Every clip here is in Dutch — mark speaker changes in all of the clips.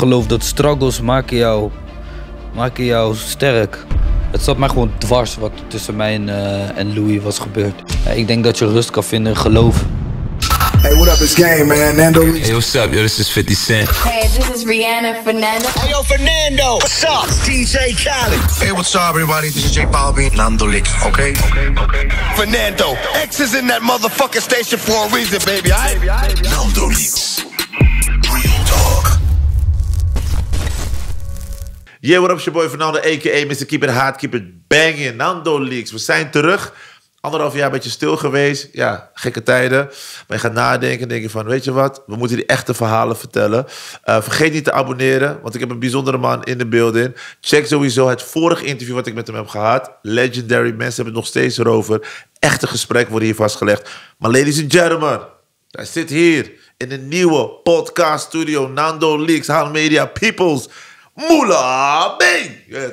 Speaker 1: geloof dat struggles maken jou, maken jou sterk. Het zat mij gewoon dwars wat tussen mij en, uh, en Louis was gebeurd. ik denk dat je rust kan vinden in geloof.
Speaker 2: Hey, what up, it's Game, man. Nando. Hey, what's up? Yo, this is 50 Cent.
Speaker 1: Hey, this is Rihanna Fernando. Hey, yo, Fernando. What's up? TJ DJ
Speaker 2: Khaled. Hey, what's up, everybody? This is J Balvin. Nando Licks, okay? Fernando, X is in that motherfucking station for a reason, baby, I. Nando Licks. Real talk. Yeah, what up, your boy Fernando, a.k.a. Mr. Keeper Keep Keeper Banging, Nando Leaks. We zijn terug. Anderhalf jaar een beetje stil geweest. Ja, gekke tijden. Maar je gaat nadenken en denk je van, weet je wat? We moeten die echte verhalen vertellen. Eh, vergeet niet te abonneren, want ik heb een bijzondere man in de in. Check sowieso het vorige interview wat ik met hem heb gehad. Legendary, mensen hebben het nog steeds erover. Echte gesprekken worden hier vastgelegd. Maar ladies and gentlemen, hij zit hier in de nieuwe podcast studio Nando Leaks, Haal Media Peoples. Moela,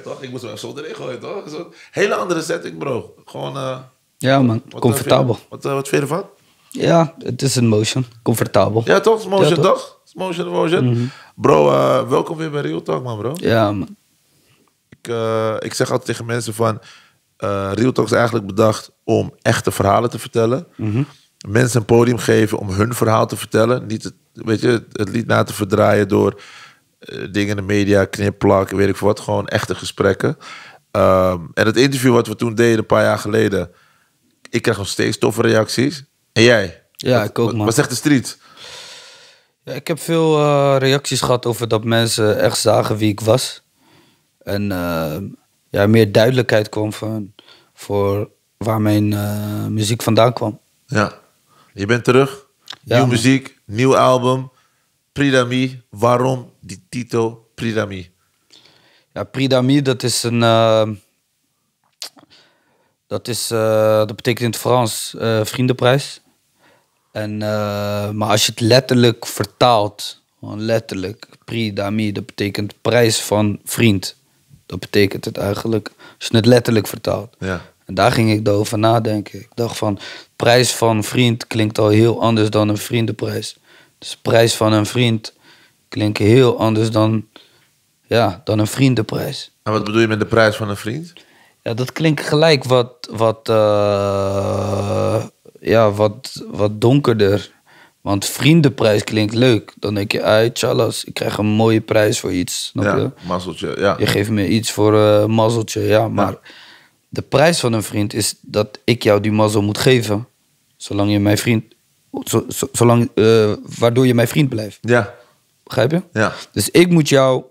Speaker 2: toch? Ik moest wel zo erin gooien, toch? hele andere setting, bro. Gewoon... Eh, ja, man. Eh, comfortabel. wat, eh, wat vind je ervan? Ja,
Speaker 1: het is een motion. Comfortabel. Ja, toch? motion, toch?
Speaker 2: motion, motion. Mhm. Bro, welkom weer bij Real Talk, man, bro. Ja, man. Ik, ik zeg altijd tegen mensen van... Real Talk is eigenlijk bedacht om echte verhalen te vertellen. Mhm. Mensen een podium geven om hun verhaal te vertellen. Niet het, weet je, het lied na te verdraaien door... Eh, dingen in de media, knipplakken, weet ik wat. Gewoon echte gesprekken. Ehm, en het interview wat we toen deden, een paar jaar geleden. Ik kreeg nog steeds toffe reacties. En jij? Ja, wat, ik ook, man. Wat zegt de street?
Speaker 1: Ja, ik heb veel eh, reacties gehad over dat mensen echt zagen wie ik was. En eh, ja, meer duidelijkheid kwam
Speaker 2: van, voor waar mijn muziek vandaan kwam. Ja, je bent terug. Ja, nieuw muziek, nieuw album. Pridami, waarom die titel Pridami? Ja, Pridami, dat is een. Eh,
Speaker 1: dat, is, eh, dat betekent in het Frans eh, vriendenprijs. En, maar als je het letterlijk vertaalt, gewoon letterlijk, Pridami, dat betekent prijs van vriend. Dat betekent het eigenlijk, als je het letterlijk vertaalt. Ja. En daar ging ik over nadenken. Ik dacht van, prijs van vriend klinkt al heel anders dan een vriendenprijs. Dus de prijs van een vriend klinkt heel anders dan, ja, dan een vriendenprijs. En wat bedoel je met de prijs van een vriend? Ja, dat klinkt gelijk wat, wat, eh, ja, wat, wat donkerder. Want vriendenprijs klinkt leuk. Dan denk je, hey, chalas, ik krijg een mooie prijs voor iets. ja, je? mazzeltje, ja. Je geeft me iets voor uh, mazzeltje, ja. Maar de prijs van een vriend is dat ik jou die mazzel moet geven. Zolang je mijn vriend zo, zo, zolang, uh, waardoor je mijn vriend blijft. Ja. Begrijp je? Ja. Dus ik moet jou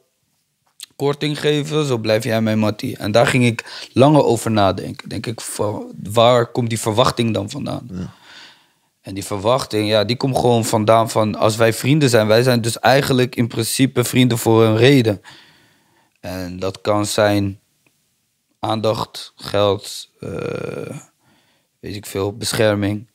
Speaker 1: korting geven, zo blijf jij mijn mattie. En daar ging ik langer over nadenken. Denk ik, waar komt die verwachting dan vandaan? Ja. En die verwachting, ja, die komt gewoon vandaan van als wij vrienden zijn. Wij zijn dus eigenlijk in principe vrienden voor een reden. En dat kan zijn aandacht, geld, uh, weet ik veel, bescherming.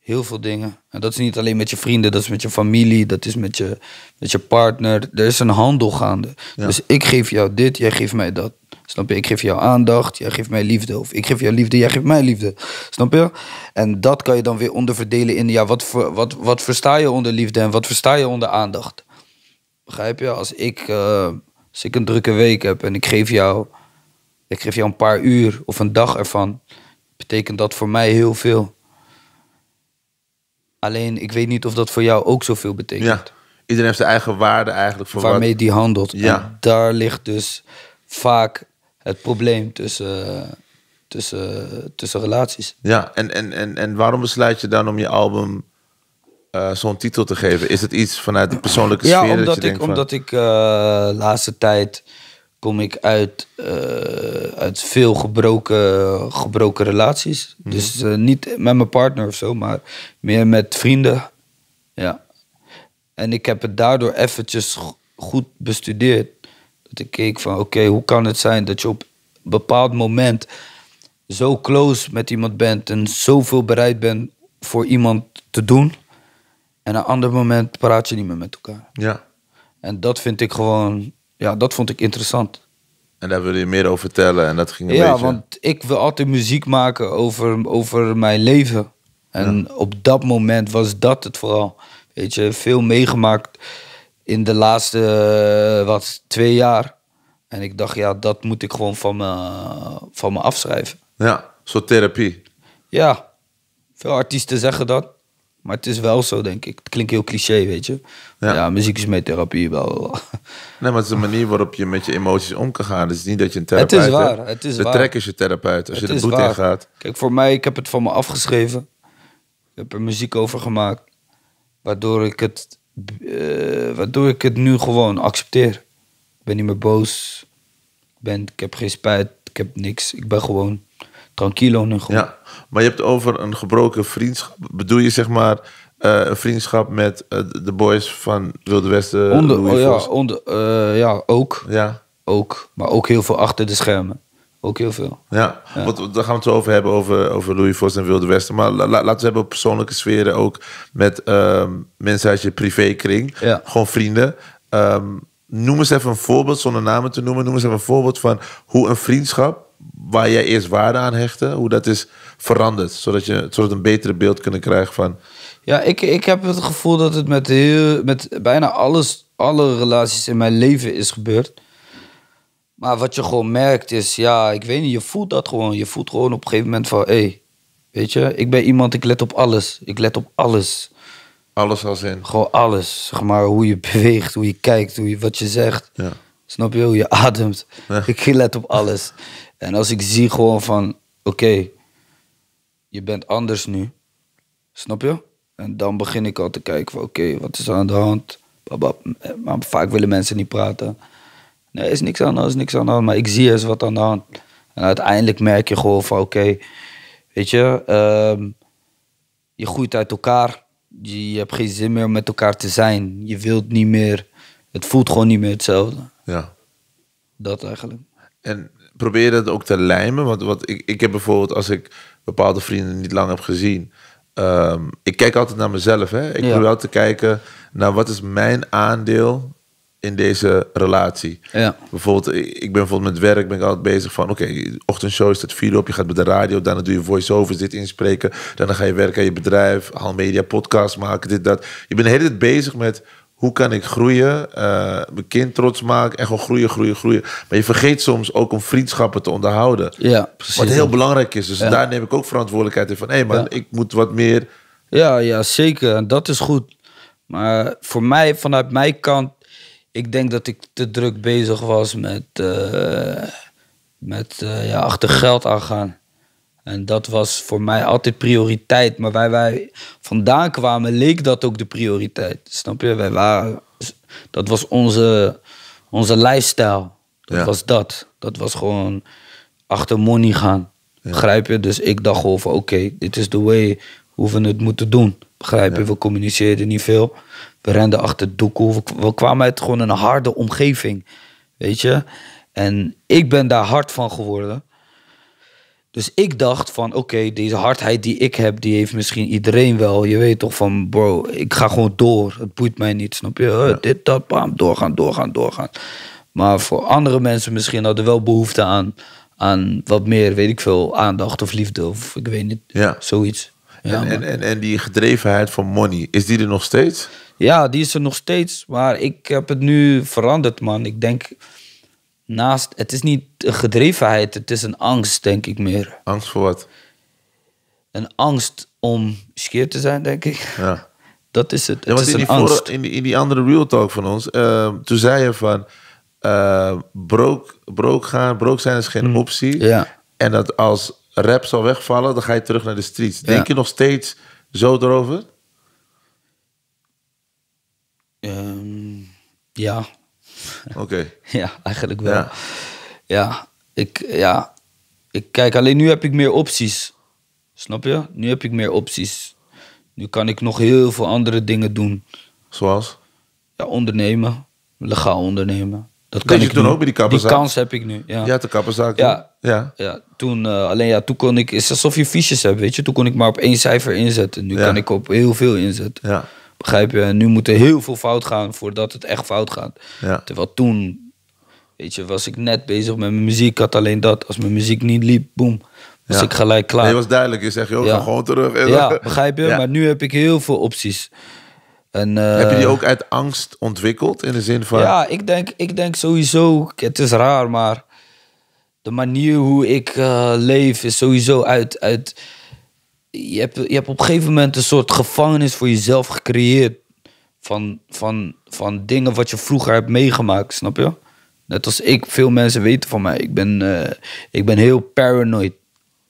Speaker 1: Heel veel dingen. En dat is niet alleen met je vrienden, dat is met je familie, dat is met je, met je partner. Er is een handel gaande. Dus ik geef jou dit, jij geeft mij dat. Snap je? Ik geef jou aandacht, jij geeft mij liefde. Of ik geef jou liefde, jij geeft mij liefde. Snap je? En dat kan je dan weer onderverdelen in, ja, wat, wat, wat versta je onder liefde en wat versta je onder aandacht? Begrijp je? Als ik, eh, als ik een drukke week heb en ik geef jou, ik geef jou een paar uur of een dag ervan, betekent dat voor mij heel veel. Alleen ik weet niet of dat voor jou ook zoveel betekent. Iedereen heeft zijn eigen waarde eigenlijk voor waarmee wat... die handelt. Ja. En daar ligt dus vaak het probleem tussen,
Speaker 2: tussen, tussen relaties. Ja, en, en, en, en waarom besluit je dan om je album eh, zo'n titel te geven? Is het iets vanuit de persoonlijke sfeer? omdat dat je ik, de van... omdat ik uh, laatste tijd kom ik uit, eh, uit veel
Speaker 1: gebroken, gebroken relaties. Mhm. Dus eh, niet met mijn partner of zo, maar meer met vrienden. Ja. En ik heb het daardoor eventjes goed bestudeerd. Dat ik keek van oké, hoe kan het zijn dat je op een bepaald moment zo close met iemand bent en zoveel bereid bent voor iemand te doen. En een ander moment praat je niet meer met elkaar. Ja. En dat vind ik gewoon ja, dat vond ik interessant. En daar wil je meer over vertellen en dat ging een ja, beetje... Ja, want ik wil altijd muziek maken over, over mijn leven. En op dat moment was dat het vooral. Weet je, veel meegemaakt in de laatste, eh, wat, twee jaar. En ik dacht, ja, dat moet ik gewoon van me, van me afschrijven. Ja, soort therapie. Ja, veel artiesten zeggen dat. Maar het is wel zo, denk ik. Het klinkt heel cliché, weet je. Ja, muziek is met therapie, wel.
Speaker 2: Nee, maar het is een manier waarop je met je emoties om kan gaan. Het is niet dat je een therapeut Het is waar, het is waar. De trek is je therapeut, als je er boete in gaat. Kijk, voor mij, ik heb het van me afgeschreven. Ik heb er muziek
Speaker 1: over gemaakt. Waardoor ik het, eh, waardoor ik het nu gewoon accepteer. Ik ben niet meer boos. Ik, ben, ik heb geen spijt, ik heb niks. Ik ben
Speaker 2: gewoon tranquilo nu gewoon. Ja. Maar je hebt over een gebroken vriendschap. Bedoel je zeg maar eh, een vriendschap met eh, de boys van Wilde Westen? Onder, oh, ja, onder, eh, ja, ook. Ja. Ook. Maar ook heel veel achter de schermen. Ook heel veel. Ja, want daar gaan we het over hebben, over, over Louis Vos en Wilde Westen. Maar laten we hebben op persoonlijke sferen ook met ehm, mensen uit je privékring. Ja. Gewoon vrienden. Ehm, noem eens even een voorbeeld, zonder namen te noemen. Noem eens even een voorbeeld van hoe een vriendschap waar jij eerst waarde aan hechtte, hoe dat is veranderd, zodat je zodat een betere beeld kunnen krijgen van. Ja, ik, ik heb het gevoel dat het met, heel, met bijna alles, alle relaties in
Speaker 1: mijn leven is gebeurd. Maar wat je gewoon merkt is, ja, ik weet niet, je voelt dat gewoon. Je voelt gewoon op een gegeven moment van, hé, hey, weet je, ik ben iemand, ik let op alles. Ik let op alles.
Speaker 2: Alles als in?
Speaker 1: Gewoon alles. Zeg maar hoe je beweegt, hoe je kijkt, hoe je, wat je zegt. Ja. Snap je? Hoe je ademt. Ik let op alles. En als ik zie gewoon van, oké, je bent anders nu. Snap je? En dan begin ik al te kijken van, oké, wat is aan de hand? Eh, maar vaak willen mensen niet praten. Nee, is niks aan de is niks aan de hand. Maar ik zie eens wat aan de hand. En uiteindelijk merk je gewoon van, oké, weet je, ehm, je groeit uit elkaar. Je, je, hebt geen zin meer om met elkaar te zijn. Je wilt niet meer. Het voelt gewoon niet
Speaker 2: meer hetzelfde. Ja.
Speaker 1: Dat eigenlijk.
Speaker 2: En probeer dat ook te lijmen. Want, wat ik, ik heb bijvoorbeeld, als ik bepaalde vrienden niet lang heb gezien... Ehm, ik kijk altijd naar mezelf. Hè? Ik ja. probeer altijd te kijken naar wat is mijn aandeel in deze relatie. Ja. Bijvoorbeeld, ik ben bijvoorbeeld met werk ben ik altijd bezig van... oké, ochtendshow is het video op, je gaat bij de radio... daarna doe je voice-overs, dit inspreken... daarna ga je werken aan je bedrijf, haal media, podcast maken, dit, dat. Je bent de hele tijd bezig met hoe kan ik groeien, eh, mijn kind trots maken en gewoon groeien, groeien, groeien. Maar je vergeet soms ook om vriendschappen te onderhouden. Ja, precies. Wat heel belangrijk is. Dus daar neem ik ook verantwoordelijkheid in van, hé hey man, ik moet wat meer. Ja, ja,
Speaker 1: zeker. En dat is goed. Maar voor mij, vanuit mijn kant, ik denk dat ik te druk bezig was met, eh, met eh, ja, achter geld aangaan. En dat was voor mij altijd prioriteit. Maar waar wij vandaan kwamen, leek dat ook de prioriteit. Snap je? Wij waren, dat was onze, onze lifestyle. Dat was dat. Dat was gewoon achter money gaan. Begrijp je? Dus ik dacht gewoon oké, dit is de way hoe we het moeten doen. Begrijp je? We communiceerden niet veel. We renden achter doekoe. We, we kwamen uit gewoon een harde omgeving. Weet je? En ik ben daar hard van geworden. Dus ik dacht van, oké, deze hardheid die ik heb, die heeft misschien iedereen wel. Je weet toch van, bro, ik ga gewoon door. Het boeit mij niet, snap je? Ja. Dit, dat, bam, doorgaan, doorgaan, doorgaan. Maar voor andere mensen misschien hadden wel behoefte aan, aan wat meer, weet ik veel, aandacht of liefde of ik weet niet, ja. zoiets. Ja, en, en, en, en, die gedrevenheid van money, is die er nog steeds? Ja, die is er nog steeds. Maar ik heb het nu veranderd, man. Ik denk, naast, het is niet een gedrevenheid, het is een angst, denk ik meer. Angst voor wat? Een angst om scheer te zijn, denk ik. Ja. Dat is het. Ja, was in,
Speaker 2: die in, die andere real talk van ons, ehm, toen zei je van uh, eh, brook, gaan, brok zijn is geen hmm. optie. Ja. En dat als rap zal wegvallen, dan ga je terug naar de streets. Denk je nog steeds zo erover? Ehm, ja,
Speaker 1: Oké. ja, eigenlijk wel. Ja. ja. ik, ja, ik kijk, alleen nu heb ik meer opties. Snap je? Nu heb ik meer opties. Nu kan ik nog heel veel andere dingen doen. Zoals? Ja, ondernemen. Legaal ondernemen. Dat kan ik toen ook bij die kapperzaak. Die kans heb ik nu. Ja, ja de kapperzaak. Ja, ja. Toen, eh, alleen ja, toen kon ik... Het is alsof je fiches hebt, weet je. Toen kon ik maar op één cijfer inzetten. Nu kan ik op heel veel inzetten. Ja. Begrijp je? En nu moet er heel veel fout gaan voordat het echt fout gaat. Ja. Terwijl toen, weet je, was ik net bezig met mijn muziek. had alleen dat. Als mijn muziek niet liep, boem, was ik gelijk
Speaker 2: klaar. Nee, was duidelijk. Je zegt, joh, gewoon terug. ja, begrijp je? Maar nu heb ik heel veel opties. En, eh, heb je die ook uit angst ontwikkeld? In de zin van... Ja, ik
Speaker 1: denk, ik denk sowieso... Het is raar, maar... De manier hoe ik uh, leef is sowieso uit... uit je hebt, je hebt op een gegeven moment een soort gevangenis voor jezelf gecreëerd. Van, van, van dingen wat je vroeger hebt meegemaakt, snap je? Net als ik, veel mensen weten van mij. Ik ben, eh, ik ben heel paranoid.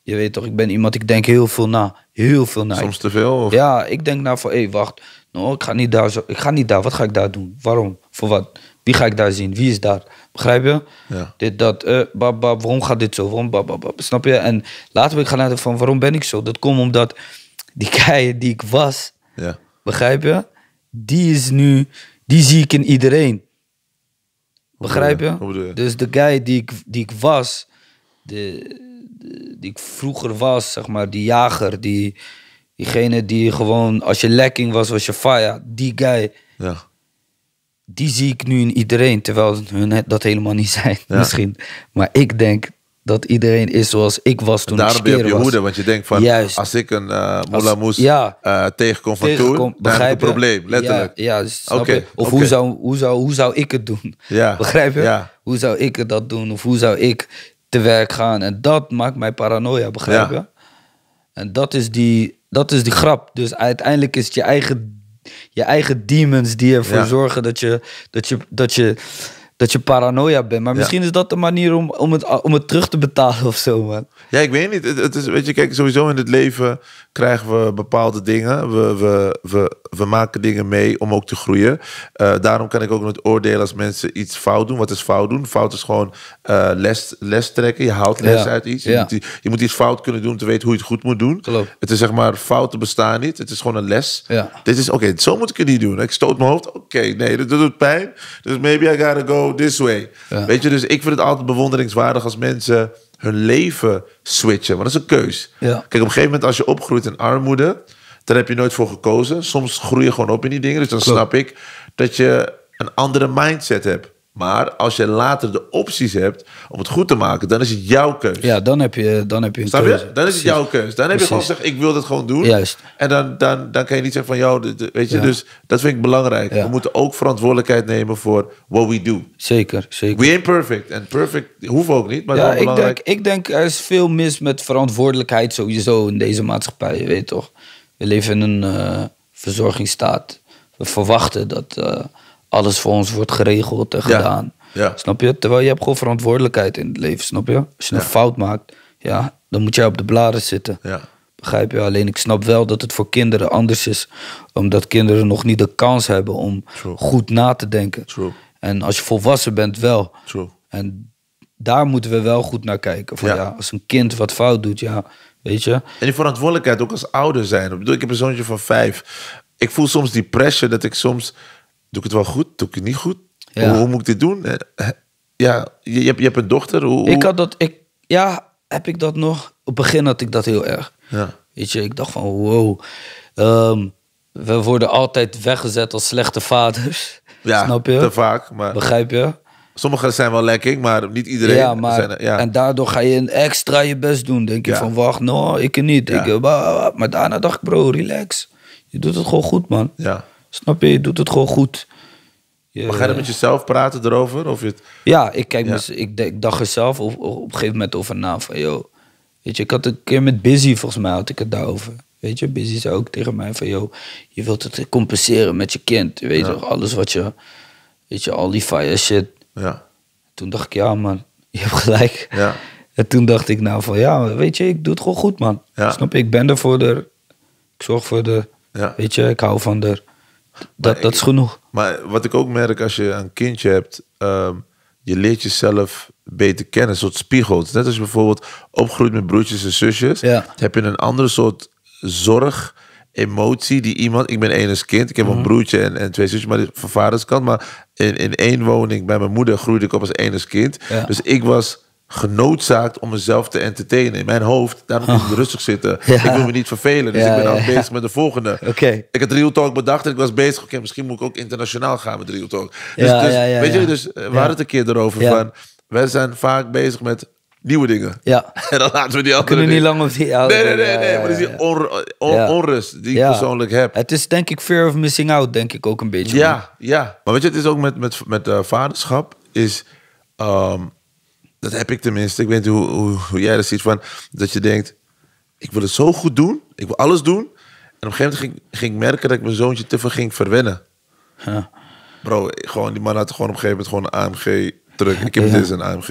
Speaker 1: Je weet toch, ik ben iemand, ik denk heel veel na. Heel veel na. Soms te veel? Of? Ja, ik denk na van, hé, hey, wacht. Nou, ik ga niet daar zo. Ik ga niet daar. Wat ga ik daar doen? Waarom? Voor wat? Wie ga ik daar zien? Wie is daar? Begrijp je? Ja. Dit, dat, uh, waarom gaat dit zo? Waarom, bab, bab, snap je? En later ben ik gaan laten van waarom ben ik zo? Dat komt omdat die guy die ik was, ja. begrijp je? Die is nu, die zie ik in iedereen. Begrijp je? Dus de guy die ik, die ik was, de, die ik vroeger was, zeg maar, die jager, die, diegene die gewoon, als je lekking was, was je faya, die guy. Ja die zie ik nu in iedereen, terwijl hun dat helemaal niet zijn misschien. Maar ik denk dat iedereen is zoals ik
Speaker 2: was toen daarom ik ben je op je want je denkt van, als ik een uh, moes eh, tegenkom van tegenkom, toen, dan heb een probleem, letterlijk. Ja, ja dus, Of Hoe, zou,
Speaker 1: hoe, zou, hoe zou ik het doen? Begrijp je? Hoe zou ik dat doen? Of hoe zou ik te werk gaan? En dat maakt mij paranoia, begrijp je? En dat is, die, dat is die grap. Dus uiteindelijk is het je eigen je eigen demons die ervoor zorgen dat je, dat, je, dat je
Speaker 2: dat je paranoia bent. Maar misschien
Speaker 1: is dat de manier om, om, het, om het terug te betalen of zo, man.
Speaker 2: Ja, ik weet niet. Het, is, weet je, kijk, sowieso in het leven krijgen we bepaalde dingen. We, we, we, we maken dingen mee om ook te groeien. Eh, daarom kan ik ook nooit oordelen als mensen iets fout doen. Wat is fout doen? Fout is gewoon uh, les, les trekken. Je haalt les uit iets. Je, moet, je, moet, iets fout kunnen doen om te weten hoe je het goed moet doen. Het is zeg maar, fouten bestaan niet. Het is gewoon een les. Dit is, oké, zo moet ik het niet doen. Ik stoot mijn hoofd. Oké, nee, dat doet pijn. Dus maybe I gotta go this way. Weet je, dus ik vind het altijd bewonderingswaardig als mensen hun leven switchen. Want dat is een keus. Kijk, op een gegeven moment als je opgroeit in armoede, dan heb je nooit voor gekozen. Soms groei je gewoon op in die dingen. Dus dan snap ik dat je een andere mindset hebt. Maar als je later de opties hebt om het goed te maken, dan is het jouw keus. Ja, dan heb je, dan heb je een Snap keuze. Dan is het jouw keus. Dan heb je gewoon gezegd, ik wil dat gewoon doen. Juist. En dan, dan, dan kan je niet zeggen van, jou, weet je, dus dat vind ik belangrijk. We moeten ook verantwoordelijkheid nemen voor what we do. Zeker, zeker. We ain't perfect. En perfect hoeft ook niet, maar ja, ik denk,
Speaker 1: ik denk, er is veel mis met verantwoordelijkheid sowieso in deze maatschappij, je weet toch. We leven in een uh, verzorgingsstaat. We verwachten dat... Eh, alles voor ons wordt geregeld en gedaan. Snap je? Terwijl je hebt gewoon verantwoordelijkheid in het leven, snap je? Als je een fout maakt, ja, dan moet jij op de blaren zitten. Ja. Begrijp je? Alleen ik snap wel dat het voor kinderen anders is. Omdat kinderen nog niet de kans hebben om goed na te denken. True. En als je volwassen bent, wel. True. En daar moeten we wel goed naar kijken. Van, ja. als een kind wat
Speaker 2: fout doet, ja, weet je. En die verantwoordelijkheid ook als ouder zijn. Ik bedoel, ik heb een zoontje van vijf. Ik voel soms die pressure dat ik soms doe ik het wel goed? Doe ik het niet goed? Hoe, moet ik dit doen? Ja, je, hebt, je hebt een dochter. Ik had
Speaker 1: dat, ik, ja, heb ik dat nog? Op het begin had ik dat heel erg. Ja. Weet je, ik dacht van wow. Ehm,
Speaker 2: we worden altijd weggezet als slechte vaders. Ja, te vaak. Maar... Begrijp je? Sommigen zijn wel lekker, maar niet iedereen. Ja, maar, zijn, ja.
Speaker 1: En daardoor ga je een extra je best doen. Denk je van, wacht, no, ik niet. Ik, eh, maar daarna dacht ik, bro, relax. Je doet het gewoon goed, man. Ja. Snap je? Je doet het gewoon goed.
Speaker 2: Je, maar ga je met jezelf praten
Speaker 1: erover? Of je Ja, ik, kijk, Dus, ik, dacht er zelf op, een gegeven moment over na. Van, joh, weet je, ik had een keer met Busy, volgens mij had ik het daarover. Weet je, Busy zei ook tegen mij van, joh, je wilt het compenseren met je kind. Weet je, alles wat je, weet je, al die fire shit. Ja. Toen dacht ik, ja man, je hebt gelijk. Ja. En toen dacht ik nou van, ja, weet je, ik doe het gewoon goed man. Ja. Snap je, ik ben er voor de, ik zorg voor de, ja. weet je, ik hou van de dat, dat is genoeg.
Speaker 2: Maar wat ik ook merk als je een kindje hebt, ehm, je leert jezelf beter kennen, een soort spiegel. Net als je bijvoorbeeld opgroeit met broertjes en zusjes, heb je een andere soort zorg emotie die iemand. Ik ben enes kind. Ik heb een mhm. broertje en, en twee zusjes, maar van vaderskant. Maar in, in één woning bij mijn moeder groeide ik op als enes kind. Dus ik was genoodzaakt om mezelf te entertainen. In mijn hoofd, daarom moet ik oh. rustig zitten. Ik wil me niet vervelen, dus ik ben al bezig met de volgende. Okay. Ik had Real Talk bedacht en ik was bezig. Oké, misschien moet ik ook internationaal gaan met Real Talk. Dus, dus weet je, dus eh, we hadden het een keer erover van... Wij zijn vaak bezig met nieuwe dingen. Ja. En dan laten we die andere kunnen niet lang op die oude Nee, nee, nee. maar is die onrust die ik persoonlijk heb. Het is
Speaker 1: denk ik fear of missing out, denk ik ook een beetje. Ja,
Speaker 2: ja. Maar weet je, het is ook met, met, met eh, vaderschap is... Ehm, dat heb ik tenminste. Ik weet niet hoe, jij dat ziet van dat je denkt, ik wil het zo goed doen, ik wil alles doen. En op een gegeven moment ging, ging ik merken dat ik mijn zoontje te veel ging verwennen. Bro, gewoon, die man had gewoon op een gegeven moment gewoon een AMG terug. Ik heb dit is een AMG.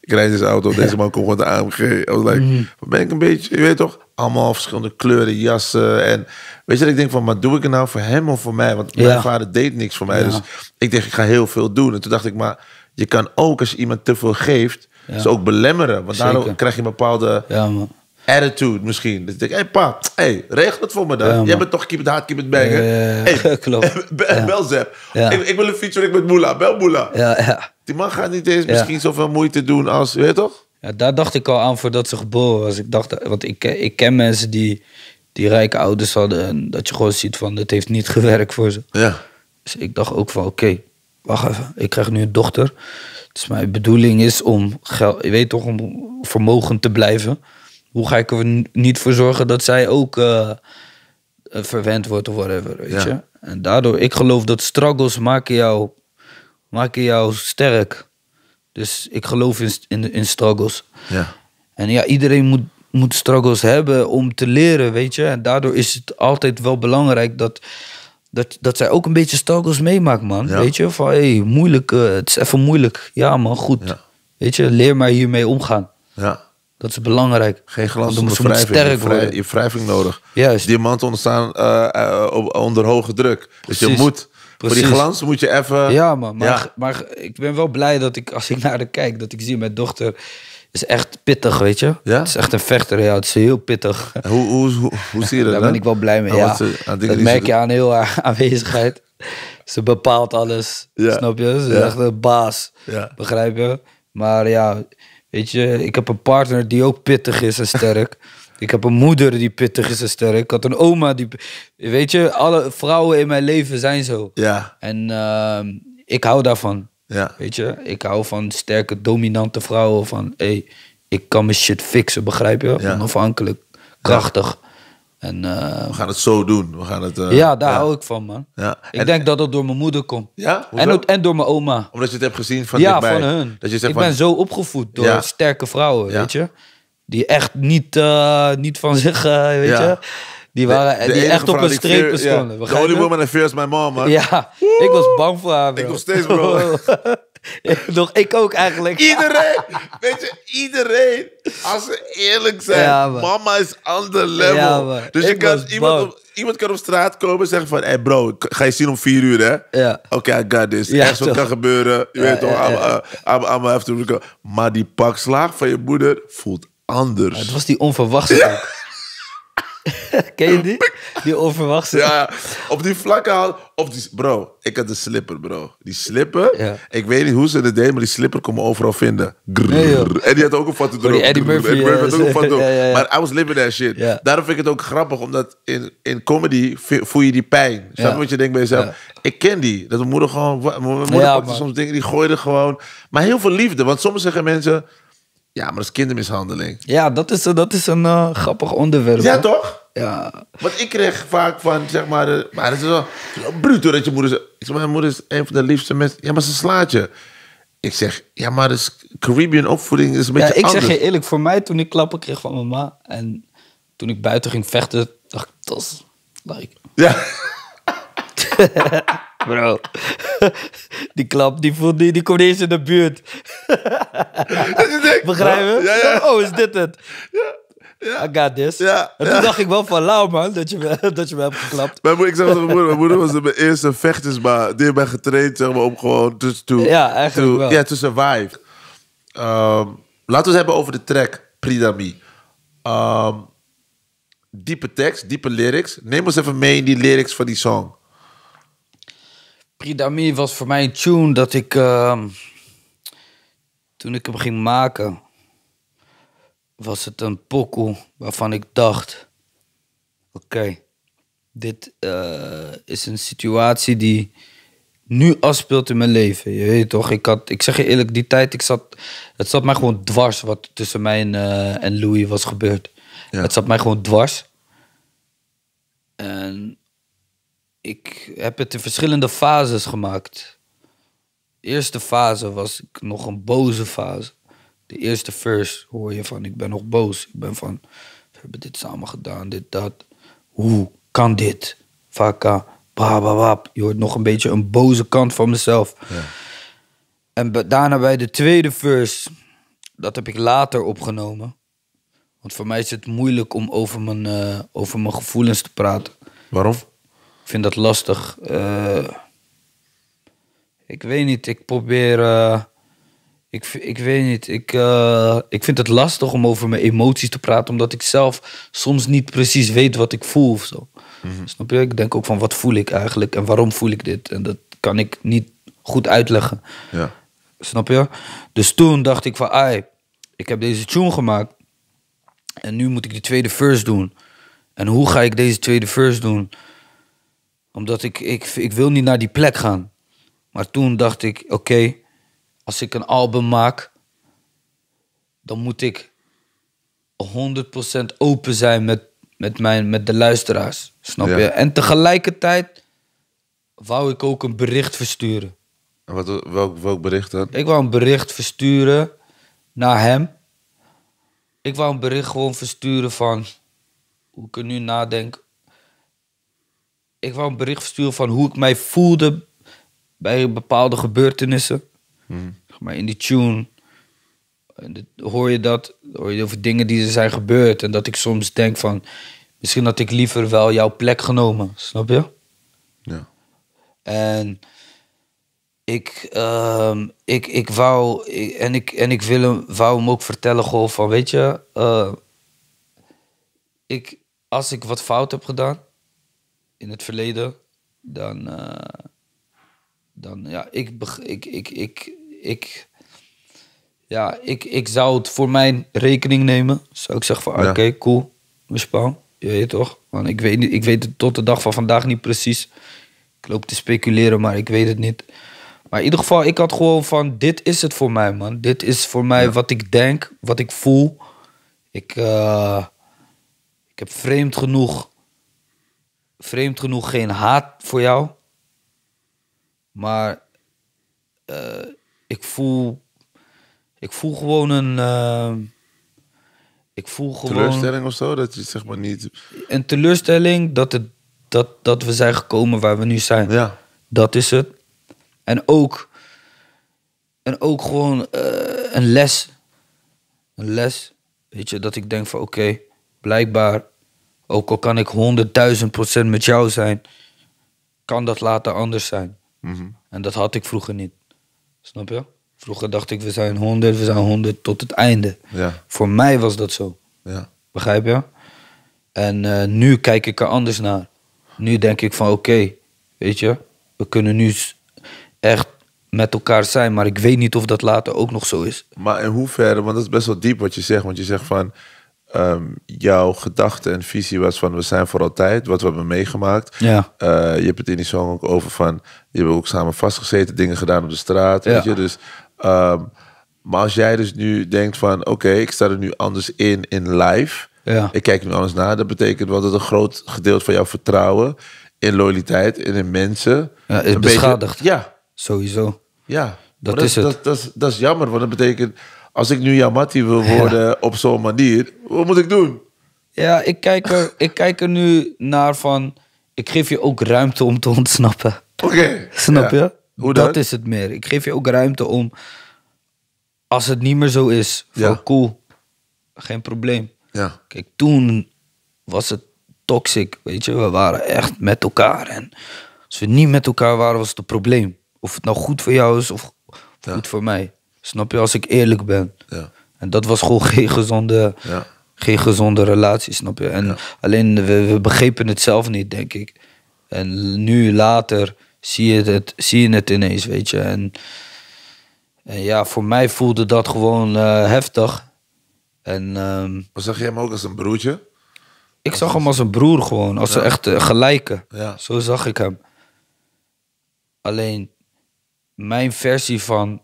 Speaker 2: Ik rijd deze auto, deze man komt gewoon de AMG. Ik was like, mhm. ben ik een beetje, je weet toch, allemaal verschillende kleuren, jassen. En weet je dat ik denk van, maar doe ik het nou voor hem of voor mij? Want mijn vader deed niks voor mij. Dus ik dacht, ik ga heel veel doen. En toen dacht ik, maar je kan ook als iemand te veel geeft, ze ook belemmeren. Want daardoor krijg je een bepaalde ja, attitude misschien. Dus ik denk, hé hey, pa, hey, regel het voor me dan. Je Jij bent toch keep it hard, keep it bang, hè? Hey, Klopt. Bel Zep. Ik, ik, wil een feature met Moela. Bel Moela. Die man gaat niet eens misschien zoveel moeite doen als, weet je toch?
Speaker 1: Ja, daar dacht ik al aan voordat ze geboren was. Ik dacht, want ik, ik ken mensen die, die rijke ouders hadden. En dat je gewoon ziet van, het heeft niet gewerkt voor ze. Ja. Dus ik dacht ook van, oké, wacht even, ik krijg nu een dochter. Dus mijn bedoeling is om geld, je weet toch, om vermogend te blijven. Hoe ga ik er niet voor zorgen dat zij ook uh, verwend wordt of whatever, weet je? En daardoor, ik geloof dat struggles maken jou, maken jou sterk. Dus ik geloof in, in, in struggles. Ja. En ja, iedereen moet, moet struggles hebben om te leren, weet je? En daardoor is het altijd wel belangrijk dat dat, dat zij ook een beetje struggles meemaakt, man. Weet je, van hey, moeilijk, eh, het is even moeilijk. Ja, man, goed. Weet je, leer mij hiermee omgaan. Ja. Dat is
Speaker 2: belangrijk. Geen glans om wrijving. Sterk je, je wrijving nodig. Juist. Diamanten ontstaan uh, onder hoge druk. Dus je moet... Precies. Voor die glans moet je even... Ja, man. Maar, maar
Speaker 1: ik ben wel blij dat ik, als ik naar haar kijk... dat ik zie mijn dochter is echt
Speaker 2: pittig, weet je.
Speaker 1: Ja? Het is echt een vechter, ja. Het is heel pittig. Hoe, hoe, hoe, zie je dat? Daar ben ik wel blij mee, ja. dat merk je aan heel haar aanwezigheid. Ze bepaalt alles, ja. snap je? Ze is echt een baas, ja. begrijp je? Maar ja, weet je, ik heb een partner die ook pittig is en sterk. ik heb een moeder die pittig is en sterk. Ik had een oma die... Weet je, alle vrouwen in mijn leven zijn zo. Ja. En ehm, ik hou daarvan. Ja. Weet je, ik hou van sterke, dominante vrouwen. Van hé, hey, ik kan mijn shit fixen, begrijp je? Onafhankelijk, krachtig. En, eh, we gaan het zo doen. We gaan
Speaker 2: het, eh, ja, daar hou ik van, man. Ja. Ik
Speaker 1: denk dat dat door mijn moeder komt. Ja? En, en door mijn oma. Omdat
Speaker 2: je het hebt gezien van Ja, van hun. Dat je zegt ik ben zo opgevoed door
Speaker 1: sterke vrouwen, weet je. Die echt niet, eh, niet van zich, weet je.
Speaker 2: Die, waren, die echt op een streep bestonden. Yeah. The only woman I fear is my mom, Ja, ik was bang voor haar, Ik nog steeds, bro. nog, ik ook eigenlijk. Iedereen, weet je, iedereen. Als ze eerlijk zijn, mama is ander level. dus je kan, iemand iemand kan op straat komen en zeggen van... Hé hey bro, ga je zien om vier uur, hè? Ja. Oké, okay, I got this. Ja, Echt, wat kan gebeuren. Je weet toch, I'm, uh, I'm, Maar die pak slaag van je moeder voelt anders. het was die onverwachte Ken je die? Die onverwachte. Ja, op die vlakke Op die, bro, ik had de slipper, bro. Die slipper. Ik weet niet hoe ze dat deden, maar die slipper kon me overal vinden. en die had ook een foto erop. Eddie Murphy. ook een foto Maar I was living that shit. Daarom vind ik het ook grappig, omdat in, in comedy voel je die pijn. Snap je je denkt bij jezelf? Ik ken die. Dat mijn moeder gewoon... Mijn moeder soms dingen, die gooide gewoon... Maar heel veel liefde. Want soms zeggen mensen... Ja, maar dat is kindermishandeling. Ja,
Speaker 1: dat is, dat is een eh, grappig onderwerp. Ja,
Speaker 2: toch? Ja. Want ik kreeg vaak van, zeg maar... maar het is wel bruto dat je moeder... Ik zeg, mijn moeder is een van de liefste mensen. Ja, maar ze slaat je. Ik zeg, ja, maar dus Caribbean opvoeding is een beetje ja, ik zeg je
Speaker 1: eerlijk, voor mij toen ik klappen kreeg van mama... en toen ik buiten ging vechten, dacht ik, dat is... Like. Ja. Bro, die klap, die, voelt, die, die komt eens in de buurt. Begrijpen? Oh, is dit het? Ja. I got this. Ja, toen dacht ik wel van, lauw man, dat je me, dat je me hebt geklapt. Mijn moeder, ik zeg mijn moeder, mijn moeder was
Speaker 2: mijn eerste vechtersbaan. Die ik ik getraind zeg maar, om gewoon tussen to, ja, eigenlijk wel. Ja, to survive. Ehm, laten we het hebben over de track Pridami. Um, ehm, diepe tekst, diepe lyrics. Neem ons even mee in die lyrics van die song. Pridami was voor mij een tune dat ik.
Speaker 1: Ehm, toen ik hem ging maken. was het een pokoe waarvan ik dacht: oké, dit eh, is een situatie die nu afspeelt in mijn leven. Je weet toch? Ik, had, ik zeg je eerlijk, die tijd, ik zat, het zat mij gewoon dwars wat tussen mij en, uh, Louis was gebeurd. Het zat mij gewoon dwars. En ik heb het in verschillende fases gemaakt. De eerste fase was ik nog een boze fase. De eerste first hoor je van ik ben nog boos. Ik ben van we hebben dit samen gedaan, dit, dat. Hoe kan dit? Vaka, bababab. Je hoort nog een beetje een boze kant van mezelf. Ja. En daarna bij de tweede verse, dat heb ik later opgenomen. Want voor mij is het moeilijk om over mijn, eh, over mijn gevoelens te praten. Waarom? Ik vind dat lastig. Eh, ik weet niet, ik probeer. Eh, ik, ik weet niet, ik, eh, ik vind het lastig om over mijn emoties te praten, omdat ik zelf soms niet precies weet wat ik voel of zo. Mhm. Snap je? Ik denk ook van wat voel ik eigenlijk en waarom voel ik dit? En dat kan ik niet goed uitleggen. Ja. Snap je? Dus toen dacht ik van, ai, ik heb deze tune gemaakt. En nu moet ik die tweede verse doen. En hoe ga ik deze tweede verse doen? Omdat ik, ik, ik wil niet naar die plek gaan. Maar toen dacht ik, oké, als ik een album maak, dan moet ik 100% open zijn met, met, mijn, met de luisteraars. Snap je? En tegelijkertijd wou ik ook een bericht versturen. En wat, welk, welk bericht dan? Ik wou een bericht versturen naar hem. Ik wou een bericht gewoon versturen van hoe ik nu nadenk ik wou een bericht versturen van hoe ik mij voelde bij bepaalde gebeurtenissen. Hmm. Maar in die tune hoor je dat, hoor je over dingen die er zijn gebeurd. En dat ik soms denk van, misschien had ik liever wel jouw plek genomen, snap je? Ja. En ik, ehm, ik, ik wou, en ik, en ik wil hem, wou hem ook vertellen gewoon van, weet je, eh, ik, als ik wat fout heb gedaan, in het verleden, dan. Eh, dan ja, ik, ik, ik, ik, ik, ja, ik, ik zou het voor mijn rekening nemen. Zou ik zeggen van, oké, okay, cool, spaan. Je weet toch? Want ik weet, ik weet het tot de dag van vandaag niet precies. Ik loop te speculeren, maar ik weet het niet. Maar in ieder geval, ik had gewoon van, dit is het voor mij, man. Dit is voor mij wat ik denk, wat ik voel. Ik, eh, ik heb vreemd genoeg vreemd genoeg geen haat voor jou. Maar eh, ik voel. Ik voel gewoon een. Eh, ik voel gewoon. Teleurstelling of zo? Dat je zeg maar niet. Een teleurstelling dat, het, dat, dat we zijn gekomen waar we nu zijn. Ja. Dat is het. En ook. En ook gewoon eh, een les. Een les. Weet je, dat ik denk van oké, blijkbaar ook al kan ik 100.000% procent met jou zijn, kan dat later anders zijn. Mhm. En dat had ik vroeger niet. Snap je? Vroeger dacht ik, we zijn 100, we zijn 100 tot het einde. Ja. Voor mij was dat zo. Ja. Begrijp je? En eh, nu kijk ik er anders naar. Nu denk ik van, oké, weet je, we kunnen nu echt met elkaar zijn. Maar
Speaker 2: ik weet niet of dat later ook nog zo is. Maar in hoeverre, want dat is best wel diep wat je zegt. Want je zegt van, Ehm, jouw gedachte en visie was van we zijn voor altijd, wat we hebben meegemaakt. Ja. Eh, je hebt het in die song ook over van, je hebt ook samen vastgezeten, dingen gedaan op de straat, ja. weet je. Dus, ehm, maar als jij dus nu denkt van, oké, ik sta er nu anders in, in live. Ja. Ik kijk nu anders naar. Dat betekent wel dat een groot gedeelte van jouw vertrouwen in loyaliteit en in mensen... Ja, is beschadigd. ja. Sowieso. Ja. Dat, dat is het. Dat, dat, dat is jammer, want dat betekent als ik nu Yamati wil worden op zo'n manier, wat moet ik doen?
Speaker 1: Ja, ik kijk, er, ik kijk er nu naar van. Ik geef je ook ruimte om te ontsnappen. Oké. Snap je? Hoe dat? dat is het meer. Ik geef je ook ruimte om. Als het niet meer zo is, van cool, geen probleem. Ja. Kijk, toen was het toxic, weet je. We waren echt met elkaar. En als we niet met elkaar waren, was het een probleem. Of het nou goed voor jou is of goed voor mij. Snap je? Als ik eerlijk ben. Ja. En dat was gewoon geen gezonde, ja. geen gezonde relatie, snap je? En alleen we, we, begrepen het zelf niet, denk ik. En nu later zie je het, zie je het ineens, weet je. En, en ja, voor mij voelde dat gewoon eh, heftig. En, um, zag
Speaker 2: jij hem ook als een broertje? Ik zag hem als een broer gewoon, als ja. een echte gelijke.
Speaker 1: Zo zag ik hem. Alleen mijn versie van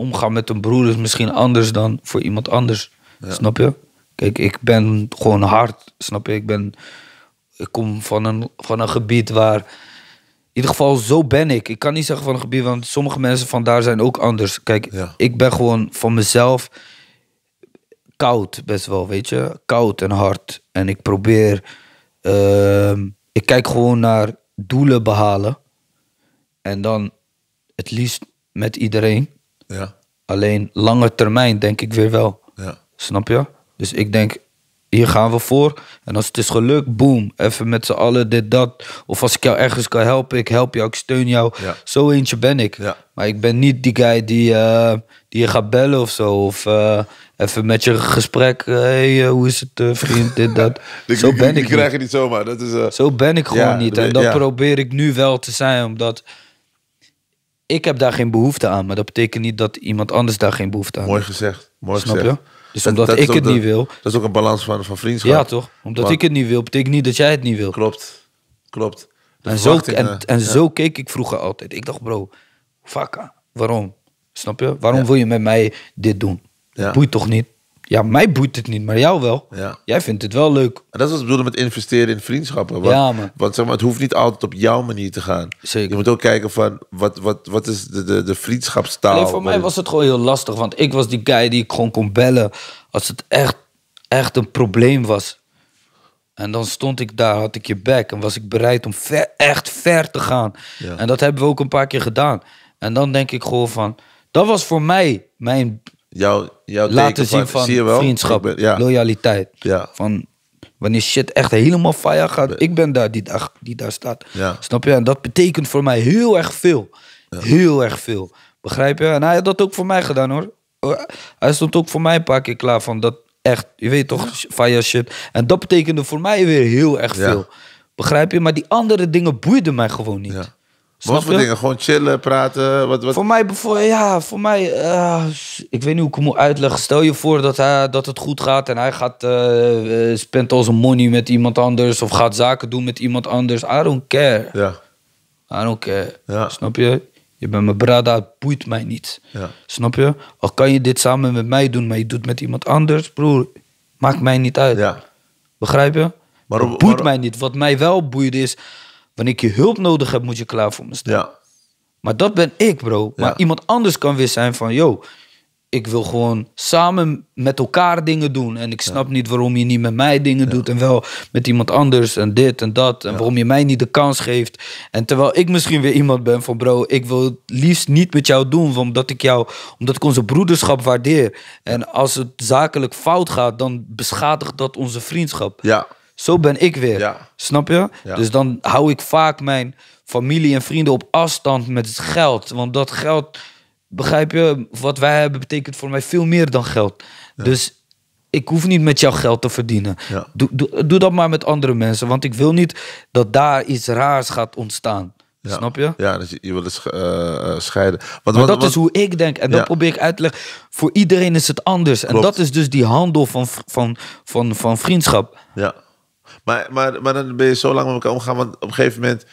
Speaker 1: omgaan met een broer is misschien anders dan voor iemand anders. Snap je? Kijk, ik ben gewoon hard. Snap je? Ik ben. Ik kom van een, van een gebied waar. In ieder geval, zo ben ik. Ik kan niet zeggen van een gebied, want sommige mensen van daar zijn ook anders. Kijk, ik ben gewoon van mezelf koud, best wel, weet je. Koud en hard. En ik probeer. Ehm, ik kijk gewoon naar doelen behalen. En dan het liefst met iedereen. Ja. Alleen lange termijn denk ik weer wel. Ja. Snap je? Dus ik denk, hier gaan we voor. En als het is gelukt, boom. Even met z'n allen dit, dat. Of als ik jou ergens kan helpen, ik help jou, ik steun jou. Zo eentje ben ik. Maar ik ben niet die guy die, eh, die je gaat bellen of zo. Of eh, even met je gesprek. Eh, hey, hoe is het, vriend, dit, dat. zo ben ik die, ik krijg niet. je
Speaker 2: niet zomaar. Dat is, zo ben ik gewoon niet. En dat
Speaker 1: probeer ik nu wel te zijn, omdat ik heb daar geen behoefte aan, maar dat betekent niet dat iemand anders daar geen behoefte aan Mooi gezegd, Snap Je? Dus omdat ik het niet wil. Dat is ook een balans van, van vriendschap. Ja, toch? Omdat ik het niet wil, betekent niet dat jij het niet wil. Klopt, klopt. en zo, en, eh, zo keek ik vroeger altijd. Ik dacht, bro, fuck, ah, waarom? Snap je? Waarom wil je met mij dit doen? boeit toch niet? Ja, mij boeit het niet, maar jou wel.
Speaker 2: Ja. Jij vindt het wel leuk. En dat is wat ik bedoelde met investeren in vriendschappen. Want, zeg maar, het hoeft niet altijd op jouw manier te gaan. Zeker. Je moet ook kijken van wat, wat, wat is de, de, de vriendschapstaal. Alleen voor mij was
Speaker 1: het gewoon heel lastig. Want ik was die guy die ik gewoon kon bellen als het echt, echt een probleem was. En dan stond ik daar, had ik je bek en was ik bereid om ver, echt ver te gaan. Ja. En dat hebben we ook een paar keer gedaan. En dan denk ik gewoon van, dat was voor mij mijn jouw laten zien van, wel, vriendschap, ja. loyaliteit. Ja. Van wanneer shit echt helemaal fire gaat, ik ben daar die, dag, die daar staat. Snap je? En dat betekent voor mij heel erg veel. Heel erg veel. Begrijp je? En hij had dat ook voor mij gedaan hoor. Hij stond ook voor mij een paar keer klaar van dat echt, je weet toch, fire shit. En dat betekende voor mij weer heel erg veel. Begrijp je? Maar die andere dingen boeiden mij gewoon niet. Wat voor dingen?
Speaker 2: Gewoon chillen, praten? Wat, wat? Voor mij, voor, ja, voor
Speaker 1: mij, eh, ik weet niet hoe ik hem moet uitleggen. Stel je voor dat, hij, dat het goed gaat en hij gaat, uh, spent al zijn money met iemand anders of gaat zaken doen met iemand anders. I don't care. Ja. I don't care. Ja. Snap je? Je bent mijn brada, het boeit mij niet. Ja. Snap je? Al kan je dit samen met mij doen, maar je doet met iemand anders, broer, maakt mij niet uit. Ja. Begrijp je? Maar, het boeit mij niet. Wat mij wel boeit is, Wanneer ik je hulp nodig heb, moet je klaar voor me staan. Ja. Maar dat ben ik, bro. Maar iemand anders kan weer zijn van, yo, ik wil gewoon samen met elkaar dingen doen. En ik snap niet waarom je niet met mij dingen doet. En wel met iemand anders en dit en dat. En waarom je mij niet de kans geeft. En terwijl ik misschien weer iemand ben van bro, ik wil het liefst niet met jou doen. Omdat ik jou, omdat ik onze broederschap waardeer. En als het zakelijk fout gaat, dan beschadigt dat onze vriendschap. Ja. Zo ben ik weer. Snap je? Dus dan hou ik vaak mijn familie en vrienden op afstand met het geld. Want dat geld, begrijp je, wat wij hebben betekent voor mij veel meer dan geld. Dus ik hoef niet met jouw geld te verdienen. Doe, doe, dat maar met andere mensen. Want ik wil niet dat daar iets raars gaat
Speaker 2: ontstaan. Snap je? Ja, dat je, je wil het eh, eh, scheiden. maar dat is hoe ik denk. En dat
Speaker 1: probeer ik uit te leggen. Voor iedereen is het anders. En dat is dus die handel van, van, van,
Speaker 2: van vriendschap. Ja. Maar, maar, maar dan ben je zo lang met elkaar omgaan. Want op een gegeven moment.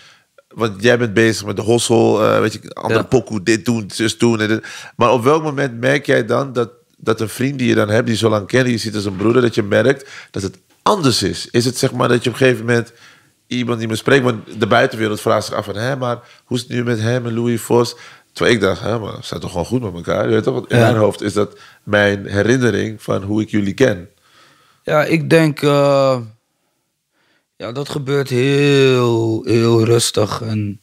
Speaker 2: Want jij bent bezig met de hossel. Eh, weet je, andere ja. pokoe, dit doen, zus doen. En Maar op welk moment merk jij dan dat, dat een vriend die je dan hebt, die zo lang kent, je ziet als een broeder, dat je merkt dat het anders is? Is het zeg maar dat je op een gegeven moment iemand die me spreekt, want de buitenwereld vraagt zich af van hè, maar hoe is het nu met hem en Louis Vos? Terwijl ik dacht, hè, maar we zijn toch gewoon goed met elkaar? Je weet toch, in ja. mijn hoofd is dat mijn herinnering van hoe ik jullie ken.
Speaker 1: Ja, ik denk. Eh, ja, dat gebeurt heel, heel rustig. En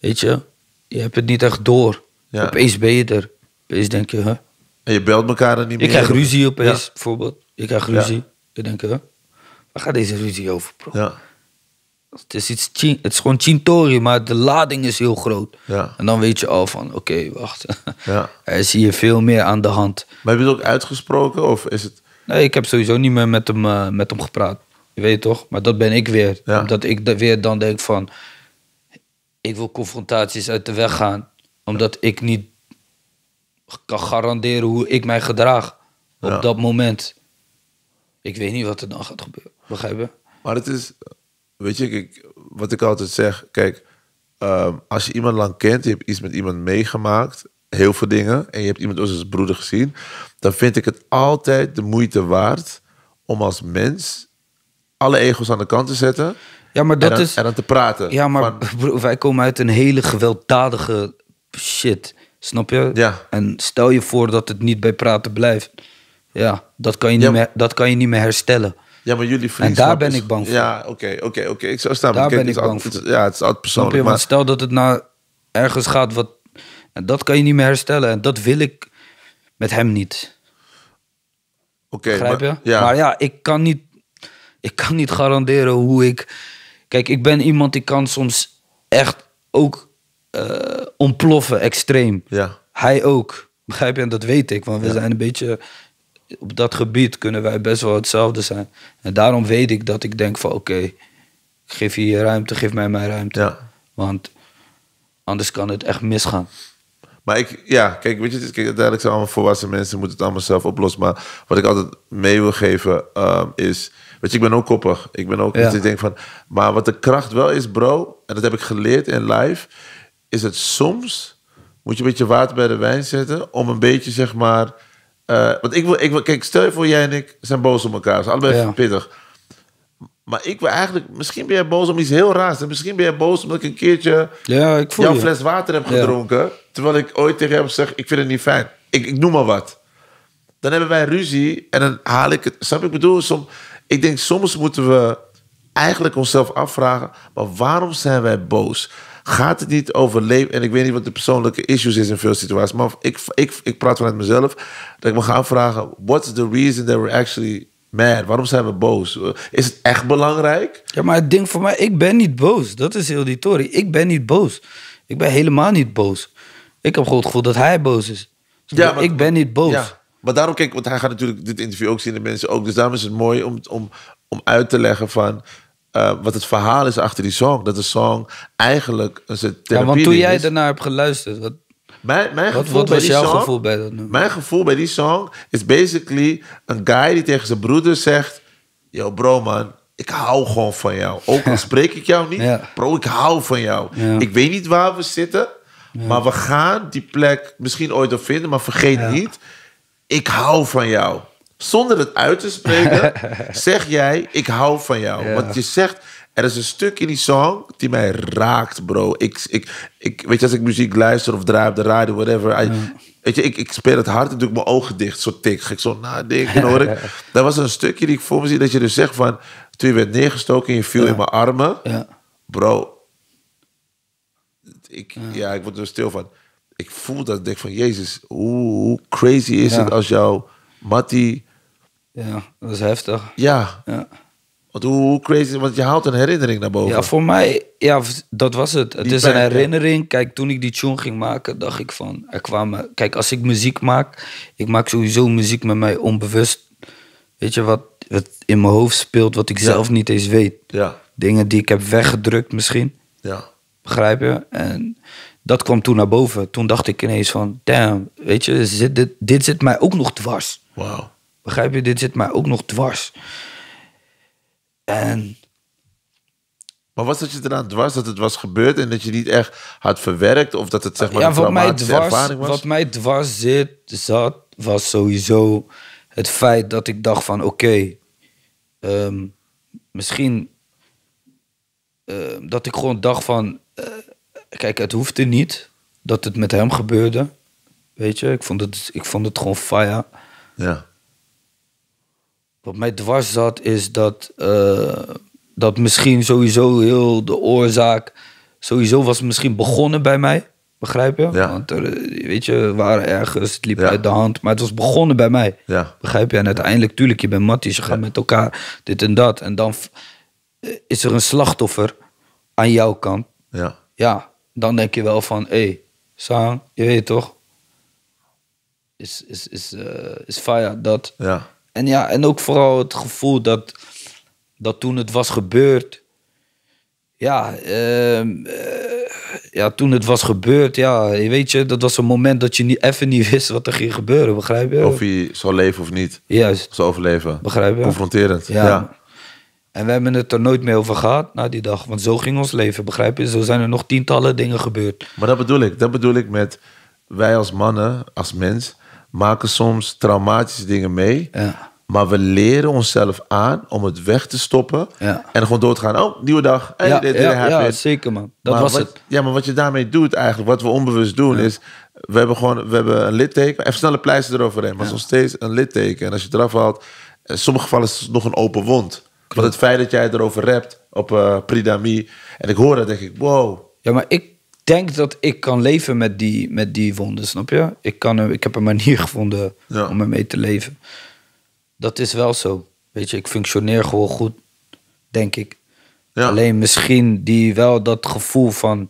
Speaker 1: weet je, je hebt het niet echt door. Ja. Opeens ben je er. denk je, hè?
Speaker 2: En je belt elkaar er niet meer? Ik krijg ruzie opeens, ja.
Speaker 1: bijvoorbeeld. Ik krijg ruzie. Ja. Ik denk, hè? Waar gaat deze ruzie over, bro?
Speaker 2: Ja. Het is, iets, het is gewoon
Speaker 1: chintori, maar de lading is heel groot. Ja. En dan weet je al van, oké, wacht. Ja. er zie je veel meer aan de hand. Maar heb je het ook uitgesproken? Of is het... Nee, ik heb sowieso niet meer met hem, eh, met hem gepraat. Je weet toch? Maar dat ben ik weer. Ja. Dat ik weer dan denk van... Ik wil confrontaties uit de weg gaan. Omdat ik niet kan garanderen hoe ik mij gedraag. Op dat moment. Ik weet niet wat er dan gaat gebeuren. Begrijpen?
Speaker 2: Maar het is... Weet je, wat ik altijd zeg. Kijk, ehm, als je iemand lang kent... Je hebt iets met iemand meegemaakt heel veel dingen en je hebt iemand als broeder gezien, dan vind ik het altijd de moeite waard om als mens alle ego's aan de kant te zetten. Ja, maar dat en dan, is. En dan te praten. Ja, maar
Speaker 1: van... wij komen uit een hele gewelddadige shit. Snap je? Ja. En stel je voor dat het niet bij praten blijft. Ja, dat kan je, niet, meer, dat kan je niet meer herstellen. Ja, maar jullie
Speaker 2: vrienden. En daar ben ik bang voor. Ja, oké, oké, oké. Ik zou staan. Daar ben ik bang voor. Ja, het is altijd persoonlijk. Je, maar... Want
Speaker 1: stel dat het naar nou ergens gaat wat... En dat kan je niet meer herstellen. En dat wil ik met hem niet. Oké, maar, ja. maar ja, ik kan niet ik kan niet garanderen hoe ik. Kijk, ik ben iemand die kan soms echt ook eh, ontploffen, extreem. Ja. Hij ook. Begrijp je? En dat weet ik, want we zijn een beetje. Op dat gebied kunnen wij best wel hetzelfde zijn. En daarom weet ik dat ik denk van oké, geef je ruimte, geef mij mijn ruimte. Ja. Want anders kan het echt misgaan.
Speaker 2: Maar ik, ja, kijk, weet je, kijk, uiteindelijk zijn allemaal volwassen mensen, moeten het allemaal zelf oplossen. Maar wat ik altijd mee wil geven ehm, is, Weet ik ben ook koppig. Ik ben ook. Dus ik denk van. Maar wat de kracht wel is, bro. En dat heb ik geleerd in live. Is het soms. Moet je een beetje water bij de wijn zetten. Om een beetje zeg maar. Eh, want ik wil, ik wil. Kijk, stel voor, jij en ik zijn boos op elkaar. Ze zijn allebei ja. pittig. Maar ik wil eigenlijk, misschien ben jij boos om iets heel raars. En misschien ben jij boos omdat ik een keertje ja, jouw fles water heb gedronken. Terwijl ik ooit tegen hem zeg, ik vind het niet fijn. Ik, ik noem maar wat. Dan hebben wij ruzie en dan haal ik het. Snap ik bedoel? Soms, ik denk, soms moeten we eigenlijk onszelf afvragen, maar waarom zijn wij boos? Gaat het niet over leven? En ik weet niet wat de persoonlijke issues is in veel situaties, maar ik, ik, ik praat vanuit mezelf. Dat ik me ga afvragen, what's the reason that we're actually mad? Waarom zijn we boos? Is het echt belangrijk? Ja, maar het ding voor mij, ik ben niet boos. Dat is heel die tory. Ik ben niet boos. Ik ben helemaal niet boos. Ik heb gewoon het gevoel dat hij boos is. ja, ik ben niet boos. Maar daarom kijk, want hij gaat natuurlijk dit interview ook zien de mensen ook. Dus daarom is het mooi om, om, om uit te leggen van eh, wat het verhaal is achter die song. Dat de song eigenlijk een het Ja, want toen jij
Speaker 1: daarnaar hebt geluisterd, wat, mijn, mijn wat, was jouw song, gevoel bij
Speaker 2: dat nummer? Mijn gevoel bij die song is basically een guy die tegen zijn broeder zegt... Yo bro man, ik hou gewoon van jou. Ook al spreek ik jou niet, bro, ik hou van jou. Ik weet niet waar we zitten, maar we gaan die plek misschien ooit al vinden. Maar vergeet niet, ik hou van jou. Zonder het uit te spreken, zeg jij, ik hou van jou. Want je zegt, er is een stuk in die song die mij raakt, bro. Ik, ik, ik, weet je, als ik muziek luister of draai op de radio, whatever. Weet je, ik, ik speel het hard en doe ik mijn ogen dicht. Zo tik. Ga ik zo nadenken, hoor ik. dat was een stukje die ik voor me zie, dat je dus zegt van... Toen je werd neergestoken en je viel in mijn armen. Ja. Bro. Ik, ja. ik word er stil van ik voel dat ik denk van Jezus, hoe, crazy is het als jouw Matty. Ja, dat is heftig. Ja. ja. Want hoe, crazy, want je haalt een herinnering naar boven. Ja, voor mij, ja, dat was
Speaker 1: het. het is een herinnering. Kijk, toen ik die tune ging maken, dacht ik van, er kwamen. Kijk, als ik muziek maak, ik maak sowieso muziek met mij onbewust. Weet je wat, wat in mijn hoofd speelt, wat ik zelf niet eens weet. Ja. Dingen die ik heb weggedrukt misschien. Ja. Begrijp je? En dat kwam toen naar boven. Toen dacht ik ineens van, damn, weet je, dit, zit mij ook nog dwars. Wow. Begrijp je, dit zit mij ook nog dwars.
Speaker 2: En... Maar was dat je eraan dwars dat het was gebeurd en dat je niet echt had verwerkt? Of dat het zeg maar ja, een wat was? Wat
Speaker 1: mij dwars zit, zat, was sowieso het feit dat ik dacht van oké, ehm, misschien ehm, dat ik gewoon dacht van kijk, het hoefde niet dat het met hem gebeurde. Weet je, ik vond het, ik vond het gewoon fire. Ja. Wat mij dwars zat is dat, eh, dat misschien sowieso heel de oorzaak... Sowieso was misschien begonnen bij mij, begrijp je? Ja. Want er, weet je, waren ergens, het liep uit de hand. Maar het was begonnen bij mij, ja. begrijp je? En uiteindelijk, tuurlijk, je bent matties, je gaat met elkaar, dit en dat. En dan eh, is er een slachtoffer aan jouw kant. Ja. Ja, dan denk je wel van, hé, hey, je weet toch, is, is, is, eh, is fire dat. Ja. En ja, en ook vooral het gevoel dat, dat toen het was gebeurd, ja, ehm, eh, ja, toen het was gebeurd, ja, weet je, dat was een moment dat je niet, even niet wist wat er ging gebeuren, begrijp je? Of
Speaker 2: hij zou leven of niet. Juist. Zou overleven. Begrijp je? Confronterend. ja.
Speaker 1: En we hebben het er nooit meer over gehad na die dag. Want zo ging ons leven, begrijp je? Zo zijn er
Speaker 2: nog tientallen dingen gebeurd. Maar dat bedoel ik. Dat bedoel ik met wij als mannen, als mens, maken soms traumatische dingen mee. Ja. Maar we leren onszelf aan om het weg te stoppen. En gewoon door te gaan. Oh, nieuwe dag. Hey, ja, ja, zeker man. Dat maar was wat, het. Ja, maar wat je daarmee doet eigenlijk, wat we onbewust doen, is... We hebben gewoon we hebben een litteken. Even snel een pleister eroverheen. Maar het nog steeds een litteken. En als je het eraf haalt... In sommige gevallen is het nog een open wond. Want het feit dat jij erover rapt op uh, eh, Pridami. En ik hoor dat, denk ik, wow.
Speaker 1: Ja, maar ik denk dat ik kan leven met die, met die wonden, snap je? Ik, kan, ik heb een manier gevonden om ermee te leven. Dat is wel zo. Weet je, ik functioneer gewoon goed, denk ik. Ja. Alleen misschien die wel dat gevoel van,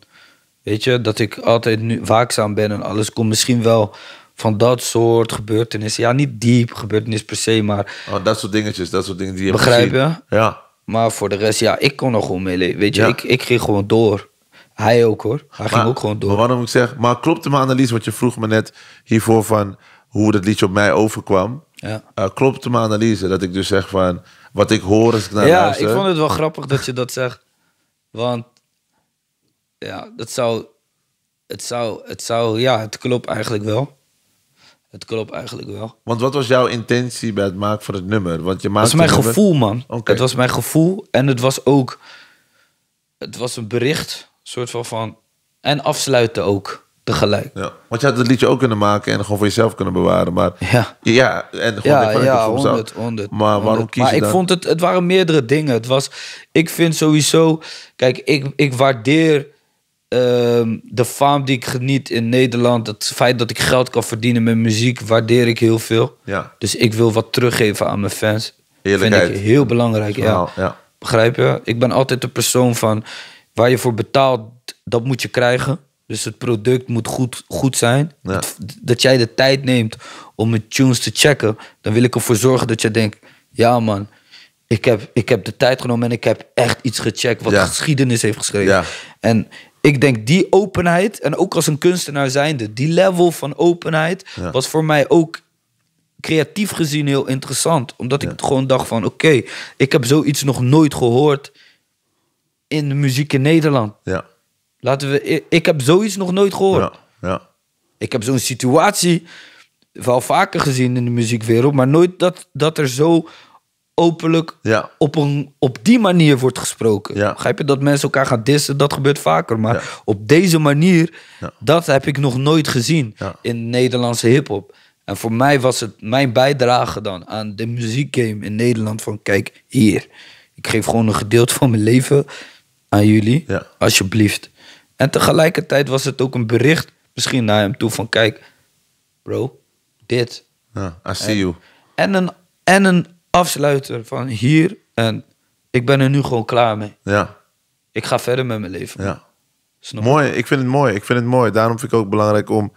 Speaker 1: weet je, dat ik altijd nu waakzaam ben en alles komt misschien wel van dat soort gebeurtenissen. Ja, niet diep gebeurtenissen per se, maar...
Speaker 2: Oh, dat soort dingetjes, dat soort dingen die je Begrijp je?
Speaker 1: Ja. Maar voor de rest, ja, ik kon er gewoon mee leven. Weet je, ik, ik ging gewoon door.
Speaker 2: Hij ook hoor. Hij ging ook gewoon door. Maar waarom ik zeg, maar klopt mijn analyse, want je vroeg me net hiervoor van hoe dat liedje op mij overkwam. Ja. Eh, klopt mijn analyse dat ik dus zeg van wat ik hoor als ik naar ja, luister. Ja, ik vond het wel grappig
Speaker 1: dat je dat zegt. Want ja, dat zou, het zou, het zou, ja, het klopt eigenlijk wel. Het klopt eigenlijk wel.
Speaker 2: Want wat was jouw intentie bij het maken van het nummer? Want je maakte het was mijn gevoel, man.
Speaker 1: Okay. Het was mijn gevoel en het was ook... Het was een bericht, soort van van... En afsluiten ook, tegelijk. Ja.
Speaker 2: Want je had het liedje ook kunnen maken en gewoon voor jezelf kunnen bewaren. Maar ja, ja en gewoon... Ja, ja, 100, Maar waarom 100. kies je Maar ik vond
Speaker 1: het... Het waren meerdere dingen. Het was... Ik vind sowieso... Kijk, ik, ik waardeer Ehm, de faam die ik geniet in Nederland, het feit dat ik geld kan verdienen met muziek, waardeer ik heel veel. Ja. Dus ik wil wat teruggeven aan mijn fans. Eerlijkheid. Vind ik heel belangrijk. ja. ja. Begrijp je? Ik ben altijd de persoon van waar je voor betaalt, dat moet je krijgen. Dus het product moet goed, goed zijn. Dat, jij de tijd neemt om mijn tunes te checken. Dan wil ik ervoor zorgen dat jij denkt: ja, man, ik heb, ik heb de tijd genomen en ik heb echt iets gecheckt wat geschiedenis heeft geschreven. En ik denk die openheid, en ook als een kunstenaar zijnde, die level van openheid was voor mij ook creatief gezien heel interessant. Omdat ja. ik gewoon dacht van, oké, ik heb zoiets nog nooit gehoord in de muziek in Nederland. Ja. Laten we, ik, heb zoiets nog nooit gehoord. Ja. ja. Ik heb zo'n situatie wel vaker gezien in de muziekwereld, maar nooit dat, dat er zo openlijk op, een, op die manier wordt gesproken. Ja. Begrijp je? Dat mensen elkaar gaan dissen, dat gebeurt vaker. Maar op deze manier, dat heb ik nog nooit gezien in Nederlandse hip-hop. En voor mij was het mijn bijdrage dan aan de muziekgame in Nederland. Van kijk, hier. Ik geef gewoon een gedeelte van mijn leven aan jullie. Alsjeblieft. En tegelijkertijd was het ook een bericht misschien naar hem toe van kijk, bro, dit. I see you. En een, en een afsluiter van hier en ik ben er nu gewoon klaar mee. Ja. Ik ga verder met mijn leven. Ja. mooi,
Speaker 2: ik vind het mooi. Ik vind het mooi. Daarom vind ik ook belangrijk om,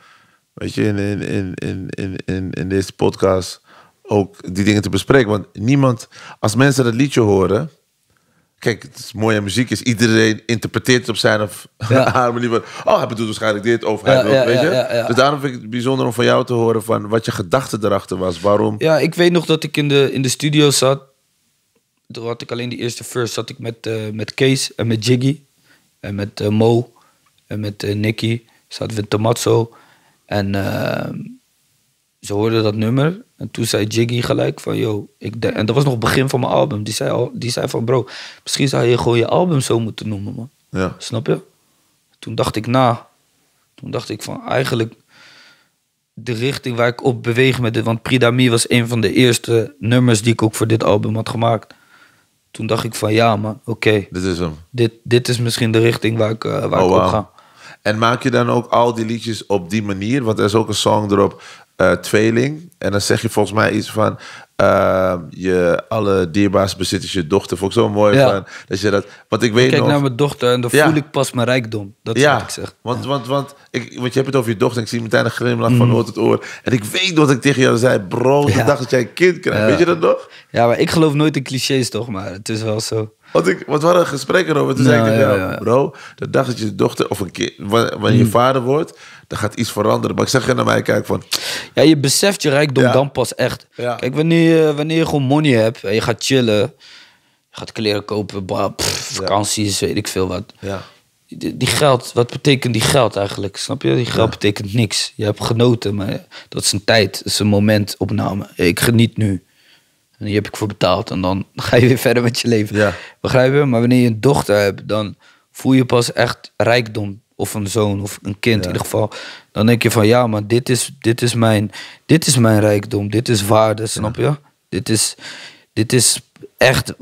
Speaker 2: weet je, in, in, in, in, in, in deze podcast ook die dingen te bespreken. Want niemand, als mensen dat liedje horen, Kijk, het mooie muziek is iedereen interpreteert het op zijn of haar manier. Van, oh, hij bedoelt waarschijnlijk dit overheid. weet je. Dus daarom vind ik het bijzonder om van jou te horen van wat je gedachte erachter was. Waarom?
Speaker 1: Ja, ik weet nog dat ik in de, in de studio zat. Toen had ik alleen die eerste first. Zat ik met, eh, met Kees en met Jiggy en met eh, Mo en met uh, Nicky. Zaten we in Tomazzo en ehm, ze hoorden dat nummer en toen zei Jiggy gelijk van, yo, ik denk, en dat was nog het begin van mijn album. Die zei, al, die zei van, bro, misschien zou je gewoon je album zo moeten noemen, man. Ja. Snap je? Toen dacht ik na. Toen dacht ik van, eigenlijk de richting waar ik op beweeg met dit. Want Pridami was een van de eerste nummers die ik ook voor dit album had gemaakt. Toen dacht ik van, ja man, oké. dit is hem. Dit, dit is misschien de richting waar ik, eh, waar oh, ik op wow. ga.
Speaker 2: En maak je dan ook al die liedjes op die manier? Want er is ook een song erop uh, tweeling. En dan zeg je volgens mij iets van. Ehm, je alle dierbaars bezit je dochter. Vond ik zo mooi van, dat je dat. Want ik weet ik kijk naar mijn dochter en dan voel ik pas mijn rijkdom. Dat is wat ik zeg. Want, want, want, ik, want je hebt het over je dochter. Ik zie meteen een glimlach van mm. oor tot oor. En ik weet wat ik tegen jou zei, bro, de dag dat jij een kind krijgt. Weet je dat nog? Ja, maar ik geloof nooit in clichés toch, maar het is wel zo. wat ik, want we een gesprek erover. Toen zei nou, ik, bro, de dag dat je dochter of een kind, wanneer je mm. vader wordt er gaat iets veranderen. Maar ik zeg je naar mij, kijk van... Ja, je beseft je rijkdom dan pas echt. Ja. Kijk, wanneer, wanneer je gewoon money hebt en je gaat chillen...
Speaker 1: Je gaat kleren kopen, bah, pff, vakanties, weet ik veel wat. Ja. Die, geld, wat betekent die geld eigenlijk? Snap je? Die geld betekent niks. Je hebt genoten, maar dat is een tijd. Dat is een momentopname. Ik geniet nu. En die heb ik voor betaald. En dan ga je weer verder met je leven. Ja. Begrijp je? Maar wanneer je een dochter hebt, dan voel je pas echt rijkdom of een zoon of een kind in ieder geval. Dan denk je van ja, maar dit is, dit is, mijn, dit is mijn rijkdom. Dit is waarde, snap je? Dit is, dit is echt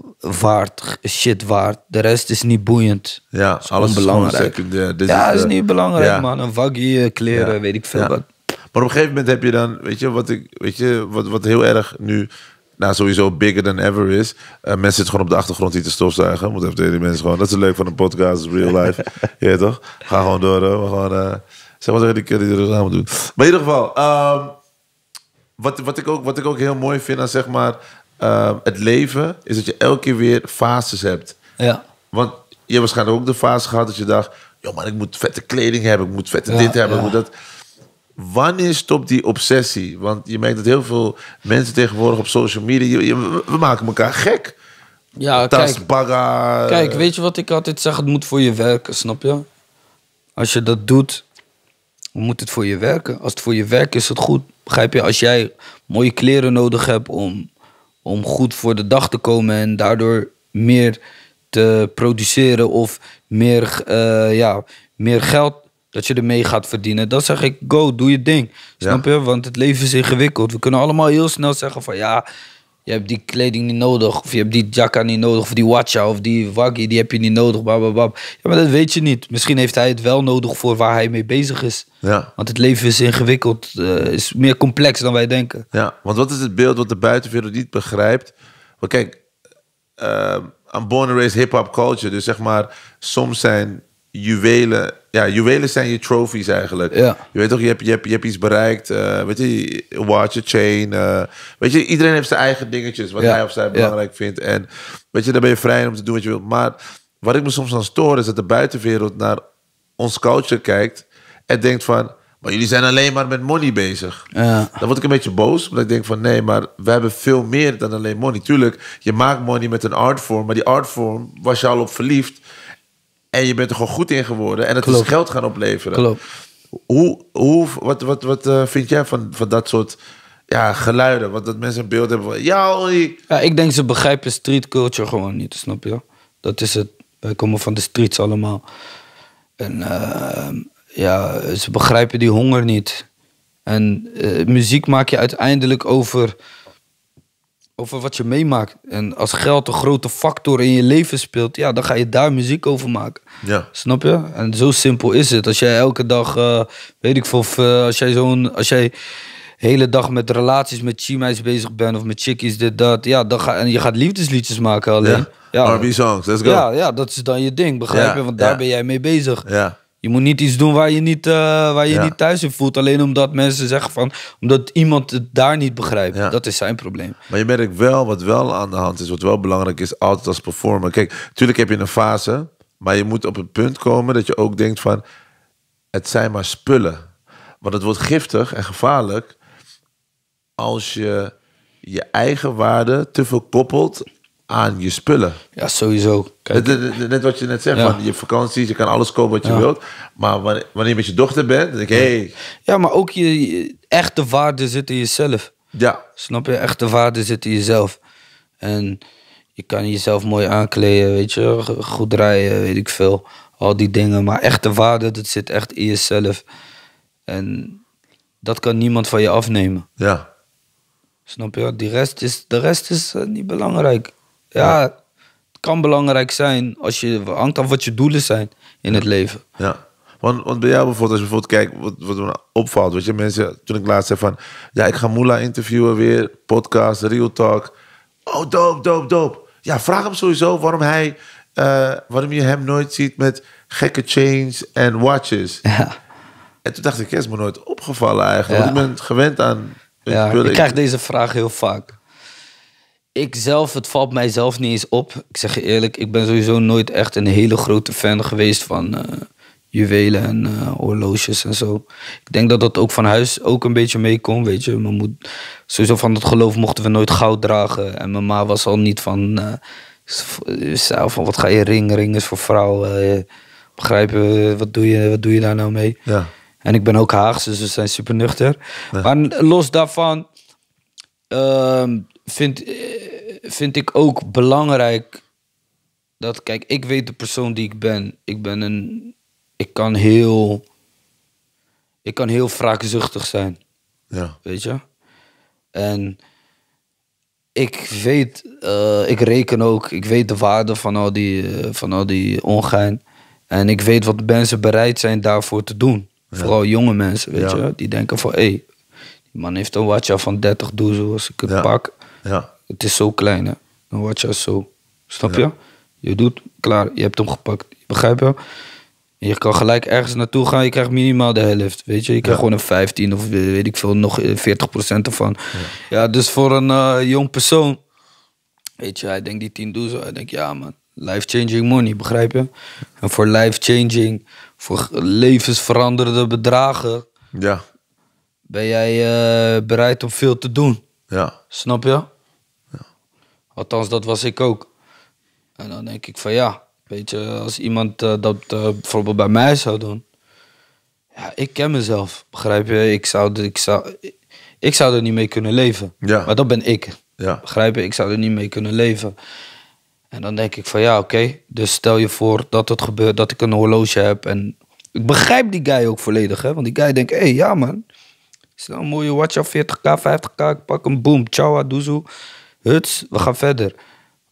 Speaker 1: waard, shit waard. De rest is niet boeiend. Ja, is alles belangrijk. ja, is, niet belangrijk, man.
Speaker 2: Een waggie, eh, kleren, weet ik veel wat. Maar op een gegeven moment heb je dan, weet je, wat ik, weet je, wat, wat heel erg nu nou, sowieso bigger than ever is. Uh, mensen zitten gewoon op de achtergrond die te stofzuigen. Moet die mensen gewoon. Dat is leuk van een podcast, real life. ja, toch? Ga gewoon door, hoor. Maar gewoon, eh, zeg maar tegen die keer die er samen doen. Maar in ieder geval, ehm, wat, wat, ik ook, wat ik ook heel mooi vind aan zeg maar, ehm, het leven, is dat je elke keer weer fases hebt. Ja. Want je hebt waarschijnlijk ook de fase gehad dat je dacht, joh maar ik moet vette kleding hebben, ik moet vette dit hebben, ik moet dat. Wanneer stopt die obsessie? Want je merkt dat heel veel mensen tegenwoordig op social media... Je, we maken elkaar gek. Ja, Tas, kijk, kijk, weet je wat ik altijd zeg? Het moet voor je werken, snap je?
Speaker 1: Als je dat doet, moet het voor je werken. Als het voor je werkt, is het goed. Begrijp je? Als jij mooie kleren nodig hebt om, om goed voor de dag te komen en daardoor meer te produceren of meer, uh, ja, meer geld dat je ermee gaat verdienen, dan zeg ik go, doe je ding. Snap je? Want het leven is ingewikkeld. We kunnen allemaal heel snel zeggen van ja, je hebt die kleding niet nodig, of je hebt die jacka niet nodig, of die watcha, of die waggy, die heb je niet nodig, bababab. Ja, maar dat weet je niet. Misschien heeft hij het wel nodig voor waar hij mee bezig is. Ja. Want het leven is ingewikkeld, eh, is meer complex dan
Speaker 2: wij denken. Ja, want wat is het beeld wat de buitenwereld niet begrijpt? Want kijk, uh, I'm born and raised hip-hop culture, dus zeg maar, soms zijn juwelen ja, juwelen zijn je trophies eigenlijk. Je weet toch, je hebt, je hebt, je hebt iets bereikt. Uh, weet je, watch a chain. Eh, weet je, iedereen heeft zijn eigen dingetjes wat hij of zij belangrijk vindt. En weet je, daar ben je vrij om te doen wat je wilt. Maar wat ik me soms aan stoor is dat de buitenwereld naar ons culture kijkt en denkt van. Maar jullie zijn alleen maar met money bezig. Dan word ik een beetje boos. Omdat ik denk van nee, maar we hebben veel meer dan alleen money. Tuurlijk, je maakt money met een artform. Maar die artform was je al op verliefd. En je bent er gewoon goed in geworden. En het is geld gaan opleveren. Klopt. Hoe, hoe, wat wat, wat eh, vind jij van, van dat soort ja, geluiden? Want dat mensen een beeld hebben van... Ja, ja, ik denk ze begrijpen street culture
Speaker 1: gewoon niet, snap je? Dat is het. We komen van de streets allemaal. En eh, ja, ze begrijpen die honger niet. En eh, muziek maak je uiteindelijk over over wat je meemaakt. En als geld een grote factor in je leven speelt, ja, dan ga je daar muziek over maken. Ja. Snap je? En zo simpel is het. Als jij elke dag, eh, weet ik veel, of, eh, als jij zo'n, als jij hele dag met relaties met chimeis bezig bent of met chickies, dit, dat, ja, dan ga, en je gaat liefdesliedjes maken alleen.
Speaker 2: Ja. ja. R&B songs, let's go. Ja,
Speaker 1: ja, dat is dan je ding, begrijp je? Want daar ben jij mee bezig. Ja. Je moet niet iets doen waar je niet, eh, waar je niet thuis in voelt. Alleen omdat mensen zeggen van... Omdat iemand het daar niet begrijpt. Dat is zijn probleem.
Speaker 2: Maar je merkt wel wat wel aan de hand is. Wat wel belangrijk is altijd als performer. Kijk, natuurlijk heb je een fase. Maar je moet op het punt komen dat je ook denkt van... Het zijn maar spullen. Want het wordt giftig en gevaarlijk... Als je je eigen waarde te veel koppelt aan je spullen. Ja, sowieso. Net, wat je net zegt, van je vakanties, je kan alles kopen wat je wilt. Maar wanneer je met je dochter bent, dan denk ik, hey. Ja, maar ook je echte waarde zit in
Speaker 1: jezelf. Ja. Snap je? Echte waarde zit in jezelf. En je kan jezelf mooi aankleden, weet je, goed rijden, weet ik veel. Al die dingen. Maar echte waarde, dat zit echt in jezelf. En dat kan niemand van je afnemen. Ja. Snap je? Die rest is, de rest is eh, niet belangrijk. Ja, het
Speaker 2: kan belangrijk zijn. Als je, hangt af wat je doelen zijn in het leven. Ja. Want, want, bij jou bijvoorbeeld, als je bijvoorbeeld kijkt wat, wat me opvalt. Weet je, mensen, toen ik laatst zei van... Ja, ik ga Moela interviewen weer. Podcast, Real Talk. Oh, doop, doop, doop. Ja, vraag hem sowieso waarom hij... Eh, waarom je hem nooit ziet met gekke chains en watches. Ja. En toen dacht ik, het is me nooit opgevallen eigenlijk. Want ik ben gewend aan... Ja, ik, ik krijg
Speaker 1: deze vraag heel vaak ik zelf, het valt mijzelf niet eens op. Ik zeg je eerlijk, ik ben sowieso nooit echt een hele grote fan geweest van uh, juwelen en uh, horloges en zo. Ik denk dat dat ook van huis ook een beetje meekomt, weet je. Mijn moed, sowieso van dat geloof mochten we nooit goud dragen. En mijn ma was al niet van, uh, van wat ga je ring, ring is voor vrouwen. begrijpen, wat doe, je, wat doe je daar nou mee? Ja. En ik ben ook Haags, dus we zijn super nuchter. Maar los daarvan... Ehm, vind, eh, vind ik ook belangrijk dat, kijk, ik weet de persoon die ik ben. Ik ben een, ik kan heel, ik kan heel wraakzuchtig zijn. Ja. Weet je? En ik weet, eh, ik reken ook, ik weet de waarde van al die, eh, van al die ongein. En ik weet wat mensen bereid zijn daarvoor te doen. Vooral jonge mensen, weet je. Die denken van, hé, die man heeft een watja van 30 doezel als ik het pak. Ja. Het is zo klein, hè. Een wordt je zo. Snap je? Je doet, klaar, je hebt hem gepakt. Begrijp je? Je kan gelijk ergens naartoe gaan, je krijgt minimaal de helft. Weet je, je krijgt gewoon een 15 of eh, weet ik veel, nog 40% eh, ervan. Ja. ja, dus voor een eh, jong persoon, weet je, hij denkt die 10 doezel. Hij denkt, ja man, life-changing money, begrijp je? En voor life-changing, voor levensveranderende bedragen, ja. ben jij bereid om veel te doen. Ja. Snap je? Althans, dat was ik ook. En dan denk ik van ja, weet je, als iemand eh, dat eh, bijvoorbeeld bij mij zou doen. Ja, ik ken mezelf, begrijp je? Ik zou, ik zou, ik zou er niet mee kunnen leven. Ja. Maar dat ben ik. Ja. Begrijp je? Ik zou er niet mee kunnen leven. En dan denk ik van ja, oké. dus stel je voor dat het gebeurt, dat ik een horloge heb. En ik begrijp die guy ook volledig, hè? Want die guy denkt, hé, hey, ja man. Snel nou een mooie watch af, 40k, 50k. Ik pak een boom, ciao, doezoe huts, we gaan verder.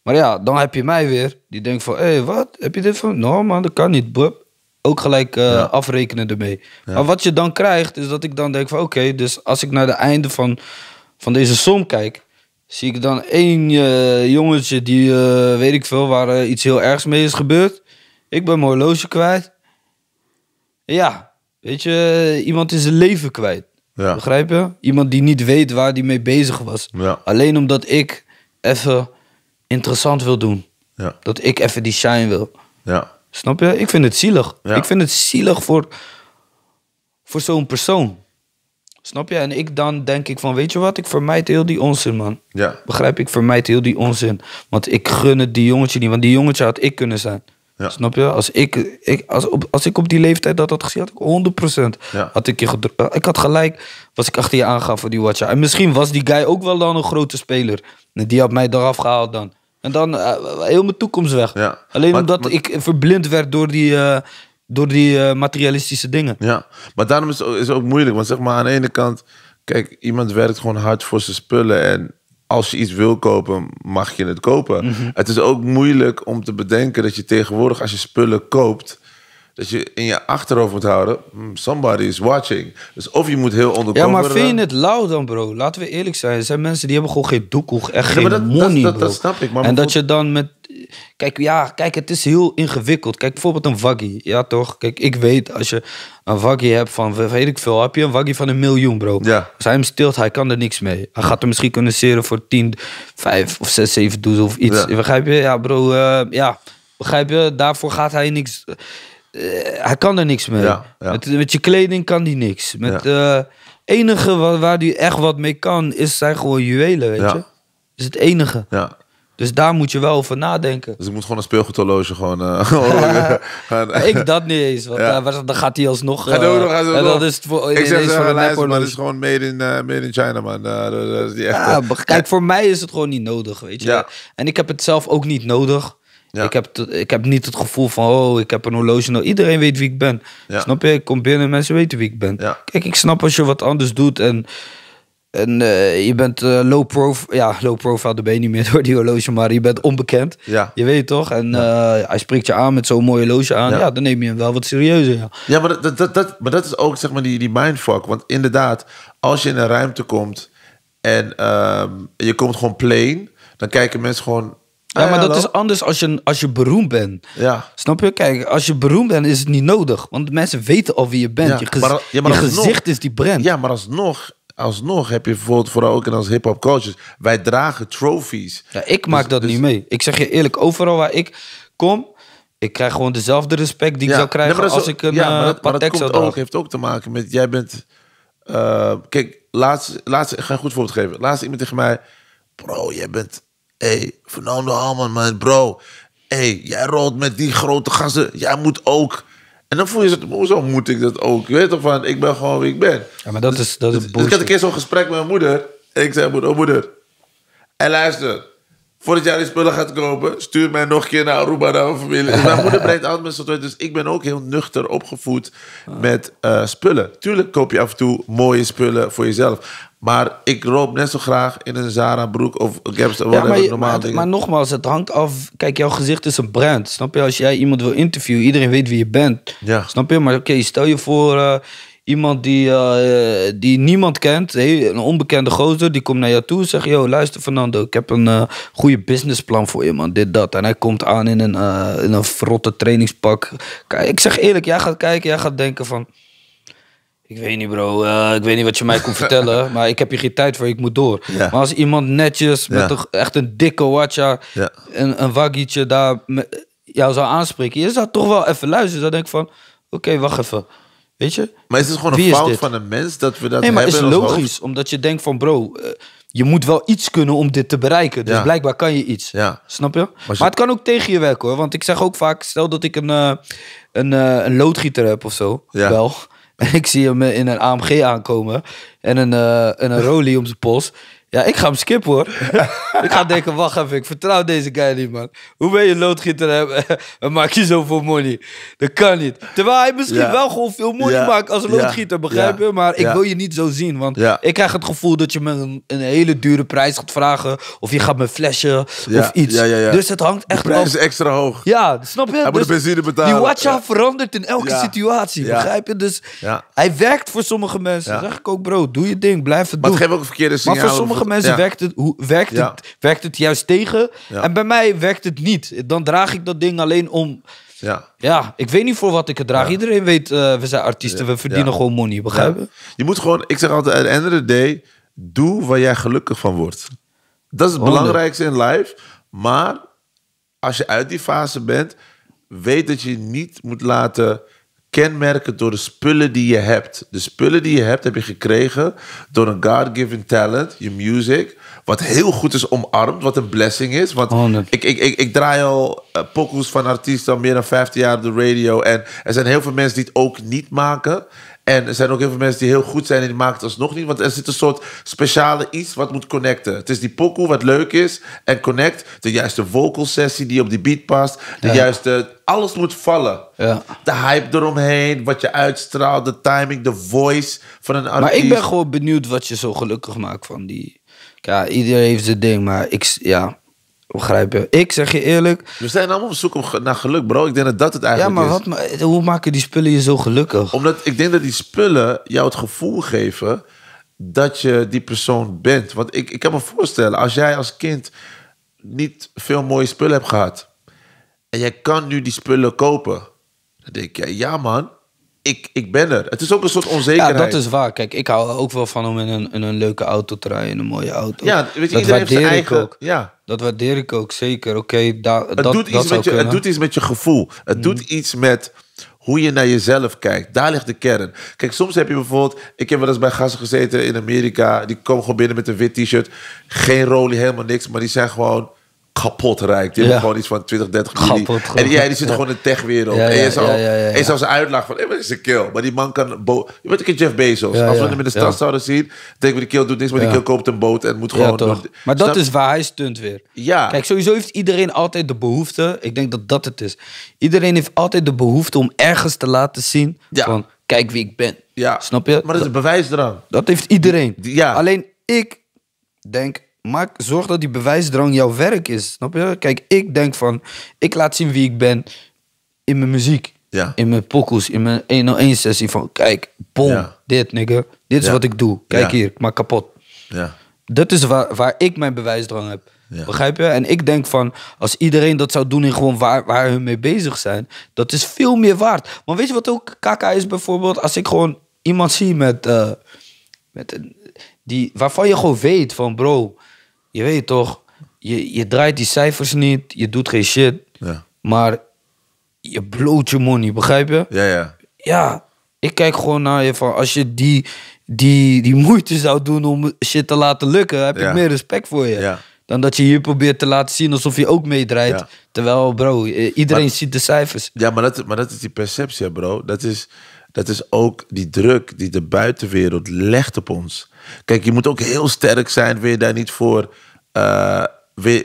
Speaker 1: Maar ja, dan heb je mij weer. Die denkt van, hé, hey, wat? Heb je dit van? Nou man, dat kan niet. bub. Ook gelijk eh, afrekenen ermee. Maar wat je dan krijgt, is dat ik dan denk van... Oké, dus als ik naar de einde van, van deze som kijk... zie ik dan één uh, jongetje die, eh, weet ik veel... waar iets heel ergs mee is gebeurd. Ik ben mijn horloge kwijt. Ja, weet je, iemand is zijn leven kwijt. Ja. Begrijp je? Iemand die niet weet waar die mee bezig was. Alleen omdat ik even interessant wil doen. Ja. Dat ik even die shine wil. Ja. Snap je? Ik vind het zielig. Ik vind het zielig voor, voor zo'n persoon. Snap je? En ik dan denk ik van, weet je wat? Ik vermijd heel die onzin, man. Ja. Begrijp ik? Vermijd heel die onzin. Want ik gun het die jongetje niet. Want die jongetje had ik kunnen zijn. Snap je? Als ik, ik, als, op, als ik op die leeftijd dat had gezien, had ik 100%. Had ik, je eh, ik had gelijk, was ik achter je aangaf voor die watcha. En misschien was die guy ook wel dan een grote speler. die had mij eraf gehaald dan. En dan eh, heel
Speaker 2: mijn toekomst weg. Alleen omdat ik verblind werd door die, eh, door die materialistische dingen. Ja, maar daarom is het ook, is ook moeilijk. Want zeg maar, aan de ene kant, kijk, iemand werkt gewoon hard voor zijn spullen. En als je iets wil kopen, mag je het kopen. Mhm. Het is ook moeilijk om te bedenken dat je tegenwoordig als je spullen koopt, dat je in je achterhoofd moet houden, hmm, somebody is watching. Dus of je moet heel onderkomen. Ja, maar vind je
Speaker 1: het lauw dan, bro? Laten we eerlijk zijn. Er zijn mensen die hebben gewoon geen doekoeg, echt geen dat, money, dat, dat, bro. snap ik. en dat je dan met Kijk, ja, kijk, het is heel ingewikkeld. Kijk, bijvoorbeeld een waggy. Ja, toch? Kijk, ik weet als je een waggy hebt van, weet ik veel, heb je een waggy van een miljoen, bro. Ja. Als hem stilt, hij kan er niks mee. Hij gaat hem misschien kunnen seren voor 10, 5 of 6, 7 doezel of iets. Ja. Begrijp je? Ja, bro. Eh, ja, begrijp je? Daarvoor gaat hij niks. Eh, hij kan er niks mee. Ja, Met, je kleding kan hij niks. Met eh, enige waar, die hij echt wat mee kan, is zijn gewoon juwelen, weet je? is het enige. Ja. Dus daar moet je wel over nadenken.
Speaker 2: Dus ik moet gewoon een speelgoedhorloge gewoon... Eh, ik dat niet eens, want dan gaat hij alsnog... Uh, en dat is het voor, ik zeg voor lijst, maar het is gewoon made in, eh, made in China, man.
Speaker 1: ja, kijk, voor mij is het gewoon niet nodig, weet je. Ja. En ik heb het zelf ook niet nodig. Ik, heb ik heb niet het gevoel van, oh, ik heb een horloge Iedereen weet wie ik ben. Snap je? Ik kom binnen mensen weten wie ik ben. Kijk, ik snap als je wat anders doet en en eh, je bent eh, low profile. Ja, low profile, daar ben je niet meer door die horloge. Maar je bent onbekend. Ja. Je weet toch?
Speaker 2: En eh, hij spreekt je aan met zo'n mooie horloge aan. Ja. dan neem je hem wel wat
Speaker 1: serieuzer. Ja,
Speaker 2: ja maar, dat, dat, dat, maar dat is ook zeg maar die, die mindfuck. Want inderdaad, als je in een ruimte komt en ehm, je komt gewoon plain. Dan kijken mensen gewoon ja, maar dat is
Speaker 1: anders als je, als je beroemd bent. Ja. Snap je? Kijk, als je beroemd bent is het niet nodig. Want mensen
Speaker 2: weten al wie je bent. Ja, je, maar, maar je gezicht is die brand. Ja, maar alsnog alsnog heb je bijvoorbeeld vooral ook als hip-hop coaches. Wij dragen trophies. Ja, ik
Speaker 1: maak dus- dat dus- niet mee. Ik zeg je eerlijk, overal waar ik kom, ik krijg gewoon dezelfde respect die ik zou krijgen als ik een ja, eh, maar dat, maar dat ook, heeft
Speaker 2: ook te maken met jij bent. Uh, kijk, laatst, laatst, ga een goed voorbeeld geven. Laatst iemand tegen mij, bro, jij bent, hey, Fernando Alman, man, bro, hey, jij rolt met die grote gasten, jij moet ook. En dan voel je zo, hoezo moet ik dat ook? Je weet toch van, ik ben gewoon wie ik ben. Ja, maar dat is, dat is dus, dus ik had een keer zo'n gesprek met mijn moeder. ik zei, moeder, oh, moeder. En luister, voordat jij die spullen gaat kopen, stuur mij nog een keer naar Aruba, naar mijn familie. mijn moeder brengt altijd met tweeën. Dus ik ben ook heel nuchter opgevoed ah. met eh, spullen. Tuurlijk koop je af en toe mooie spullen voor jezelf. Maar ik loop net zo graag in een Zara broek of een of Ja, maar, normaal maar, maar
Speaker 1: nogmaals, het hangt af. Kijk, jouw gezicht is een brand. Snap je? Als jij iemand wil interviewen, iedereen weet wie je bent. Snap je? Maar oké, stel je voor eh, iemand die, eh, die niemand kent. een onbekende gozer. Die komt naar jou toe en zegt... Yo, luister Fernando, ik heb een uh, goede businessplan voor je man. Dit, dat. En hij komt aan in een, in een verrotte trainingspak. Kijk, ik zeg eerlijk, jij gaat kijken. Jij gaat denken van... Ik weet niet, bro. Eh, ik weet niet wat je mij kon vertellen. Maar ik heb hier geen tijd voor. Ik moet door. Maar als iemand netjes met toch een, echt een dikke watcha, Ja. Een, een waggietje daar jou zou aanspreken. Je zou toch wel even luisteren. Dan denk ik van: oké, wacht even.
Speaker 2: Weet je? Maar is het gewoon een fout van een mens dat we dat nee, maar is logisch.
Speaker 1: Omdat je denkt van: bro, eh, je moet wel iets kunnen om dit te bereiken. Dus blijkbaar kan je iets. Snap je? Maar, het kan ook tegen je werken hoor. Want ik zeg ook vaak: stel dat ik een, eh, een, een loodgieter heb of zo. Wel ik zie hem eh, in een AMG aankomen en een, uh, een om zijn pols. Ja, ik ga hem skippen hoor. ik ga denken, wacht even, ik vertrouw deze guy niet, man. Hoe ben je loodgieter hebben en maak je zoveel money? Dat kan niet. Terwijl hij misschien wel gewoon veel money maakt als loodgieter, begrijp je? Maar ik wil je niet zo zien, want ik krijg het gevoel dat je me een, een, hele dure prijs gaat vragen. Of je gaat me flesje of iets. Dus het hangt echt prijs af. is extra hoog. Ja, snap je? Hij moet dus de benzine betalen. Die watcha verandert in elke situatie, begrijp je? Dus hij werkt voor sommige mensen. Zeg ik ook, bro, doe je ding, blijf het maar doen. Maar het geeft ook een verkeerde signaal. Maar voor mensen werkt, het, werkt, het, werkt het juist tegen. En bij mij werkt het niet. Dan draag ik dat ding alleen om... Ja. ja, ik weet niet voor wat ik het draag. Iedereen weet, eh, we zijn
Speaker 2: artiesten, we verdienen gewoon money, begrijpen? Je moet gewoon, ik zeg altijd, at end of the day, doe waar jij gelukkig van wordt.
Speaker 1: Dat is het belangrijkste
Speaker 2: in life. Maar als je uit die fase bent, weet dat je niet moet laten kenmerken door de spullen die je hebt. De spullen die je hebt heb je gekregen door een God-given talent, je music. Wat heel goed is omarmd, wat een blessing is. Want ik, ik, ik, draai al uh, van artiesten al meer dan 15 jaar op de radio. En er zijn heel veel mensen die het ook niet maken. En er zijn ook even mensen die heel goed zijn en die maken het alsnog niet. Want er zit een soort speciale iets wat moet connecten. Het is die pokoe wat leuk is en connect. De juiste vocal sessie die op die beat past. De juiste... Alles moet vallen. Ja. De hype eromheen, wat je uitstraalt, de timing, de voice van een artiest. Maar ik ben gewoon benieuwd wat je zo gelukkig maakt van die...
Speaker 1: Ja, iedereen heeft zijn ding, maar ik... Ja, Begrijp je? Ik zeg je eerlijk.
Speaker 2: We zijn allemaal op zoek naar geluk, bro. Ik denk dat dat het eigenlijk is. Ja, maar hoe maken die spullen je zo gelukkig? Omdat ik denk dat die spullen jou het gevoel geven dat je die persoon bent. Want ik, ik kan me voorstellen, als jij als kind niet veel mooie spullen hebt gehad. en jij kan nu die spullen kopen. dan denk je, ja man, ik, ik ben er. Het is ook een soort onzekerheid. Ja, dat is
Speaker 1: waar. Kijk, ik hou ook wel van om in een, een leuke auto te rijden,
Speaker 2: een mooie auto. Ja, weet je, dat waardeer ik eigen, ook. Ja. Dat waardeer ik ook zeker. Oké, okay, da, het dat, doet iets met je, Het doet iets met je gevoel. Het doet mm. iets met hoe je naar jezelf kijkt. Daar ligt de kern. Kijk, soms heb je bijvoorbeeld... Ik heb wel eens bij gasten gezeten in Amerika. Die komen gewoon binnen met een wit t-shirt. Geen rolie, helemaal niks. Maar die zijn gewoon kapot rijk. Die hebben gewoon iets van 20, 30 En jij die zit gewoon in de techwereld. en je zou, en zou zijn uitlaag van, hé, eh, is een kill. Maar die man kan... boot. je bent een keer Jeff Bezos. Als we hem in de stad zouden zien, denken we, die kill doet niks, maar die kill koopt een boot en moet gewoon... Maar dat is waar
Speaker 1: hij stunt weer. Ja. Kijk, sowieso heeft iedereen altijd de behoefte, ik denk dat dat het is. Iedereen heeft altijd de behoefte om ergens te laten zien van,
Speaker 2: kijk wie ik ben. Snap je? Maar dat is bewijs bewijsdrang.
Speaker 1: Dat heeft iedereen. Alleen ik denk maak, zorg dat die bewijsdrang jouw werk is. Snap je? Kijk, ik denk van, ik laat zien wie ik ben in mijn muziek. In mijn pockels, in mijn 101 sessie van, kijk, bom, dit nigga, dit is wat ik doe. Kijk hier, ik maak kapot. Dat is waar, waar ik mijn bewijsdrang heb. Begrijp je? En ik denk van, als iedereen dat zou doen in gewoon waar, waar hun mee bezig zijn, dat is veel meer waard. Maar weet je wat ook kaka is bijvoorbeeld? Als ik gewoon iemand zie met, eh, met een, die, waarvan je gewoon weet van bro, je weet toch, je, je draait die cijfers niet, je doet geen shit. Ja. Maar je bloot je money, begrijp je? Ja, ja. Ja, ik kijk gewoon naar je van als je die, die, die moeite zou doen om shit te laten lukken, heb ik meer respect voor je. Dan dat je hier probeert te laten zien alsof je ook meedraait. Terwijl,
Speaker 2: bro, iedereen ziet de cijfers. Ja, maar dat, maar dat is die perceptie, bro. Dat is, dat is ook die druk die de buitenwereld legt op ons. Kijk, je moet ook heel sterk zijn. Wil je daar niet voor. Eh, wil,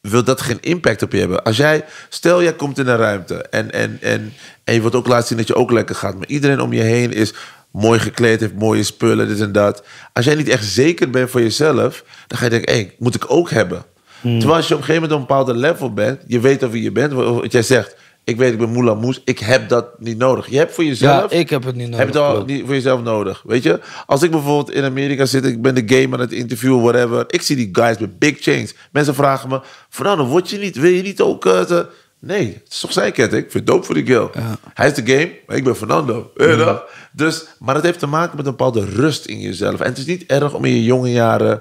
Speaker 2: wil, dat geen impact op je hebben? Als jij. Stel, jij komt in een ruimte. En, en, en, en je wordt ook laten zien dat je ook lekker gaat. Maar iedereen om je heen is mooi gekleed, heeft mooie spullen, dit en dat. Als jij niet echt zeker bent voor jezelf. dan ga je denken: hé, moet ik ook hebben? Hmm. Terwijl als je op een gegeven moment op een bepaalde level bent, je weet over wie je bent, wat jij zegt. Ik weet, ik ben moela moes. Ik heb dat niet nodig. Je hebt voor jezelf. Ja, ik heb het niet nodig. Heb je al niet voor jezelf nodig. Weet je, als ik bijvoorbeeld in Amerika zit, ik ben de game aan het interviewen, whatever. Ik zie die guys met big chains. Mensen vragen me: Fernando, word je niet, wil je niet ook. Uh, te... Nee, het is toch zijn kent Ik vind het dope voor die girl. Hij is de game, ik ben Fernando. Ja. Eh, mm. Dus, maar het heeft te maken met een bepaalde rust in jezelf. En het is niet erg om in je jonge jaren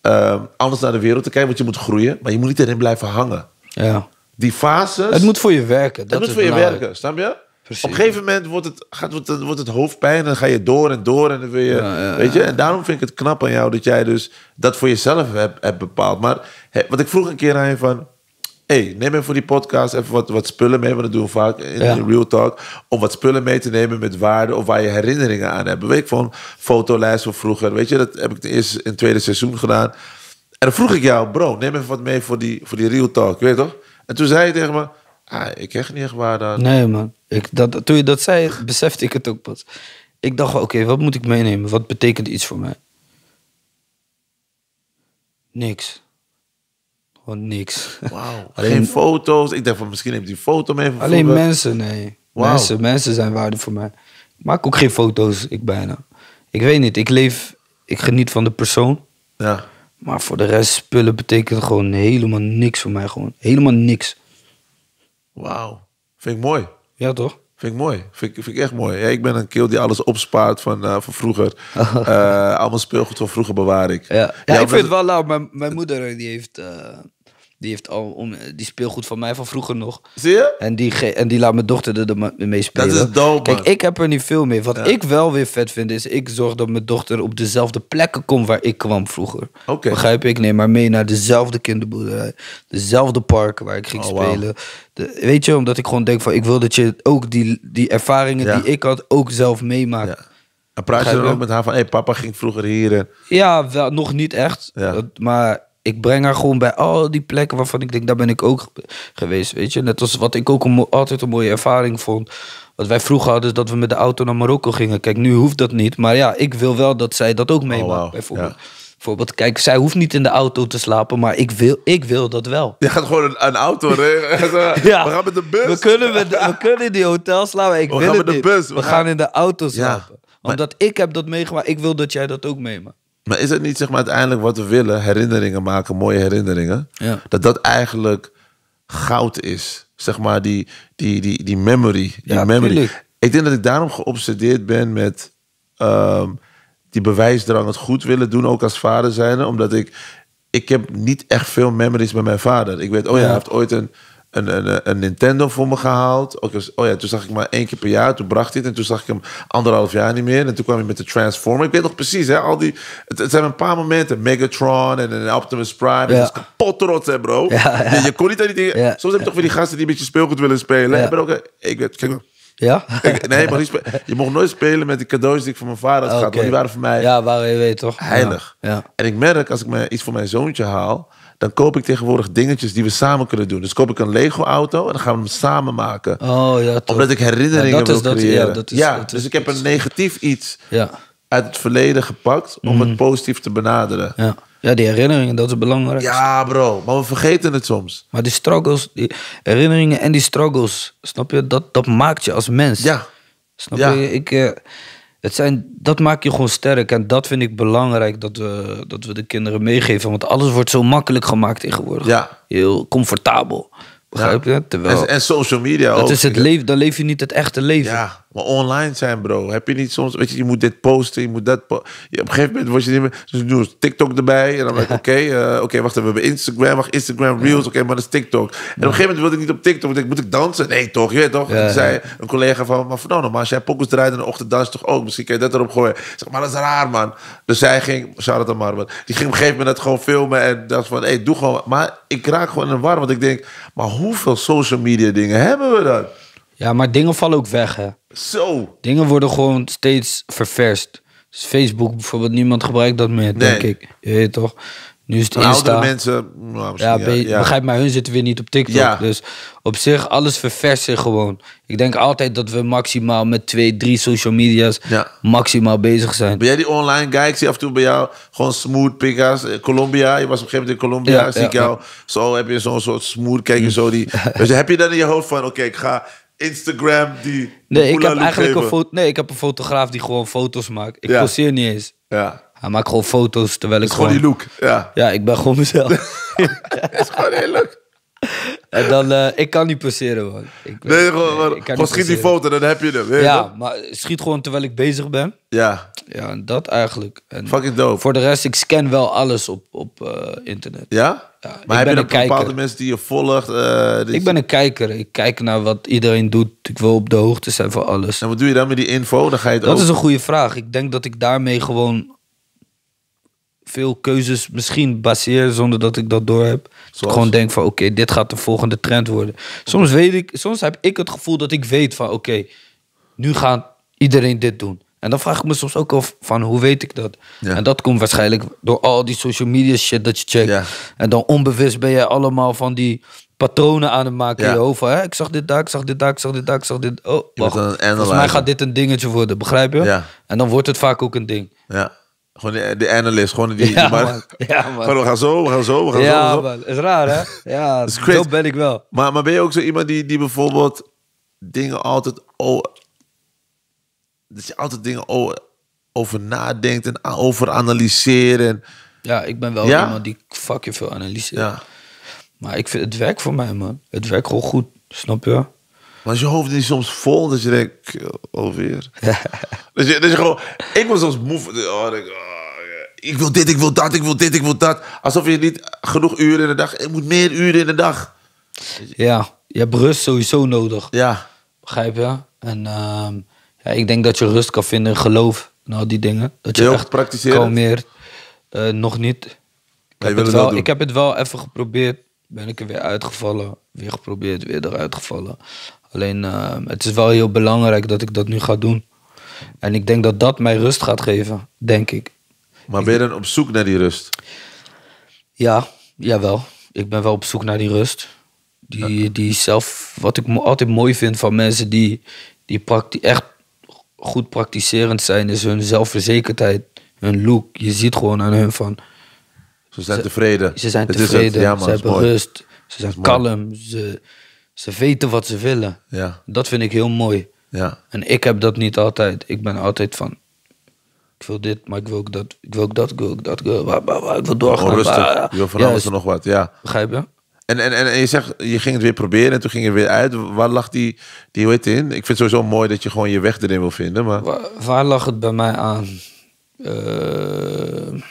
Speaker 2: ehm, anders naar de wereld te kijken, want je moet groeien. Maar je moet niet erin blijven hangen. Ja die fases. Het moet voor je werken. Dat moet voor je werken, snap je? Op een gegeven moment wordt het, gaat, wordt, wordt het hoofdpijn en dan ga je door en door en dan wil je, weet je. En daarom vind ik het knap aan jou dat jij dus dat voor jezelf hebt, hebt bepaald. Maar wat ik vroeg een keer aan je van, hey, neem even voor die podcast even wat, wat spullen mee, want dat doen we vaak in, Real Talk, om wat spullen mee te nemen met waarde of waar je herinneringen aan hebt. Weet ik van fotolijst van vroeger, weet je, dat heb ik eerst in het tweede seizoen gedaan. En dan vroeg ik jou, bro, neem even wat mee voor die, voor die Real Talk, weet je toch? En toen zei hij tegen me, ah, ik krijg niet echt waar aan. Nee man, ik, dat, toen je dat zei, besefte ik het ook
Speaker 1: pas. Ik dacht, oké, wat moet ik meenemen? Wat betekent iets voor mij?
Speaker 2: Niks. Gewoon niks. Wauw, alleen, geen foto's. Ik dacht van, misschien neemt hij een foto mee van Alleen mensen, nee. Wow. Mensen,
Speaker 1: mensen zijn waarde voor mij. Ik maak ook geen foto's, ik bijna. Ik weet niet, ik leef, ik geniet van de persoon. Ja. Maar voor de rest, spullen betekent gewoon helemaal niks voor mij. Gewoon helemaal niks.
Speaker 2: Wauw. Vind ik mooi. Ja, toch? Vind ik mooi. Vind ik, vind echt mooi. Ja, ik ben een keel die alles opspaart van, eh, van vroeger. uh, allemaal speelgoed van vroeger bewaar ik. Ja, ik vind het
Speaker 1: wel lauw. Mijn, mijn moeder eh, die heeft... Die heeft al om, die speelgoed van mij van vroeger nog. Zie je? En die, en die laat mijn dochter er mee spelen. Dat is Kijk, ik heb er niet veel mee. Wat ik wel weer vet vind is, ik zorg dat mijn dochter op dezelfde plekken komt waar ik kwam vroeger. Okay. Begrijp ik? Neem maar mee naar dezelfde kinderboerderij. Dezelfde parken waar ik ging oh, spelen. De, weet je, omdat ik gewoon denk van, ik wil dat je ook die, die ervaringen die ik had ook zelf
Speaker 2: meemaakt. Ja. En praat je dan ook met haar van, hé, hey, papa ging vroeger hier.
Speaker 1: Ja, wel, nog niet echt. Ja. Maar ik breng haar gewoon bij al die plekken waarvan ik denk, daar ben ik ook geweest, weet je. Net als wat ik ook altijd een mooie ervaring vond. Wat wij vroeger hadden, is dat we met de auto naar Marokko gingen. Kijk, nu hoeft dat niet. Maar ja, ik wil wel dat zij dat ook meemaakt, oh, bijvoorbeeld. Bijvoorbeeld, kijk, zij hoeft niet in de auto te slapen, maar ik wil, ik wil dat wel. Je gaat gewoon een, auto regelen. Eh, ja. We gaan met de bus. We kunnen, we kunnen in die hotel slapen. Ik we wil gaan met de bus. We, gaan... in de auto slapen. Omdat ik heb dat meegemaakt. Ik wil dat jij dat ook meemaakt.
Speaker 2: Maar is het niet zeg maar, uiteindelijk wat we willen, herinneringen maken, mooie herinneringen, dat dat eigenlijk goud is? Zeg maar die, die, die, die memory. Die ja, memory. Ik denk dat ik daarom geobsedeerd ben met um, die bewijsdrang, het goed willen doen, ook als vader zijn. Omdat ik, ik heb niet echt veel memories met mijn vader. Ik weet, oh ja. hij heeft ooit een een, een, een, Nintendo voor me gehaald. Ook als, oh ja, toen zag ik maar één keer per jaar. Toen bracht hij het. En toen zag ik hem anderhalf jaar niet meer. En toen kwam hij met de Transformer. Ik weet nog precies, hè, al die, het, zijn een paar momenten. Megatron en, een Optimus Prime. Dat ja. is kapot trots, hè, bro. Ja, Je, kon niet aan die dingen. Soms heb je toch weer die gasten die een beetje speelgoed willen spelen. Ik ben ook, ik weet, Ja? nee, je niet je mocht nooit spelen met die cadeaus die ik van mijn vader had gehad. die waren voor mij... Ja, waren je weet toch? Heilig. Ja. En ik merk, als ik iets voor mijn zoontje haal dan koop ik tegenwoordig dingetjes die we samen kunnen doen. Dus koop ik een Lego-auto en dan gaan we hem samen maken. Oh, ja, Omdat ik herinneringen ja, wil dat, creëren. Ja, dat is, dus ik heb een negatief iets uit het verleden gepakt om mhm. het positief te benaderen. Ja. ja, die herinneringen, dat is belangrijk. Ja, bro, maar we vergeten het soms. Maar die struggles, die
Speaker 1: herinneringen en die struggles, snap je? Dat, dat maakt je als mens. Ja. Snap je? Ik... Eh, dat, zijn, dat maakt je gewoon sterk. En dat vind ik belangrijk dat we, dat we de kinderen meegeven. Want alles wordt zo makkelijk gemaakt tegenwoordig. Ja. Heel comfortabel. Begrijp je?
Speaker 2: Terwijl, en, social media dat ook. Is het leven, dan leef je niet het echte leven. Ja. Maar online zijn, bro. Heb je niet soms, weet je, je moet dit posten, je moet dat. op een gegeven moment word je niet meer. Dus doen ze TikTok erbij. En dan ben ik, oké, eh, oké, wacht even. We hebben Instagram, wacht, Instagram Reels, oké, maar dat is TikTok. En op een gegeven moment wilde ik niet op TikTok. Ik moet ik dansen? Nee, toch? Je weet toch? Toen zei een collega van, maar van, nou, maar als jij pokus draait in de ochtend, dans toch ook. Misschien kun je dat erop gooien. Ik zeg, maar dat is raar, man. Dus zij ging, shout out aan Die ging op een gegeven moment dat gewoon filmen en dacht van, hé, hey, doe gewoon. Maar ik raak gewoon in de war, want ik denk, maar hoeveel social media dingen hebben we dan? Ja, maar dingen vallen ook weg, hè. Zo. Dingen worden gewoon
Speaker 1: steeds ververst. Dus Facebook bijvoorbeeld, niemand gebruikt dat meer, denk ik. Je weet toch? Nu is het Insta. Oudere mensen, nou, ja, begrijp maar, hun zitten weer niet op TikTok. Dus op zich, alles ververst zich gewoon. Ik denk altijd dat we maximaal met twee, drie social media's maximaal bezig zijn. Ben
Speaker 2: jij die online guy? Ik zie af en toe bij jou gewoon smooth pika's. Eh, Colombia, je was op een gegeven moment in Colombia. zie ik jou, zo heb je zo'n soort smooth, kijk je zo die... dus heb je dan in je hoofd van, oké, ik ga Instagram die. Nee, ik heb eigenlijk een foto.
Speaker 1: Nee, ik heb een fotograaf die gewoon foto's maakt. Ik ja. poseer niet eens. Ja. Hij maakt gewoon foto's terwijl ik gewoon. gewoon die look. Ja. Ja, ik ben gewoon mezelf. is gewoon heerlijk En dan, uh, ik kan niet poseren, man. Ik, nee, eh, gewoon, ik gewoon schiet die foto, dan heb je hem. ja, maar schiet gewoon terwijl
Speaker 2: ik bezig ben.
Speaker 1: Ja. Ja, dat eigenlijk. En Fucking dope. Voor de rest, ik scan wel alles op, op eh, internet. Ja? maar heb je kijker. bepaalde
Speaker 2: mensen die je volgt? Eh, ik ben een
Speaker 1: kijker. Ik kijk naar wat iedereen doet. Ik wil op de hoogte zijn van alles. En wat doe je dan met die info? Dan ga je dat is een goede vraag. Ik denk dat ik daarmee gewoon veel keuzes misschien baseer zonder dat ik dat door heb. gewoon denk van oké, dit gaat de volgende trend worden. Soms, weet ik, soms heb ik het gevoel dat ik weet van oké, nu gaat iedereen dit doen. En dan vraag ik me soms ook af van hoe weet ik dat? En dat komt waarschijnlijk door al die social media shit dat je checkt. En dan onbewust ben jij allemaal van die patronen aan het maken in je hoofd. Van, hè, ik zag dit daar, ik zag dit daar, ik zag dit daar, ik zag dit. Oh, wacht. Volgens mij gaat dit een dingetje worden, begrijp
Speaker 2: je? En dan wordt het vaak ook een ding. Ja. Gewoon de, analyst, gewoon die... Ja, maar, man. Ja, we gaan zo, we gaan zo, we gaan zo. Ja, Is raar, hè?
Speaker 1: Ja, zo ben ik wel.
Speaker 2: Maar, maar ben je ook zo iemand die, die bijvoorbeeld dingen altijd dat je altijd dingen over, nadenkt en over analyseren. Ja, ik ben wel iemand die fucking veel
Speaker 1: analyseert. Ja. Maar ik vind het werk voor mij,
Speaker 2: man. Het werkt gewoon goed, snap je? Maar je hoofd is soms vol dat je denkt, alweer? je, gewoon, ik was soms moe. Oh, oh ik wil dit, ik wil dat, ik wil dit, ik wil dat. Alsof je niet genoeg uren in de dag... Ik moet meer uren in de dag.
Speaker 1: Ja, je hebt rust sowieso nodig. Ja. Begrijp je? En ehm, ik denk dat je rust kan vinden in geloof. Nou, die dingen. Dat je, je echt kalmeert. Uh, nog niet. Ik, heb het, wel, ik heb het wel even geprobeerd. Ben ik er weer uitgevallen. Weer geprobeerd, weer eruit gevallen. Alleen eh, het is wel heel belangrijk dat ik dat nu ga doen. En ik denk dat dat mij rust gaat geven, denk ik. Maar ben je dan op zoek naar die rust? Ja, jawel. Ik ben wel op zoek naar die rust. Die, die zelf, wat ik altijd mooi vind van mensen die, die praktisch echt goed praktiserend zijn is hun zelfverzekerdheid, hun look. Je ziet gewoon aan hun van...
Speaker 2: Ze zijn tevreden. Ze zijn tevreden, ze hebben bewust, rust, ze zijn
Speaker 1: kalm, ze, ze weten wat ze willen. Ja. Dat vind ik heel mooi. Ja. En ik heb dat niet altijd. Ik ben altijd van, ik wil dit, maar ik wil ook dat, ik wil ook dat, ik wil ook dat, ik wil, ik wil doorgaan. je wil van alles en nog wat, ja.
Speaker 2: Begrijp je? En, en, en, je zegt, je ging het weer proberen en toen ging je weer uit. Waar lag die, die hoe heet in? Ik vind het sowieso mooi dat je gewoon je weg erin wil vinden. Maar...
Speaker 1: Waar, lag het bij mij aan? Eh,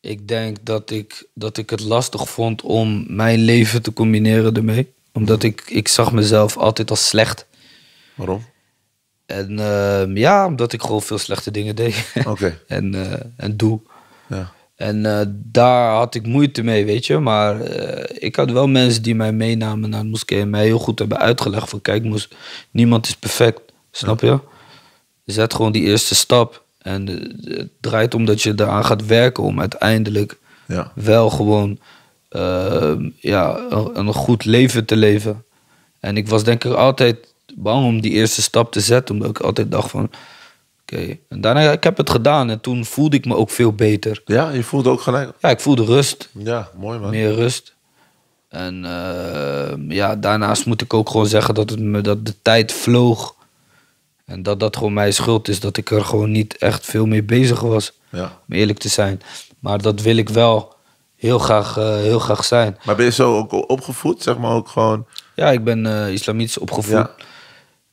Speaker 1: ik denk dat ik, dat ik het lastig vond om mijn leven te combineren ermee. Omdat ik, ik zag mezelf altijd als slecht. Waarom? En ehm, ja, omdat ik gewoon veel slechte dingen deed. Okay. en, eh, en doe. Ja. En eh, daar had ik moeite mee, weet je. Maar eh, ik had wel mensen die mij meenamen naar het moskee en mij heel goed hebben uitgelegd van kijk, niemand is perfect, snap je? Zet gewoon die eerste stap. En eh, het draait omdat je eraan gaat werken om uiteindelijk ja. wel gewoon ehm, ja, een, een goed leven te leven. En ik was denk ik altijd bang om die eerste stap te zetten, omdat ik altijd dacht van Oké. En daarna, ik heb het gedaan en toen voelde ik me ook veel beter. Ja, je voelde ook gelijk? Ja, ik voelde rust. Ja, mooi man. Meer rust. En ehm, ja, daarnaast moet ik ook gewoon zeggen dat, het me, dat de tijd vloog. En dat dat gewoon mijn schuld is, dat ik er gewoon niet echt veel mee bezig was. Ja. Om eerlijk te zijn. Maar dat wil ik wel heel graag, eh, heel graag zijn. Maar ben je zo ook opgevoed, zeg maar ook gewoon? Ja, ik ben uh, eh, islamitisch opgevoed. Ja.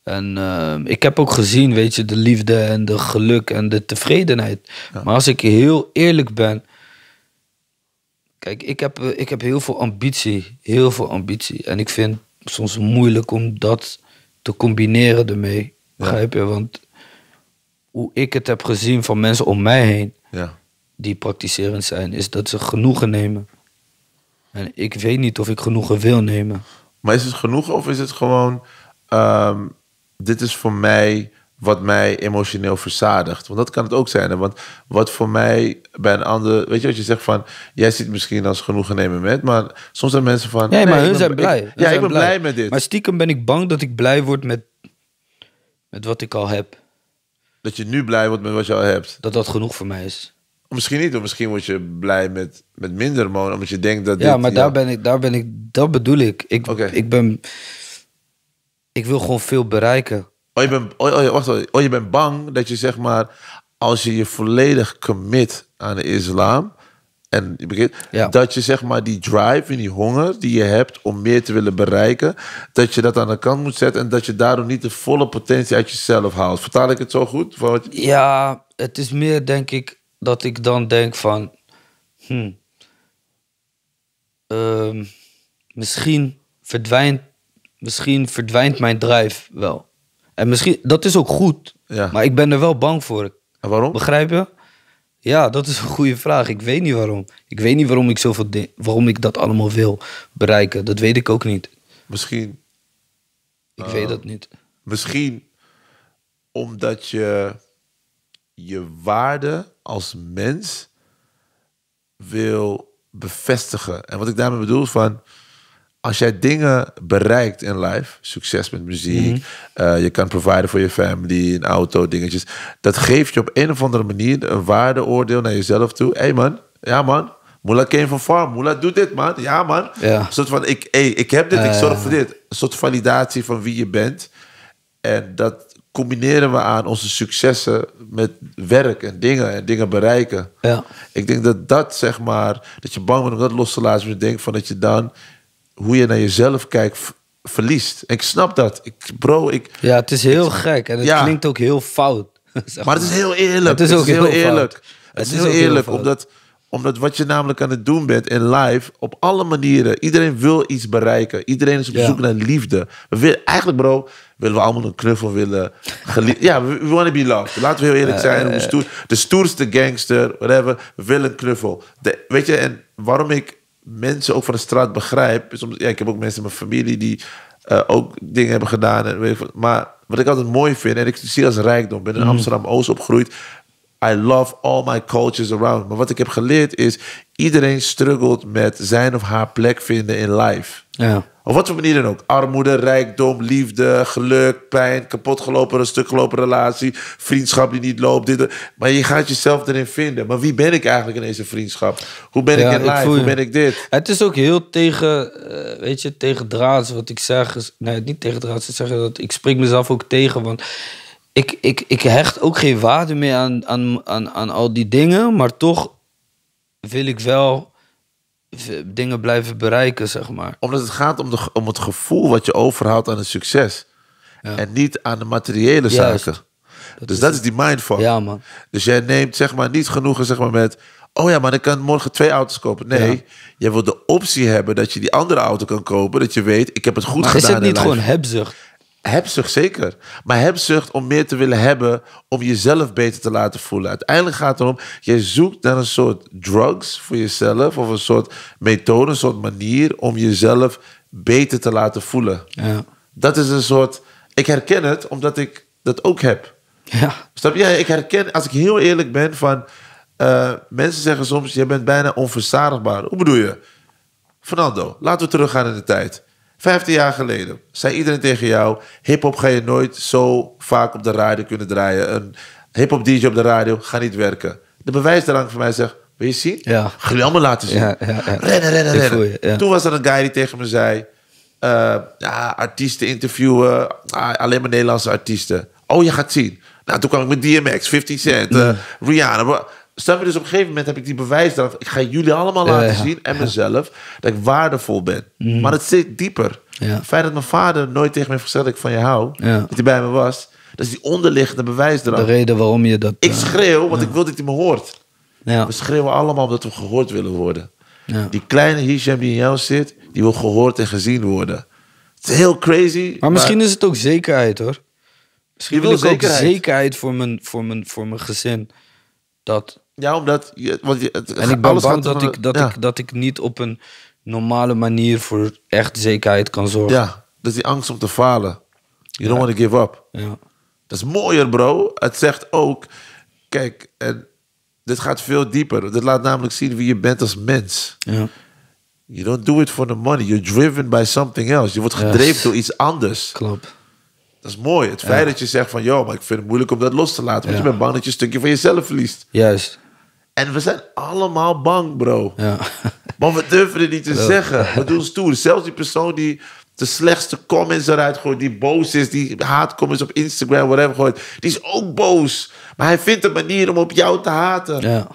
Speaker 1: En ehm, ik heb ook gezien, weet je, de liefde en de geluk en de tevredenheid. Maar als ik heel eerlijk ben. Kijk, ik heb, eh, ik heb heel veel ambitie. Heel veel ambitie. En ik vind het soms moeilijk om dat te combineren ermee. Begrijp je? Want hoe ik het heb gezien van mensen om mij heen. Ja. Die praktiserend
Speaker 2: zijn, is dat ze genoegen nemen. En ik weet niet of ik genoegen wil nemen. Maar is het genoegen of is het gewoon. Ehm, dit is voor mij wat mij emotioneel verzadigt. Want dat kan het ook zijn. Want wat voor mij bij een ander... Weet je wat je zegt van... Jij ziet misschien als genoegen nemen met... Maar soms zijn mensen van... Nee, maar hun zijn blij. Ik, ja, ik ben blij. met dit. Maar
Speaker 1: stiekem ben ik bang dat ik blij word
Speaker 2: met, met wat ik al heb. Dat je nu blij wordt met wat je al hebt. Dat dat genoeg voor mij is. Misschien niet, of misschien word je blij met, met minder, man. Omdat je denkt dat. Ja, dit, maar ja. Daar,
Speaker 1: ben ik, daar ben ik, dat bedoel ik.
Speaker 2: ik ben ik wil gewoon veel bereiken. Oh, je bent, oh, oh, wacht, oh, je bent bang dat je zeg maar, als je je volledig commit aan de islam, en ja. dat je zeg maar die drive en die honger die je hebt om meer te willen bereiken, dat je dat aan de kant moet zetten en dat je daardoor niet de volle potentie uit jezelf haalt. Vertaal ik het zo goed?
Speaker 1: Ja, het is meer denk ik dat ik dan denk van, hmm, ehm, misschien verdwijnt misschien verdwijnt mijn drive wel. En misschien, dat is ook goed. Ja. Maar ik ben er wel bang voor. En waarom? Begrijp je? Ja, dat is een goede vraag. Ik weet niet waarom. Ik weet niet waarom ik, zoveel waarom ik dat allemaal wil bereiken. Dat weet ik ook niet.
Speaker 2: Misschien. Ik weet eh, dat niet. Misschien omdat je je waarde als mens wil bevestigen. En wat ik daarmee bedoel is van als jij dingen bereikt in life, succes met muziek, mhm. eh, je kan providen voor je family, een auto, dingetjes. Dat geeft je op een of andere manier een waardeoordeel naar jezelf toe. Hé hey man, ja man, Moela came van farm, Moela doet dit man, ja man. soort van, ik, hey, ik heb dit, ik zorg voor dit. Een soort validatie van wie je bent. En dat combineren we aan onze successen met werk en dingen en dingen bereiken. Ja. Ik denk dat dat zeg maar, dat je bang wordt om dat los te laten. Dus je denkt van dat je dan hoe je naar jezelf kijkt verliest. ik snap dat. Ik, bro, ik... Ja, het is heel gek. En het klinkt ook heel fout. maar. het is heel eerlijk. Het is ook heel, eerlijk. Het, is, heel eerlijk, omdat, omdat wat je namelijk aan het doen bent in live, op alle manieren, iedereen wil iets bereiken. Iedereen is op zoek naar liefde. We willen, eigenlijk bro, willen we allemaal een knuffel willen. ja, we, we want to be loved. Laten we heel eerlijk eh, zijn. Eh. de stoerste gangster, whatever, we willen een knuffel. weet je, en waarom ik mensen ook van de straat begrijp. Soms, ja, ik heb ook mensen in mijn familie die eh, ook dingen hebben gedaan. En maar wat ik altijd mooi vind, en ik zie als rijkdom, ben in mhm. Amsterdam-Oost opgegroeid. I love all my cultures around. Maar wat ik heb geleerd is, iedereen struggelt met zijn of haar plek vinden in life. Ja. Op wat voor manier dan ook. Armoede, rijkdom, liefde, geluk, pijn, kapotgelopen, een stukgelopen relatie, vriendschap die niet loopt. Dit, maar je gaat jezelf erin vinden. Maar wie ben ik eigenlijk in deze vriendschap? Hoe ben ik in life? Hoe ben ik dit? Het is ook
Speaker 1: heel tegen, uh, weet je, tegen draads wat ik zeg. nee, niet tegen draads. Ik, dat, ik spreek mezelf ook tegen, want ik, ik, ik hecht ook geen waarde meer aan, aan, aan, aan al die dingen. Maar toch wil ik wel dingen blijven bereiken, zeg maar.
Speaker 2: Omdat het gaat om, de, om het gevoel wat je overhoudt aan het succes. Ja. En niet aan de materiële zaken. dus dat is die mindfuck. Ja, man. Dus jij neemt zeg maar niet genoegen zeg maar, met... Oh ja, maar ik kan morgen twee auto's kopen. Nee, jij wil de optie hebben dat je die andere auto kan kopen. Dat je weet, ik heb het goed maar gedaan. Is het niet gewoon hebzucht? hebzucht zeker. Maar hebzucht om meer te willen hebben, om jezelf beter te laten voelen. Uiteindelijk gaat het erom, jij zoekt naar een soort drugs voor jezelf, of een soort methode, een soort manier om jezelf beter te laten voelen. Ja. Dat is een soort, ik herken het omdat ik dat ook heb. Ja. Snap je? Ik herken, als ik heel eerlijk ben, van eh, mensen zeggen soms, je bent bijna onverzadigbaar. Hoe bedoel je? Fernando, laten we teruggaan in de tijd. 15 jaar geleden zei iedereen tegen jou: hip-hop ga je nooit zo vaak op de radio kunnen draaien. Een hip-hop DJ op de radio gaat niet werken. De bewijsdrang van mij zegt: Wil je zien? Ja. jullie allemaal laten zien. Ja, ja, ja. Rennen, rennen, rennen. Toen was er een guy die tegen me zei: eh, ja, artiesten interviewen, ah, alleen maar Nederlandse artiesten. Oh, je gaat zien. Nou, toen kwam ik met DMX, 50 Cent, uh, Rihanna. Stel je dus op een gegeven moment heb ik die dat Ik ga jullie allemaal laten zien en mezelf dat ik waardevol ben. Mhm. Maar het zit dieper. Ja. Het feit dat mijn vader nooit tegen mij heeft gezegd dat ik van je hou, dat hij bij me was, dat is die onderliggende bewijs bewijsdrang. De reden waarom je dat. Ik eh, schreeuw, want ik wil dat hij me hoort. We schreeuwen allemaal omdat we gehoord willen worden. Die kleine Hisham die in jou zit, die wil gehoord en gezien worden. Het is heel crazy. Maar, misschien is het ook zekerheid hoor. Misschien wil ik ook zekerheid
Speaker 1: voor mijn, voor, mijn, voor mijn gezin. Dat, ja, omdat... het, en ik ben bang dat, ik, dat, ik, dat ik niet op een normale manier voor echt zekerheid
Speaker 2: kan zorgen. Ja, dus die angst om te falen. You don't want to give up. Ja. Dat is mooier, bro. Het zegt ook... Kijk, en dit gaat veel dieper. Dit laat namelijk zien wie je bent als mens. Ja. You don't do it for the money. You're driven by something else. Je wordt gedreven door iets anders. Klopt. Dat is mooi. Het feit dat je zegt van, joh, maar ik vind het moeilijk om dat los te laten. Want je bent bang dat je een stukje van jezelf verliest. Juist. En we zijn allemaal bang, bro. Ja. Maar we durven het niet te zeggen. We doen stoer. Zelfs die persoon die de slechtste comments eruit gooit, die boos is, die haatcomments op Instagram, whatever gooit, die is ook boos. Maar hij vindt een manier om op jou te haten. Ja.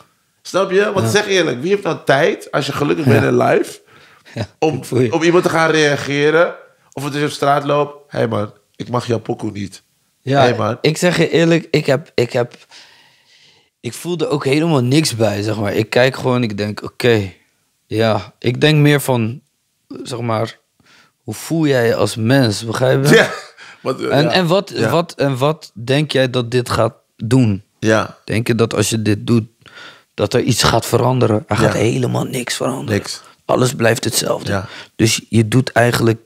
Speaker 2: Snap je? Want zeg eerlijk, wie heeft nou tijd, als je gelukkig bent in live, om, om iemand te gaan reageren? Of het is op straat loopt, hé hey man, ik mag jouw pokoe niet. Ja, hey man. ik zeg je
Speaker 1: eerlijk, ik heb, ik heb ik voelde ook helemaal niks bij, zeg maar. Ik kijk gewoon, ik denk, oké, ja. Ik denk meer van, zeg maar, hoe voel jij je als mens, begrijp je? Wat, en, en, wat, wat, en wat denk jij dat dit gaat doen? Ja. Denk je dat als je dit doet, dat er iets gaat veranderen? Er gaat helemaal niks veranderen. Niks. Alles blijft hetzelfde. Dus je doet eigenlijk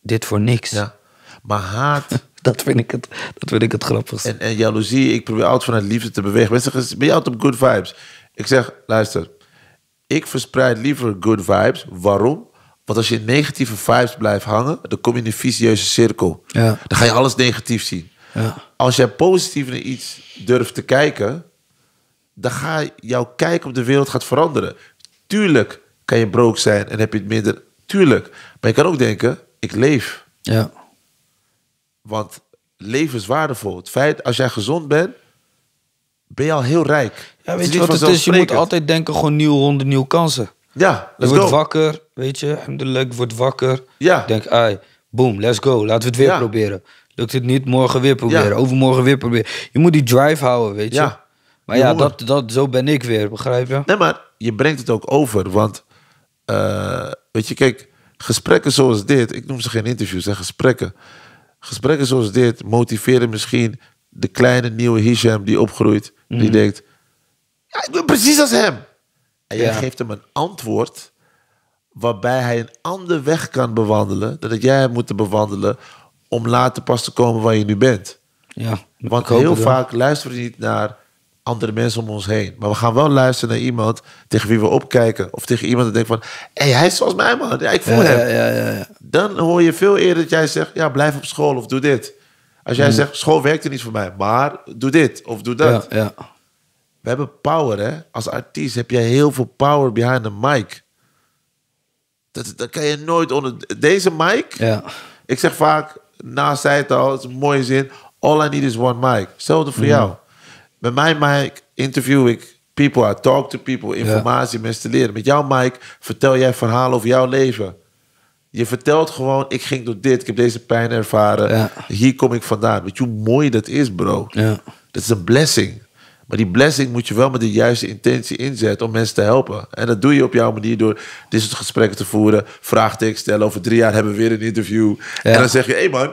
Speaker 1: dit voor niks. Ja. Maar haat... Dat vind ik het, dat vind ik het
Speaker 2: grappigste. En, en jaloezie, ik probeer altijd vanuit liefde te bewegen. Mensen ben je altijd op good vibes? Ik zeg, luister, ik verspreid liever good vibes. Waarom? Want als je in negatieve vibes blijft hangen, dan kom je in een vicieuze cirkel. Ja. Dan ga je alles negatief zien. Ja. Als jij positief naar iets durft te kijken, dan ga jouw kijk op de wereld gaat veranderen. Tuurlijk kan je broke zijn en heb je het minder. Tuurlijk. Maar je kan ook denken, ik leef. Ja. Want leven is waardevol. Het feit, als jij gezond bent, ben je al heel rijk. Ja, weet je wat het is? Je moet altijd denken, gewoon nieuwe
Speaker 1: ronden, nieuwe kansen. Ja, let's je wordt wakker, weet je, leuk wordt wakker. Ja. Denk, ai, boom, let's go, laten we het weer proberen. Lukt het niet, morgen weer proberen, overmorgen weer proberen.
Speaker 2: Je moet die drive houden, weet je. Ja. Maar ja, dat, dat, zo ben ik weer, begrijp je? Nee, maar je brengt het ook over, want, eh, weet je, kijk, gesprekken zoals dit, ik noem ze geen interviews, en gesprekken gesprekken zoals dit motiveren misschien de kleine nieuwe Hisham die opgroeit. Die mhm. denkt, ja, ik ben precies als hem. En jij geeft hem een antwoord waarbij hij een andere weg kan bewandelen dan dat jij hebt moeten bewandelen om later pas te komen waar je nu bent. Ja, Want heel vaak luister je niet naar andere mensen om ons heen. Maar we gaan wel luisteren naar iemand tegen wie we opkijken. Of tegen iemand die denkt van... Hé, hey, hij is zoals mij, man. Ja, ik voel ja, hem. Ja, Dan hoor je veel eerder dat jij zegt... Ja, blijf op school of doe dit. Als jij mm. zegt, school werkt er niet voor mij. Maar doe dit of doe dat. We hebben power, hè. Als artiest heb jij heel veel power behind the mic. Dat, dat kan je nooit onder... Deze mic... Ik zeg vaak, naast zij het al, het is een mooie zin... All I need is one mic. Hetzelfde voor mm. jou. Met mijn mic interview ik people, I talk to people, informatie, ja. mensen te leren. Met jouw mic vertel jij verhalen over jouw leven. Je vertelt gewoon, ik ging door dit, ik heb deze pijn ervaren, hier kom ik vandaan. Weet je hoe mooi dat is, bro? Ja. Dat is een blessing. Maar die blessing moet je wel met de juiste intentie inzetten om mensen te helpen. En dat doe je op jouw manier door dit soort gesprekken te voeren, vraagtekens stellen. Over drie jaar hebben we weer een interview. En dan zeg je, hé hey man,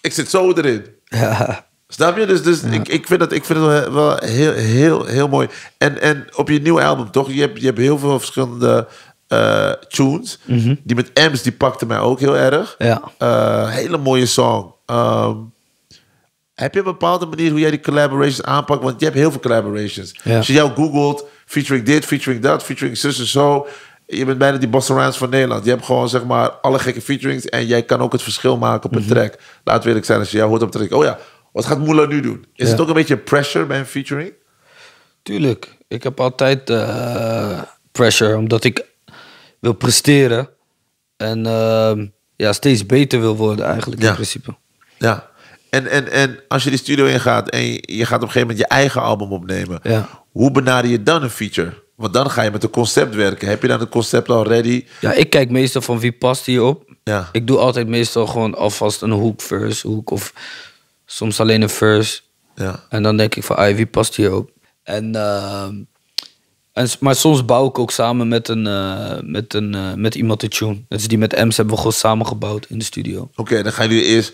Speaker 2: ik zit zo erin. Ja. Snap je? Dus, dus ik, ik vind dat ik vind het wel heel, heel, heel mooi. En, en op je nieuwe album, toch? Je hebt, je hebt heel veel verschillende eh, tunes. Mhm. Die met M's, die pakte mij ook heel erg. Ja. Eh, hele mooie song. Ehm, heb je een bepaalde manier hoe jij die collaborations aanpakt? Want je hebt heel veel collaborations. Ja. Als je jou googelt, featuring dit, featuring dat, featuring zus en zo. Je bent bijna die Boston van Nederland. Je hebt gewoon zeg maar alle gekke featurings. En jij kan ook het verschil maken op een mhm. track. Laat weet eerlijk zijn, als je jou hoort op track. Oh ja, wat gaat Moela nu doen? Is het ook een beetje pressure bij een featuring? Tuurlijk. Ik heb altijd eh, pressure, omdat
Speaker 1: ik wil
Speaker 2: presteren.
Speaker 1: En ehm, ja, steeds beter wil worden eigenlijk in principe.
Speaker 2: Ja. En, en, en als je die studio ingaat en je, gaat op een gegeven moment je eigen album opnemen. Hoe benader je dan een feature? Want dan ga je met een concept werken. Heb je dan het concept al ready? Ja, ik kijk meestal van wie past hierop. op. Ja. Ik
Speaker 1: doe altijd meestal gewoon alvast een hoek verse, hoek of Soms alleen een verse. Ja. En dan denk ik van, ah, wie past hier op? En, ehm, en, maar soms bouw ik ook samen met, een, eh, met, een, eh, met iemand de tune. Dus die met M's hebben we gewoon samengebouwd
Speaker 2: in de studio. Oké, dan gaan jullie eerst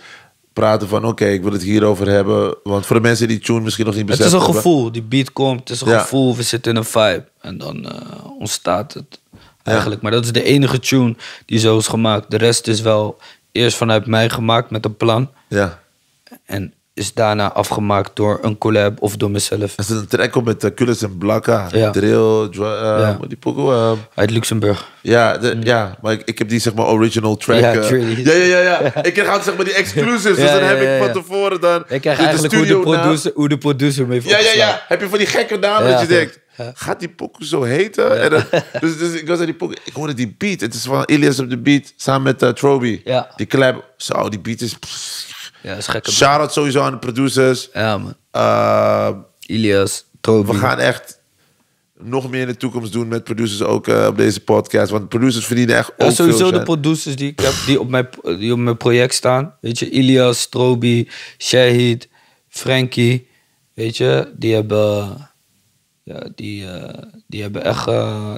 Speaker 2: praten van... oké, ik wil het hierover hebben. Want voor de mensen die tune misschien nog niet beseffen... Het is een gevoel.
Speaker 1: Die beat komt, het is een gevoel. We zitten in een vibe. En dan eh, ontstaat het eigenlijk. Maar dat is de enige tune die zo is gemaakt. De rest is wel eerst vanuit mij gemaakt met een plan. Ja. En is daarna afgemaakt
Speaker 2: door een collab of door mezelf. Er is een track op met eh, Cullis en Blakka, ja. Drill, eh, ja. die pokoe. Eh? Uit Luxemburg. Ja, mm. ja maar ik, ik, heb die zeg maar original track. Ja, uh, ja, ja, ja, ja, Ik krijg altijd zeg maar die exclusives, dus dan heb ik van tevoren dan... Ik krijg eigenlijk de hoe, de producer, hoe de producer mee Ja, ja, ja. Heb je van die gekke namen dat je denkt... Gaat die pokoe zo heten? En dan, dus, dus, ik was aan die pokoe. Ik hoorde die beat. Het is van Ilias op de beat samen met uh, Troby. Die collab. Zo, die beat is... Ja, is gekke. Shout-out sowieso aan de producers. Ja, man. Eh, Ilias, Toby. We gaan echt nog meer in de toekomst doen met producers ook eh, op deze podcast. Want producers verdienen echt ja, ook sowieso de
Speaker 1: producers die ik heb, die op, mijn, die op mijn project staan. Weet je, Ilias, Trobi, Shahid, Frankie.
Speaker 2: Weet je, die hebben... Ja, die, eh, die, hebben echt,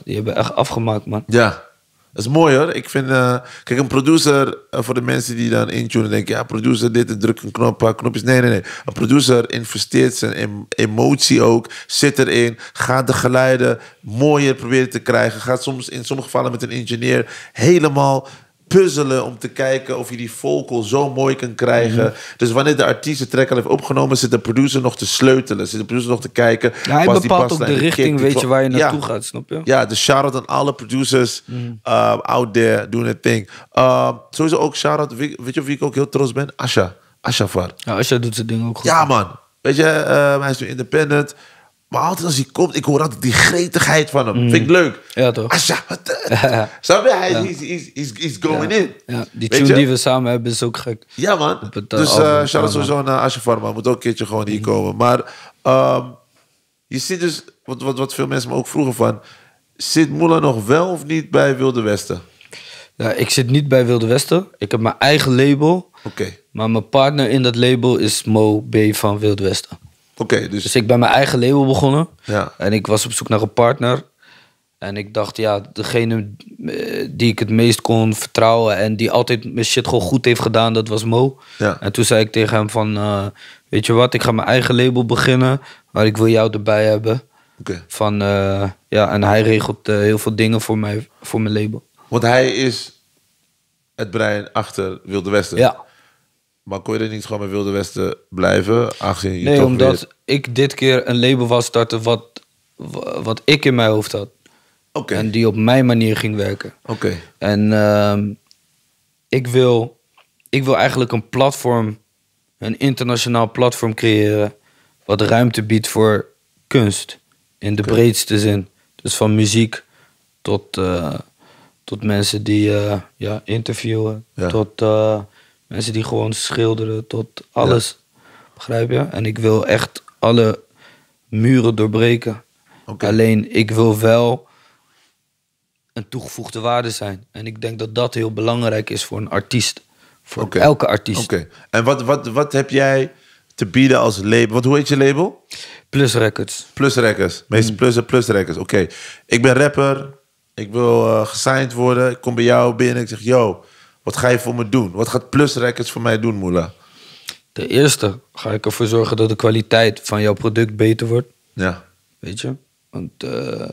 Speaker 2: die hebben echt afgemaakt, man. Ja. Dat is mooi hoor. Ik vind, eh, kijk, een producer, eh, voor de mensen die dan intunen, denken, ja, producer dit, druk een knop, paar eh, knopjes. Nee, nee, nee. Een producer investeert zijn emotie ook, zit erin, gaat de geluiden mooier proberen te krijgen, gaat soms in sommige gevallen met een engineer helemaal puzzelen om te kijken of je die vocal zo mooi kan krijgen. Mhm. Dus wanneer de artiest de track al heeft opgenomen, zit de producer nog te sleutelen. Zit de producer nog te kijken. Ja, hij bepaalt ook de richting, weet je, waar je naartoe gaat,
Speaker 1: snap je? Ja,
Speaker 2: dus shout-out aan alle producers mhm. eh, out there doing their thing. Ehm, sowieso ook shout-out, weet je wie ik ook heel trots ben? Asha. Asha Var. Ja, Asha doet zijn ding ook goed. Ja man, weet je, ehm, hij is nu independent. Maar altijd als hij komt, ik hoor altijd die gretigheid van hem. Vind ik mm. leuk. Ja, toch? Asha, Snap je? Hij is going in. Ja. Die tune die we samen hebben is ook gek. Ja, man. Eh, dus eh, uh, shout sowieso naar Asha Farma. Moet ook een keertje gewoon hier mm. komen. Maar ehm, je ziet dus, wat, wat, wat veel mensen me ook vroegen van... Zit Moela nog wel of niet bij Wilde Westen? Ja, ik zit niet bij Wilde Westen. Ik heb
Speaker 1: mijn eigen label. Oké. Maar mijn partner in dat label is Mo B. van Wilde Westen dus... dus... ik ben mijn eigen label begonnen. Ja. En ik was op zoek naar een partner. En ik dacht, ja, degene eh, die ik het meest kon vertrouwen en die altijd mijn shit gewoon goed heeft gedaan, dat was Mo. Ja. En toen zei ik tegen hem van, eh, weet je wat, ik ga mijn eigen label beginnen, maar ik wil jou erbij hebben. Van, eh, ja, en hij regelt heel veel dingen voor, mij, voor mijn label.
Speaker 2: Want hij is het brein achter Wilde Westen. Ja. Maar kon je er niet gewoon met Wilde Westen blijven? Aangezien je nee, omdat
Speaker 1: ik dit keer een label was starten wat, wat ik in mijn hoofd had. En die op mijn manier ging werken. Oké. En ehm, ik, wil, ik wil eigenlijk een platform, een internationaal platform creëren. wat ruimte biedt voor kunst. In de breedste zin. Dus van muziek tot, eh, tot mensen die eh, ja, interviewen. Tot eh, Mensen die gewoon schilderen tot alles. Begrijp je? En ik wil echt alle muren doorbreken. Alleen ik wil wel een toegevoegde waarde zijn. En ik denk dat dat heel belangrijk is voor een artiest.
Speaker 2: Voor elke artiest. Oké. En wat, wat, wat heb jij te bieden als label? Wat, hoe heet je label? Plus Records. Plus Records. Meestal mm. plus plus Records. Oké. Ik ben rapper. Ik wil uh, gesigned worden. Ik kom bij jou binnen. Ik zeg, yo, wat ga je voor me doen? Wat gaat Plus Records voor mij doen, Moela? Ten eerste ga ik ervoor zorgen dat de kwaliteit
Speaker 1: van jouw product beter wordt. Ja. Weet je? Want eh,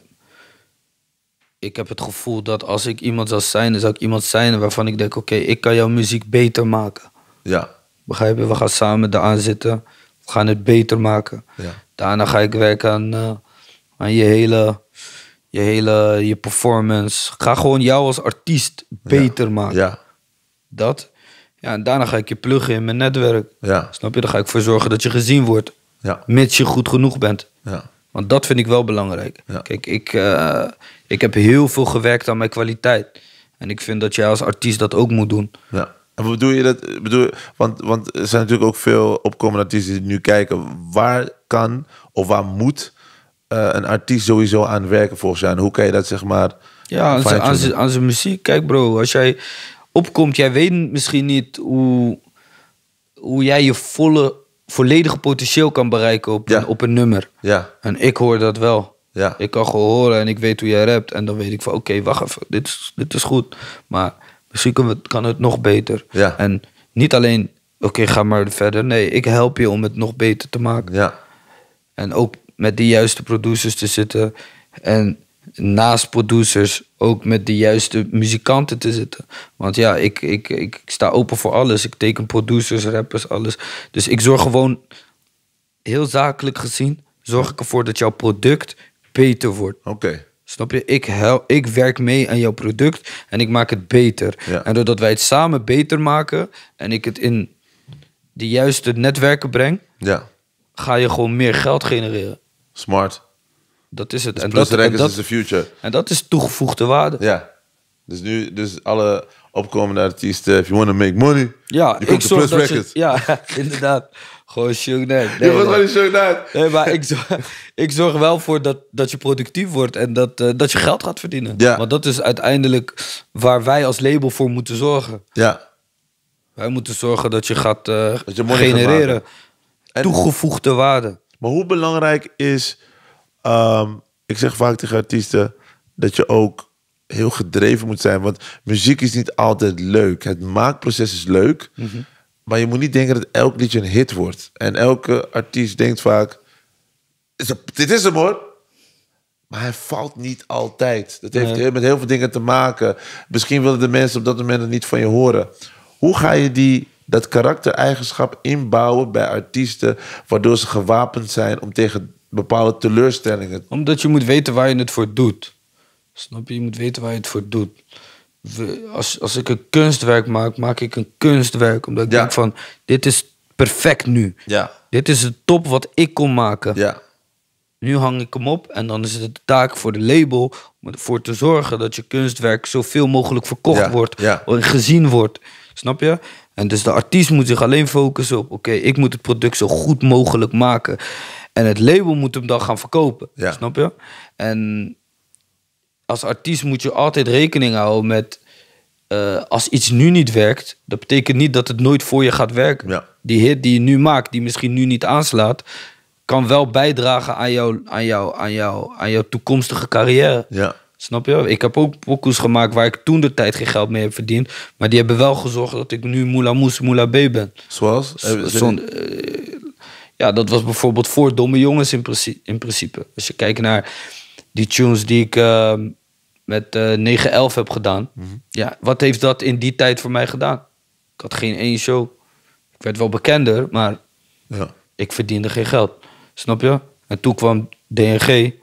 Speaker 1: ik heb het gevoel dat als ik iemand zou zijn, dan zou ik iemand zijn waarvan ik denk: oké, ik kan jouw muziek beter maken. Ja. Begrijp je? We gaan samen eraan zitten. We gaan het beter maken. Ja. Daarna ga ik werken aan, eh, aan je hele je hele je performance. Ga gewoon jou als artiest beter maken. Ja dat. Ja, en daarna ga ik je pluggen in mijn netwerk. Ja. Snap je? dan ga ik voor zorgen dat je gezien wordt. Ja. Mits je goed genoeg bent. Ja. Want dat vind ik wel belangrijk. Ja. Kijk, ik, eh, ik heb heel veel gewerkt aan mijn kwaliteit. En ik vind dat jij als artiest dat ook moet doen.
Speaker 2: Ja. En bedoel je dat? Bedoel, want, want er zijn natuurlijk ook veel opkomende artiesten die nu kijken. Waar kan of waar moet eh, een artiest sowieso aan werken volgens zijn hoe kan je dat zeg maar. Ja,
Speaker 1: aan zijn muziek. Kijk, bro, als jij, opkomt. Jij weet misschien niet hoe, hoe jij je volle, volledige potentieel kan bereiken op, ja. een, op een nummer. Ja. En ik hoor dat wel. Ja. Ik kan gewoon en ik weet hoe jij rapt. En dan weet ik van oké, wacht even, dit is, dit is goed. Maar misschien kan het, kan het nog beter. Ja. En niet alleen, oké, ga maar verder. Nee, ik help je om het nog beter te maken. Ja. En ook met de juiste producers te zitten. En naast producers ook met de juiste muzikanten te zitten. Want ja, ik, ik, ik, sta open voor alles. Ik teken producers, rappers, alles. Dus ik zorg gewoon, heel zakelijk gezien, zorg ik ervoor dat jouw product beter wordt. Oké. Snap je? Ik, help, ik werk mee aan jouw product en ik maak het beter. Ja. En doordat wij het samen beter maken en ik het in de juiste netwerken breng, ja. ga je gewoon meer geld genereren. Smart. Dat is het. Dus en plus dat, en is the
Speaker 2: future. En dat is toegevoegde waarde. Ja. Dus nu, dus alle opkomende artiesten, if you want to make money, ja, je komt de Plus Records.
Speaker 1: ja, inderdaad. Gewoon Shug Nee, je wordt gewoon Shug Nee, maar ik zorg, wel voor dat, dat je productief wordt en dat, eh, dat je geld gaat verdienen. Ja. Want dat is uiteindelijk waar wij als label voor moeten zorgen. Ja. Wij moeten zorgen dat je gaat eh, dat je genereren. toegevoegde
Speaker 2: waarde. Maar hoe belangrijk is Ehm, ik zeg vaak tegen artiesten dat je ook heel gedreven moet zijn. Want muziek is niet altijd leuk. Het maakproces is leuk. Mhm. Maar je moet niet denken dat elk liedje een hit wordt. En elke artiest denkt vaak: dit is hem hoor. Maar hij valt niet altijd. Dat heeft met heel veel dingen te maken. Misschien willen de mensen op dat moment niet van je horen. Hoe ga je die, dat karaktereigenschap inbouwen bij artiesten, waardoor ze gewapend zijn om tegen bepaalde teleurstellingen. Omdat je moet weten waar je het voor doet.
Speaker 1: Snap je? Je moet weten waar je het voor doet. als, als ik een kunstwerk maak, maak ik een kunstwerk. Omdat ik denk van, dit is perfect nu. Ja. Dit is de top wat ik kon maken. Ja. Nu hang ik hem op en dan is het de taak voor de label om ervoor te zorgen dat je kunstwerk zoveel mogelijk verkocht wordt gezien wordt. Snap je? En dus de artiest moet zich alleen focussen op: oké, ik moet het product zo goed mogelijk maken. En het label moet hem dan gaan verkopen. Ja. Snap je? En als artiest moet je altijd rekening houden met. Eh, als iets nu niet werkt, dat betekent niet dat het nooit voor je gaat werken. Ja. Die hit die je nu maakt, die misschien nu niet aanslaat, kan wel bijdragen aan, jou, aan, jou, aan, jou, aan jouw toekomstige carrière. Ja. Snap je? Ik heb ook pokoes gemaakt waar ik toen de tijd geen geld mee heb verdiend. Maar die hebben wel gezorgd dat ik nu Moula Moes, Moula B ben. Zoals? Eh, zon, eh, ja, dat was bijvoorbeeld voor domme jongens in, principe. In principe. Als je kijkt naar die tunes die ik ehm, met uh, eh, 9-11 heb gedaan. Mhm. Ja, wat heeft dat in die tijd voor mij gedaan? Ik had geen één show. Ik werd wel bekender, maar ja. ik verdiende geen geld. Snap je? En toen kwam DNG.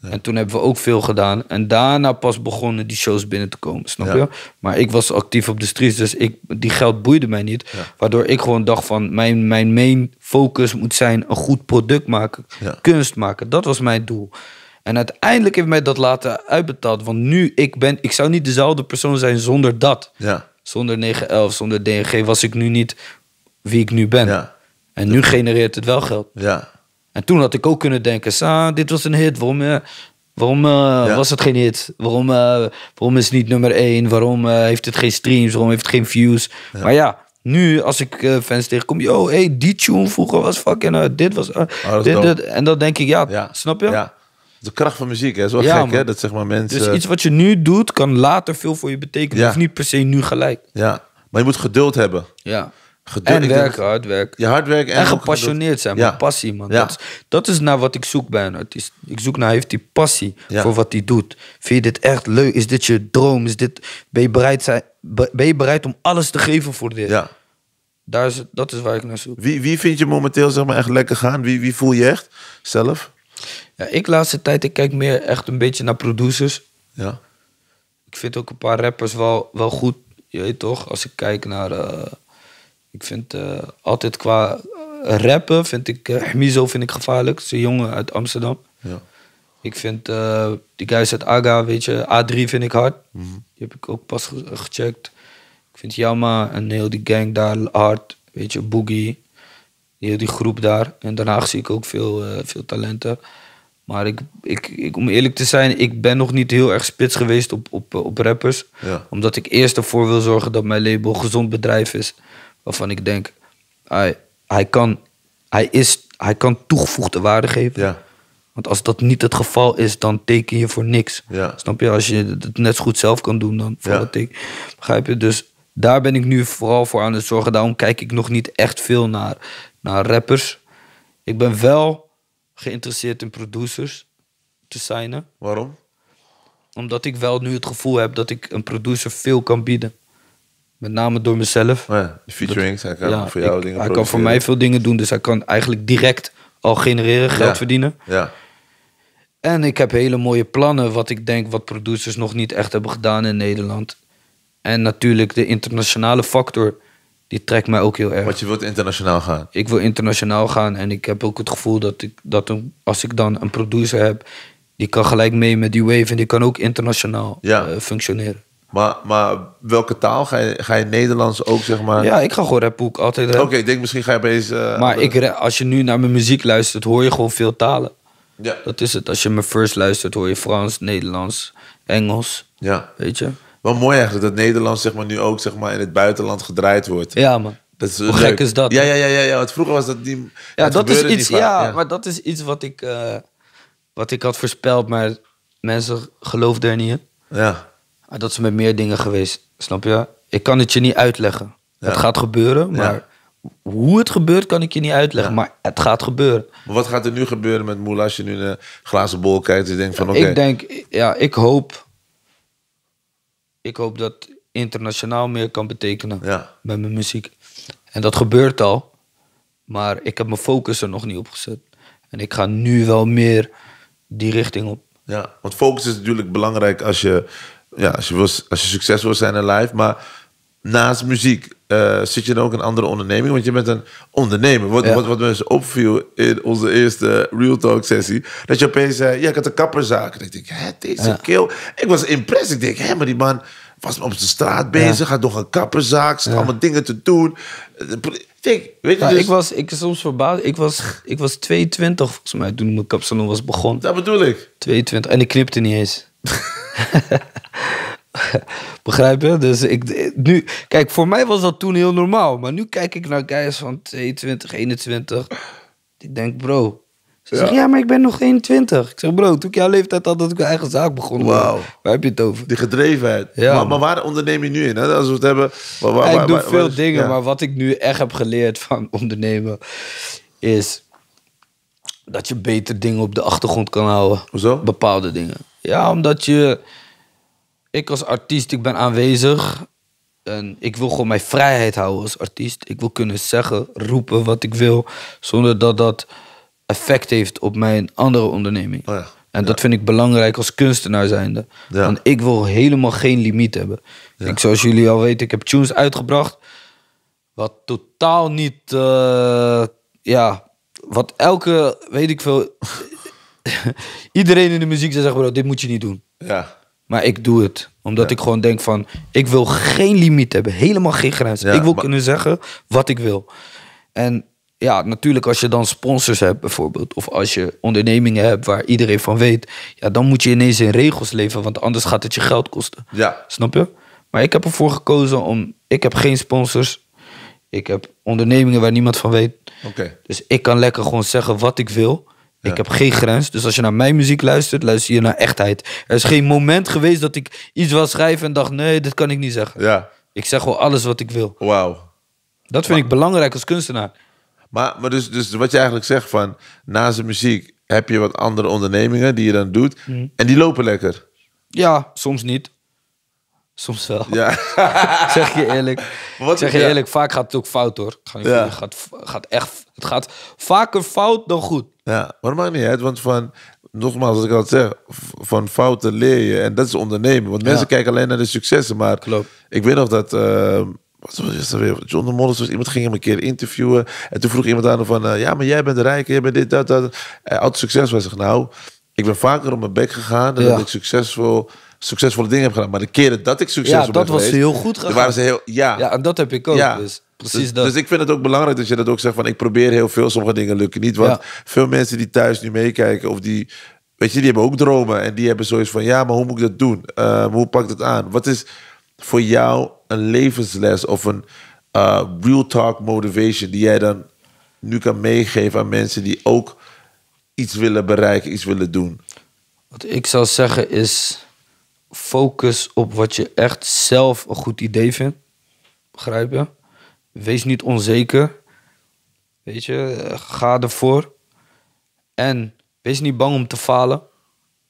Speaker 1: En toen hebben we ook veel gedaan. En daarna pas begonnen die shows binnen te komen, snap je? Maar ik was actief op de streets, dus ik, die geld boeide mij niet. Waardoor ik gewoon dacht van, mijn, mijn main focus moet zijn een goed product maken. Kunst maken, dat was mijn doel. En uiteindelijk heeft mij dat later uitbetaald. Want nu, ik, ben, ik zou niet dezelfde persoon zijn zonder dat. Zonder 9-11, zonder DNG was ik nu niet wie ik nu ben. En nu genereert het wel geld. Ja. En toen had ik ook kunnen denken, ah, dit was een hit, waarom, eh, waarom eh, was het geen hit? Waarom, eh, waarom is het niet nummer 1? Waarom heeft het geen streams? Waarom heeft het geen views? Maar ja, nu als ik fans tegenkom, yo, hey, die tune vroeger was fucking, dit was, oh,
Speaker 2: dit, en dan denk ik, ja, snap je? De kracht van muziek, hè? Zo gek, hè? Dat zeg maar mensen. Dus iets
Speaker 1: wat je nu doet, kan later veel voor je betekenen. Ja. Of niet per se nu gelijk.
Speaker 2: Ja, maar je moet geduld hebben. Ja. Geduld, en werken, hard werk. hard werk En, gepassioneerd zijn, ja. passie, man.
Speaker 1: Dat, is, dat, is, naar nou wat ik zoek bij een artiest. Ik zoek naar, heeft hij passie voor wat hij doet? Vind je dit echt leuk? Is dit je droom? Is dit, ben, je bereid zijn, ben je bereid om alles te geven voor dit? Ja. Daar is, dat is waar ik naar zoek.
Speaker 2: Wie, wie vind je momenteel zeg maar, echt lekker gaan? Wie, wie voel je echt zelf? Ja, ik laatste tijd, ik kijk meer echt een beetje naar producers.
Speaker 1: Ja. Ik vind ook een paar rappers wel, wel goed. Je weet toch, als ik kijk naar... Eh, ik vind eh, altijd qua eh, rappen, vind ik, uh, eh, Hmizo vind ik gevaarlijk. ze jongen uit Amsterdam. Ja. Ik vind die guys uit Aga, weet je, A3 vind ik hard. Mhm. Die heb ik ook pas gecheckt. Ik vind Yama en heel die gang daar hard. Weet je, Boogie. Heel die groep daar. En daarna zie ik ook veel, veel talenten. Maar ik, ik, ik, om eerlijk te zijn, ik ben nog niet heel erg spits geweest op, op, op rappers. Ja. Omdat ik eerst ervoor wil zorgen dat mijn label gezond bedrijf is waarvan ik denk, hij, hij, kan, hij, is, hij kan toegevoegde waarde geven. Ja. Want als dat niet het geval is, dan teken je voor niks. Snap je? Als je het net zo goed zelf kan doen, dan voor ja. Begrijp je? Dus daar ben ik nu vooral voor aan het zorgen. Daarom kijk ik nog niet echt veel naar, naar rappers. Ik ben wel geïnteresseerd in producers te zijn. Waarom? Omdat ik wel nu het gevoel heb dat ik een producer veel kan bieden. Met name door mezelf. Ja, featuring, hij kan voor jou ik, Hij kan voor mij veel dingen doen, dus hij kan eigenlijk direct al genereren, geld verdienen. Ja. En ik heb hele mooie plannen, wat ik denk wat producers nog niet echt hebben gedaan in Nederland. En natuurlijk de internationale factor, die trekt mij ook heel erg. Want je wilt internationaal gaan? Ik wil internationaal gaan en ik heb ook het gevoel dat, ik, dat als ik dan een producer heb, die kan gelijk mee met die wave en die kan ook internationaal eh, functioneren. Maar, maar welke taal? Ga je, ga je Nederlands ook, zeg maar? Ja, ik ga gewoon rapboek altijd Oké,
Speaker 2: ik denk misschien ga je opeens... Eh, maar
Speaker 1: ik, als je nu naar mijn muziek luistert, hoor je gewoon veel talen. Ja. Dat is het. Als je mijn first luistert, hoor je Frans, Nederlands,
Speaker 2: Engels. Ja. Weet je? Wat mooi eigenlijk dat Nederlands zeg maar, nu ook zeg maar, in het buitenland gedraaid wordt. Ja, man. Dat is Hoe gek is dat? Ja, ja, ja, ja, ja. vroeger was dat niet. Ja, dat is iets, ja,
Speaker 1: maar dat is iets wat ik, eh, wat ik had voorspeld, maar mensen geloofden er niet in. Ja. Ah, dat is met meer dingen geweest, snap je? Ik kan het je niet uitleggen.
Speaker 2: Het gaat gebeuren, maar hoe het gebeurt kan ik je niet uitleggen, maar het gaat gebeuren. Maar wat gaat er nu gebeuren met Moela als je nu een glazen bol kijkt en denkt van oké? Ik denk, ja, ik hoop, ik hoop dat internationaal meer kan betekenen met
Speaker 1: mijn muziek. En dat gebeurt al, maar ik heb mijn focus er nog niet op gezet. En ik ga nu wel meer die richting op.
Speaker 2: Ja, want focus is natuurlijk belangrijk als je ja, als je, wil, als je succes wil zijn in live, maar naast muziek eh, zit je dan ook in andere onderneming? Want je bent een ondernemer. Wat, wat, wat mensen opviel in onze eerste Real Talk sessie, dat je opeens zei, ja, ik had een kapperzaak. En ik denk, hè, deze ja. keel. Ik was impressed. Ik denk, hè, maar die man was op de straat bezig, ja. had nog een kapperzaak, zat allemaal dingen te doen. Ik weet je, dus- ik was, ik soms verbaasd. Ik
Speaker 1: was, ik was 22 volgens mij toen mijn kapsalon was begonnen. Dat bedoel ik. 22. En ik knipte niet eens. Begrijp je? Dus ik, nu, kijk, voor mij was dat toen heel normaal. Maar nu kijk ik naar guys van 22, 21. Ik denk, bro. Ze ja. zeggen, ja, maar ik ben nog 21. Ik zeg, bro, toen ik jouw leeftijd had, dat ik mijn eigen zaak begon. Waar
Speaker 2: heb je het over? Die gedrevenheid. Ja, maar, waar onderneem je nu in? Hè? Als we het hebben... Waar, waar, ik doe veel dingen,
Speaker 1: maar wat ik nu echt heb geleerd van ondernemen... is dat je beter dingen op de achtergrond kan houden. Hoezo? Bepaalde dingen. Ja, omdat je. Ik als artiest, ik ben aanwezig. En ik wil gewoon mijn vrijheid houden als artiest. Ik wil kunnen zeggen, roepen wat ik wil. Zonder dat dat effect heeft op mijn andere onderneming. Oh ja, en dat vind ik belangrijk als kunstenaar zijnde. Want ik wil helemaal geen limiet hebben. Ik, zoals jullie al weten, ik heb tunes uitgebracht. Wat totaal niet. Eh, ja, wat elke, weet ik veel, iedereen in de muziek zou zeggen: oh, dit moet je niet doen. Ja. Maar ik doe het. Omdat ik gewoon denk van, ik wil geen limiet hebben. Helemaal geen grens. ik wil kunnen zeggen wat ik wil. En ja, natuurlijk als je dan sponsors hebt bijvoorbeeld. Of als je ondernemingen hebt waar iedereen van weet. Ja, dan moet je ineens in regels leven. Want anders gaat het je geld kosten. Ja. Snap je? Maar ik heb ervoor gekozen om... Ik heb geen sponsors. Ik heb ondernemingen waar niemand van weet. Oké. Dus ik kan lekker gewoon zeggen wat ik wil. Ik heb geen grens. Dus als je naar mijn muziek luistert, luister je naar echtheid. Er is geen moment geweest dat ik iets wil schrijven en dacht: nee, dit kan ik niet zeggen. Ja. Ik zeg gewoon alles wat ik wil. Wauw.
Speaker 2: Dat vind ik belangrijk als kunstenaar. Maar, maar dus, dus wat je eigenlijk zegt van na zijn muziek heb je wat andere ondernemingen die je dan doet. Mhm. En die lopen lekker. Ja,
Speaker 1: soms niet. Soms wel. Ja. zeg je eerlijk. Wat, zeg je eerlijk, vaak gaat het ook fout hoor. Ga ja. Het gaat, gaat echt, het gaat vaker fout dan goed.
Speaker 2: Ja, maar dat maakt niet uit. Want van, nogmaals, als ik al zeg, van fouten leer je. En dat is ondernemen. Want mensen kijken alleen naar de successen. Maar ik weet nog dat... Ehm, wat was dat weer? John de was iemand ging hem een keer interviewen. En toen vroeg iemand aan hem van... Eh, ja, maar jij bent rijk, jij bent dit, dat, dat. Had succes was ik nou... Ik ben vaker op mijn bek gegaan dan ik succesvol succesvolle dingen heb gedaan. Maar de keren dat ik succesvol ja, dat was heel goed gegaan. Waren ze heel, ja. ja, en dat heb ik ook. Ja. Dus. dus- precies dus dat. Dus ik vind het ook belangrijk dat je dat ook zegt van ik probeer heel veel, sommige dingen lukken niet. Want veel mensen die thuis nu meekijken of die, weet je, die hebben ook dromen. En die hebben zoiets van ja, maar hoe moet ik dat doen? Ehm, hoe pak ik dat aan? Wat is voor jou een levensles of een eh, real talk motivation die jij dan nu kan meegeven aan mensen die ook iets willen bereiken, iets willen doen?
Speaker 1: Wat ik zou zeggen is focus op wat je echt zelf een goed idee vindt. Begrijp je? Wees niet onzeker. Weet je, eh, ga ervoor. En wees niet bang om te falen,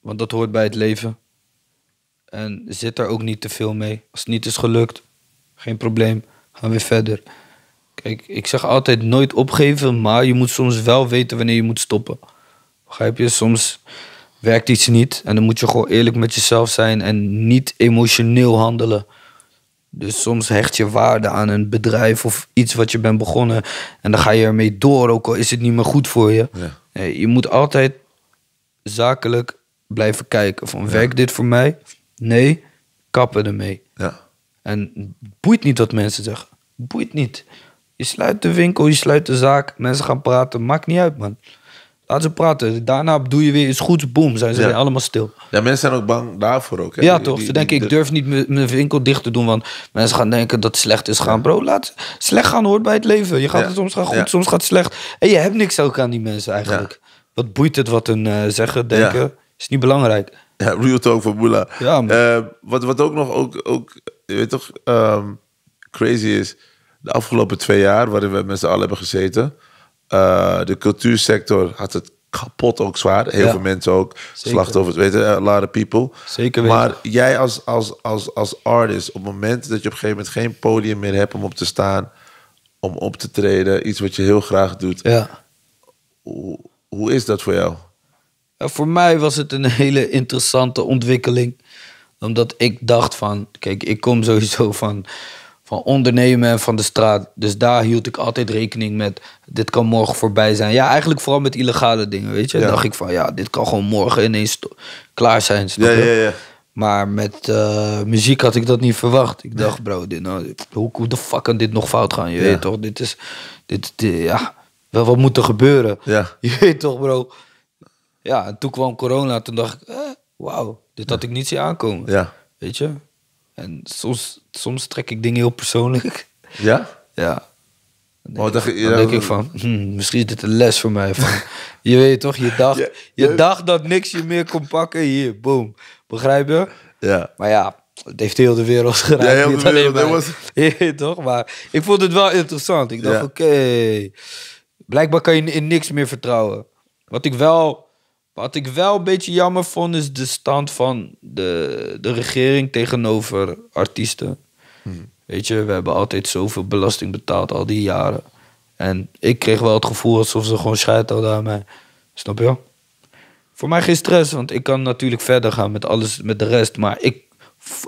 Speaker 1: want dat hoort bij het leven. En zit daar ook niet te veel mee. Als het niet is gelukt, geen probleem, gaan weer verder. Kijk, ik zeg altijd nooit opgeven, maar je moet soms wel weten wanneer je moet stoppen. Begrijp je? Soms werkt iets niet. En dan moet je gewoon eerlijk met jezelf zijn en niet emotioneel handelen. Dus soms hecht je waarde aan een bedrijf of iets wat je bent begonnen. En dan ga je ermee door, ook al is het niet meer goed voor je. Eh, je moet altijd zakelijk blijven kijken. Van, ja. werkt dit voor mij? Nee, kappen ermee. Ja. En boeit niet wat mensen zeggen. Boeit niet. Je sluit de winkel, je sluit de zaak. Mensen gaan praten. Maakt niet uit, man. Laat ze praten. Daarna doe je weer iets goeds, boom, zijn ze ja. allemaal
Speaker 2: stil. Ja, mensen zijn ook bang daarvoor ook. Hè? Ja, toch? ze denken, ik
Speaker 1: durf niet mijn winkel dicht te doen, want mensen gaan denken dat het slecht is gaan. Bro, laat slecht gaan hoort bij het leven. Je gaat het soms gaan goed, soms gaat het slecht. En je hebt niks ook aan die mensen eigenlijk.
Speaker 2: Wat boeit het wat hun eh, zeggen, denken? Is niet belangrijk. Ja, real talk voor Boela. Ja, eh, wat, wat ook nog, ook, ook je weet toch, ehm, crazy is, de afgelopen twee jaar waarin we met z'n allen hebben gezeten eh, de cultuursector had het kapot ook zwaar. Heel veel mensen ook. Zeker. Slachtoffers, weten, a lot of people. Zeker weten. Maar jij als, als, als, als artist, op het moment dat je op een gegeven moment geen podium meer hebt om op te staan, om op te treden, iets wat je heel graag doet. Ja. Hoe, hoe is dat voor jou? voor mij was het een hele interessante ontwikkeling.
Speaker 1: Omdat ik dacht van, kijk, ik kom sowieso van van ondernemen en van de straat. Dus daar hield ik altijd rekening met, dit kan morgen voorbij zijn. Ja, eigenlijk vooral met illegale dingen, weet je. Ja. dacht ik van, ja, dit kan gewoon morgen ineens klaar zijn. Ja, ja, ja. Maar met eh, muziek had ik dat niet verwacht. Ik dacht, bro, dit, nou, hoe, hoe de fuck kan dit nog fout gaan? Je weet toch, dit is, dit, ja, wel wat moet er gebeuren? Ja. Je weet toch, bro. Ja, en toen kwam corona, toen dacht ik, eh, wauw, dit had ik niet zien aankomen. Ja. Weet je? En soms, soms trek ik dingen heel persoonlijk. Ja? Ja. Dan denk, oh, ik, van, hmm, misschien is dit een les voor mij. Van, je weet toch, je dacht, je, dacht dat niks je meer kon pakken. Hier, boom. Begrijp je? Ja. Maar ja, het heeft heel de wereld geraakt. Ja, heel de wereld. Maar, toch? Maar ik vond het wel interessant. Ik dacht, oké, blijkbaar kan je in niks meer vertrouwen. Wat ik wel wat ik wel een beetje jammer vond, is de stand van de, de regering tegenover artiesten. Hmm. Weet je, we hebben altijd zoveel belasting betaald al die jaren. En ik kreeg wel het gevoel alsof ze gewoon scheid hadden aan mij. Snap je? Voor mij geen stress, want ik kan natuurlijk verder gaan met alles, met de rest. Maar ik,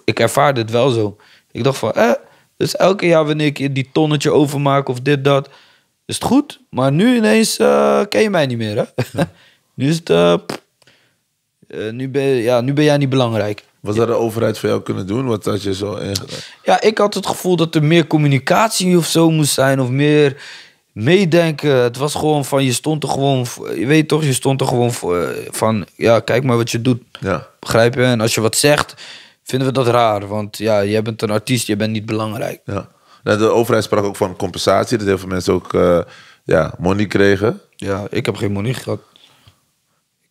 Speaker 1: ik ervaar dit wel zo. Ik dacht van, eh, dus elke jaar wanneer ik die tonnetje overmaak of dit, dat, is het goed. Maar nu ineens eh, ken je mij niet meer, hè? Nu eh, eh, nu, ben, ja, nu ben jij niet belangrijk. Wat had de overheid voor jou kunnen doen? Wat had je zo Ja, ik had het gevoel dat er meer communicatie of zo moest zijn. Of meer meedenken. Het was gewoon van, je stond er gewoon... Je weet toch, je stond er gewoon voor, eh, van... Ja, kijk maar wat je doet. Ja. Begrijp je? En als je wat zegt, vinden we dat raar. Want ja, je bent een artiest, je bent niet belangrijk.
Speaker 2: Ja. Nou, de overheid sprak ook van compensatie. Dat heel veel mensen ook ja, money kregen. Ja, ik heb geen money gehad.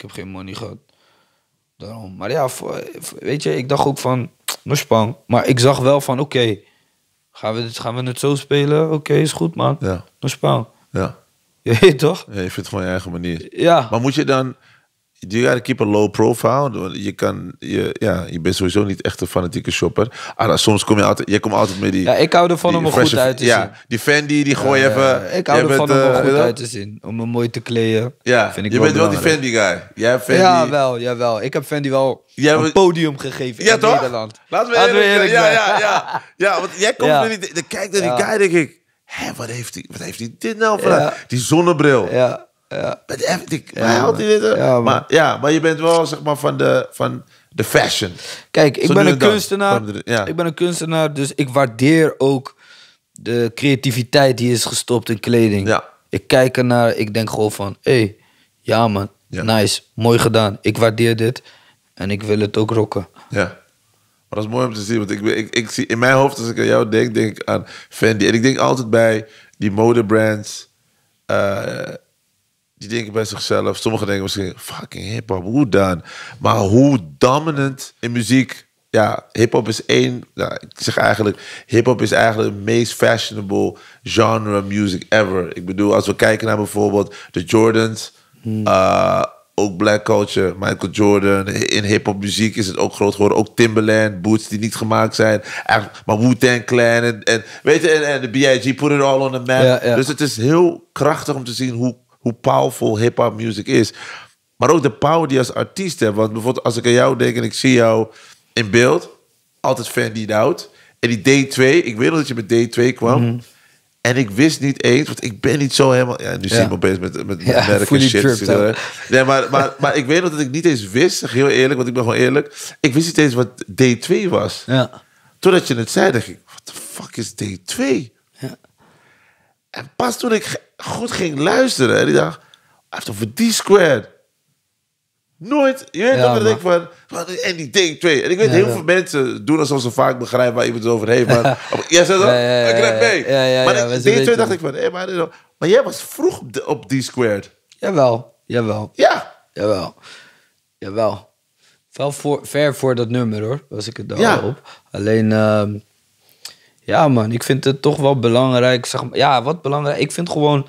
Speaker 1: Ik heb geen money gehad. Daarom. Maar ja, weet je, ik dacht ook van,
Speaker 2: spang
Speaker 1: Maar ik zag wel van, oké, gaan, we gaan we het zo spelen? Oké, is goed man. Ja. spang
Speaker 2: Ja. Je weet toch? Ja, je vindt het gewoon je eigen manier. Ja. Maar moet je dan, you gotta keep a low profile. Je, kan, je, ja, je bent sowieso niet echt een fanatieke shopper. Ah, nou, soms kom je altijd, je komt altijd met die. Ja, ik hou ervan om er goed uit te zien. die Fendi, die gooi even. Ik hou ervan om er eh, goed uit te
Speaker 1: zien. Om me mooi te kleden. Ja, vind ik je bent wel die Fendi guy. Jij Fendi. Ja, wel, jawel. Ik heb Fendi wel jij een podium gegeven ja, in toch?
Speaker 2: Nederland. Laten we Laten eerlijk, ja, ja, ja, ja. want jij komt met die. Kijk naar die guy, denk ik. Hé, wat heeft hij dit nou voor? Die zonnebril. Ja. Eh, ja. Eh, ja, maar, maar, ja, maar je bent wel zeg maar van de, van de fashion. Kijk, ik ben een
Speaker 1: kunstenaar. Ik ben een kunstenaar, dus ik waardeer ook de creativiteit die is gestopt in kleding. Ik kijk ernaar, ik denk gewoon van, hé, hey, ja man, nice, mooi gedaan. Ik waardeer dit en ik wil het ook rocken.
Speaker 2: Ja. Maar dat is mooi om te zien, want ik, ik, ik zie in mijn hoofd, als ik aan jou denk, denk ik aan Fendi. En ik denk altijd bij die modebrands. Uh, die denken bij zichzelf, sommigen denken misschien, fucking hip-hop, hoe dan? Maar hoe dominant in muziek. Ja, hip-hop is één. Nou, ik zeg eigenlijk, hip-hop is eigenlijk het meest fashionable genre music ever. Ik bedoel, als we kijken naar bijvoorbeeld de Jordans, hmm. eh, ook black culture, Michael Jordan. In hip-hop muziek is het ook groot geworden. Ook Timberland, boots die niet gemaakt zijn. Maar Wu-Tang Clan en, en, weet je, en, de B.I.G. put it all on the map. Dus het is heel krachtig om te zien hoe hoe powerful hip-hop music is. Maar ook de power die als artiest hebt. Want bijvoorbeeld als ik aan jou denk en ik zie jou in beeld, altijd fan die out. En die D2, ik weet nog dat je met D2 kwam. Mhm. En ik wist niet eens, want ik ben niet zo helemaal... Ja, nu ja. ik opeens met, met, ja, merken en shit. Nee, maar, maar, maar ik weet nog dat ik niet eens wist, heel eerlijk, want ik ben gewoon eerlijk. Ik wist niet eens wat D2 was. Ja. Totdat je het zei, dacht ik, wat de fuck is D2? Ja pas toen ik goed ging luisteren, en ik dacht, heeft over D-squared. Nooit. Je weet ja, dat ik van, en die ding twee. En ik weet, heel veel mensen doen alsof ze vaak begrijpen waar iemand het over heeft. Maar jij zegt dat, ik rap mee. maar ik, twee dacht ik van, maar, maar jij was vroeg op D-squared. Jawel, jawel.
Speaker 1: Ja. Jawel, jawel. Wel voor, ver voor dat nummer hoor, was ik het daarop. op. Alleen... Ehm, ja, man, ik vind het toch wel belangrijk. Zeg ja, wat belangrijk. Ik vind gewoon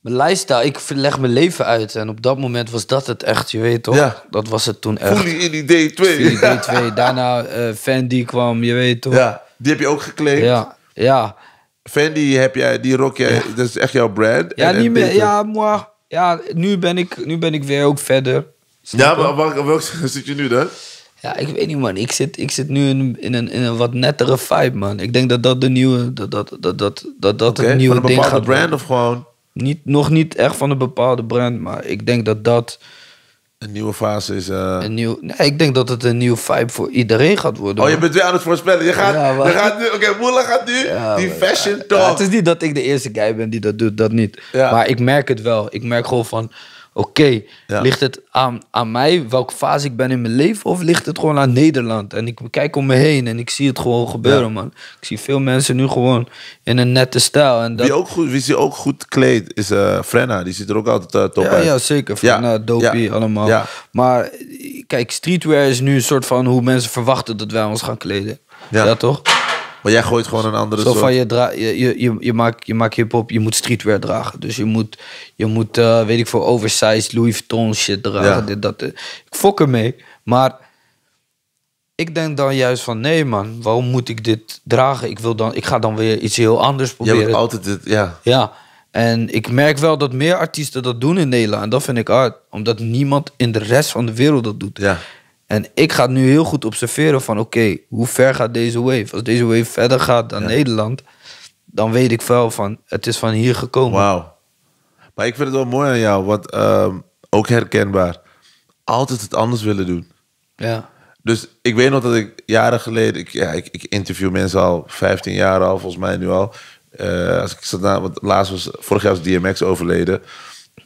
Speaker 1: mijn lifestyle. Ik leg mijn leven uit. En op dat moment was dat het echt, je weet toch? Dat was het toen echt. Fully
Speaker 2: in die D2. Fully D2. Daarna uh, Fendi kwam, je weet toch? Ja, die heb je ook gekleed. Ja, ja. Fendi heb jij, die rok jij, dat is echt jouw brand. Ja, niet meer. Ja,
Speaker 1: moi. Ja, nu ben, ik, nu ben ik weer ook verder. ja, maar waar, zit je nu dan? Ja, ik weet niet, man. Ik zit, ik zit nu in, in, een, in een wat nettere vibe, man. Ik denk dat dat de nieuwe. Dat dat, dat, dat, dat, dat okay, het nieuwe van een bepaalde brand of gewoon? Niet, nog niet echt van een bepaalde brand, maar ik denk dat dat. Een nieuwe fase is. Uh... Een nieuw, nee, ik denk dat het een nieuwe vibe voor iedereen gaat worden. Oh, je
Speaker 2: bent weer aan het voorspellen. Je gaat, gaat nu, oké, okay, Moela gaat nu die fashion ja, talk.
Speaker 1: het is niet dat ik de eerste guy ben die dat doet, dat niet. Maar ik merk het wel. Ik merk gewoon van, oké, ligt het aan, aan mij, welke fase ik ben in mijn leven, of ligt het gewoon aan Nederland? En ik kijk om me heen en ik zie het gewoon gebeuren, man. Ik zie veel mensen nu gewoon in een nette stijl. En dat... wie,
Speaker 2: ook goed, wie zich ook goed kleedt is eh, Frenna, die ziet er ook altijd uh, top ja, uit. Ja, zeker.
Speaker 1: Frenna, Dopey, allemaal. Maar kijk, streetwear is nu een soort van hoe mensen verwachten dat wij ons gaan kleden. Ja, toch? Maar jij gooit gewoon een andere Zo soort... van, je, dra je, je, je, maakt je maakt hip je moet streetwear dragen. Dus je moet, je moet eh, weet ik veel, oversized Louis Vuitton shit dragen. Dit, dat, eh. Ik fok ermee, maar ik denk dan juist van nee man, waarom moet ik dit dragen? Ik, wil dan, ik ga dan weer iets heel anders proberen. Je hebt altijd dit, ja. Ja, en ik merk wel dat meer artiesten dat doen in Nederland. En dat vind ik hard, omdat niemand in de rest van de wereld dat doet. Ja. En ik ga nu heel goed observeren van oké, hoe ver gaat deze wave? Als deze wave verder gaat dan Nederland, dan weet
Speaker 2: ik wel van het is van hier gekomen. Wauw. Maar ik vind het wel mooi aan jou, wat ehm, ook herkenbaar. Altijd het anders willen doen. Ja. Dus ik weet nog dat ik jaren geleden, ik, ja, ik, ik interview mensen al 15 jaar al, volgens mij nu al. Eh, als ik zat na, want laatst was, vorig jaar was DMX overleden.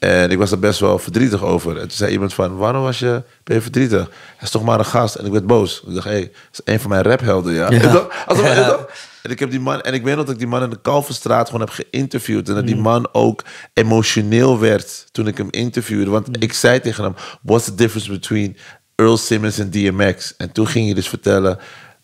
Speaker 2: En ik was er best wel verdrietig over. En toen zei iemand van, waarom was je, ben je verdrietig? Hij is toch maar een gast. En ik werd boos. Ik dacht, hé, hey, dat is een van mijn raphelden, ja. ja. alsof, ja. En ik heb die man, en ik weet nog dat ik die man in de Kalverstraat gewoon heb geïnterviewd. En dat die mm. man ook emotioneel werd toen ik hem interviewde. Want mm. ik zei tegen hem, what's the difference between Earl Simmons en DMX? En toen ging je dus vertellen,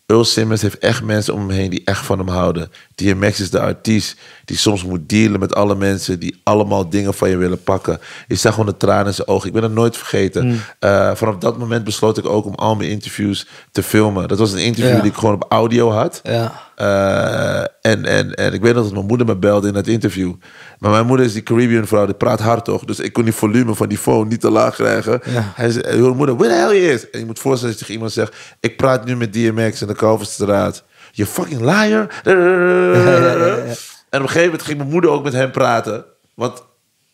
Speaker 2: Earl Simmons heeft echt mensen om hem heen die echt van hem houden. DMX is de artiest die soms moet dealen met alle mensen die allemaal dingen van je willen pakken. Ik zag gewoon de tranen in zijn ogen. Ik ben dat nooit vergeten. Mm. Eh, vanaf dat moment besloot ik ook om al mijn interviews te filmen. Dat was een interview die ik gewoon op audio had. Ja. Eh, en, en, en ik weet nog dat mijn moeder me belde in het interview. Maar mijn moeder is die Caribbean vrouw, die praat hard toch? Dus ik kon die volume van die phone niet te laag krijgen. Hij zei, moeder, where the hell is? En je moet voorstellen dat je iemand zegt... ik praat nu met DMX in de Kalverstraat. Je fucking liar. ja, en op een gegeven moment ging mijn moeder ook met hem praten. Want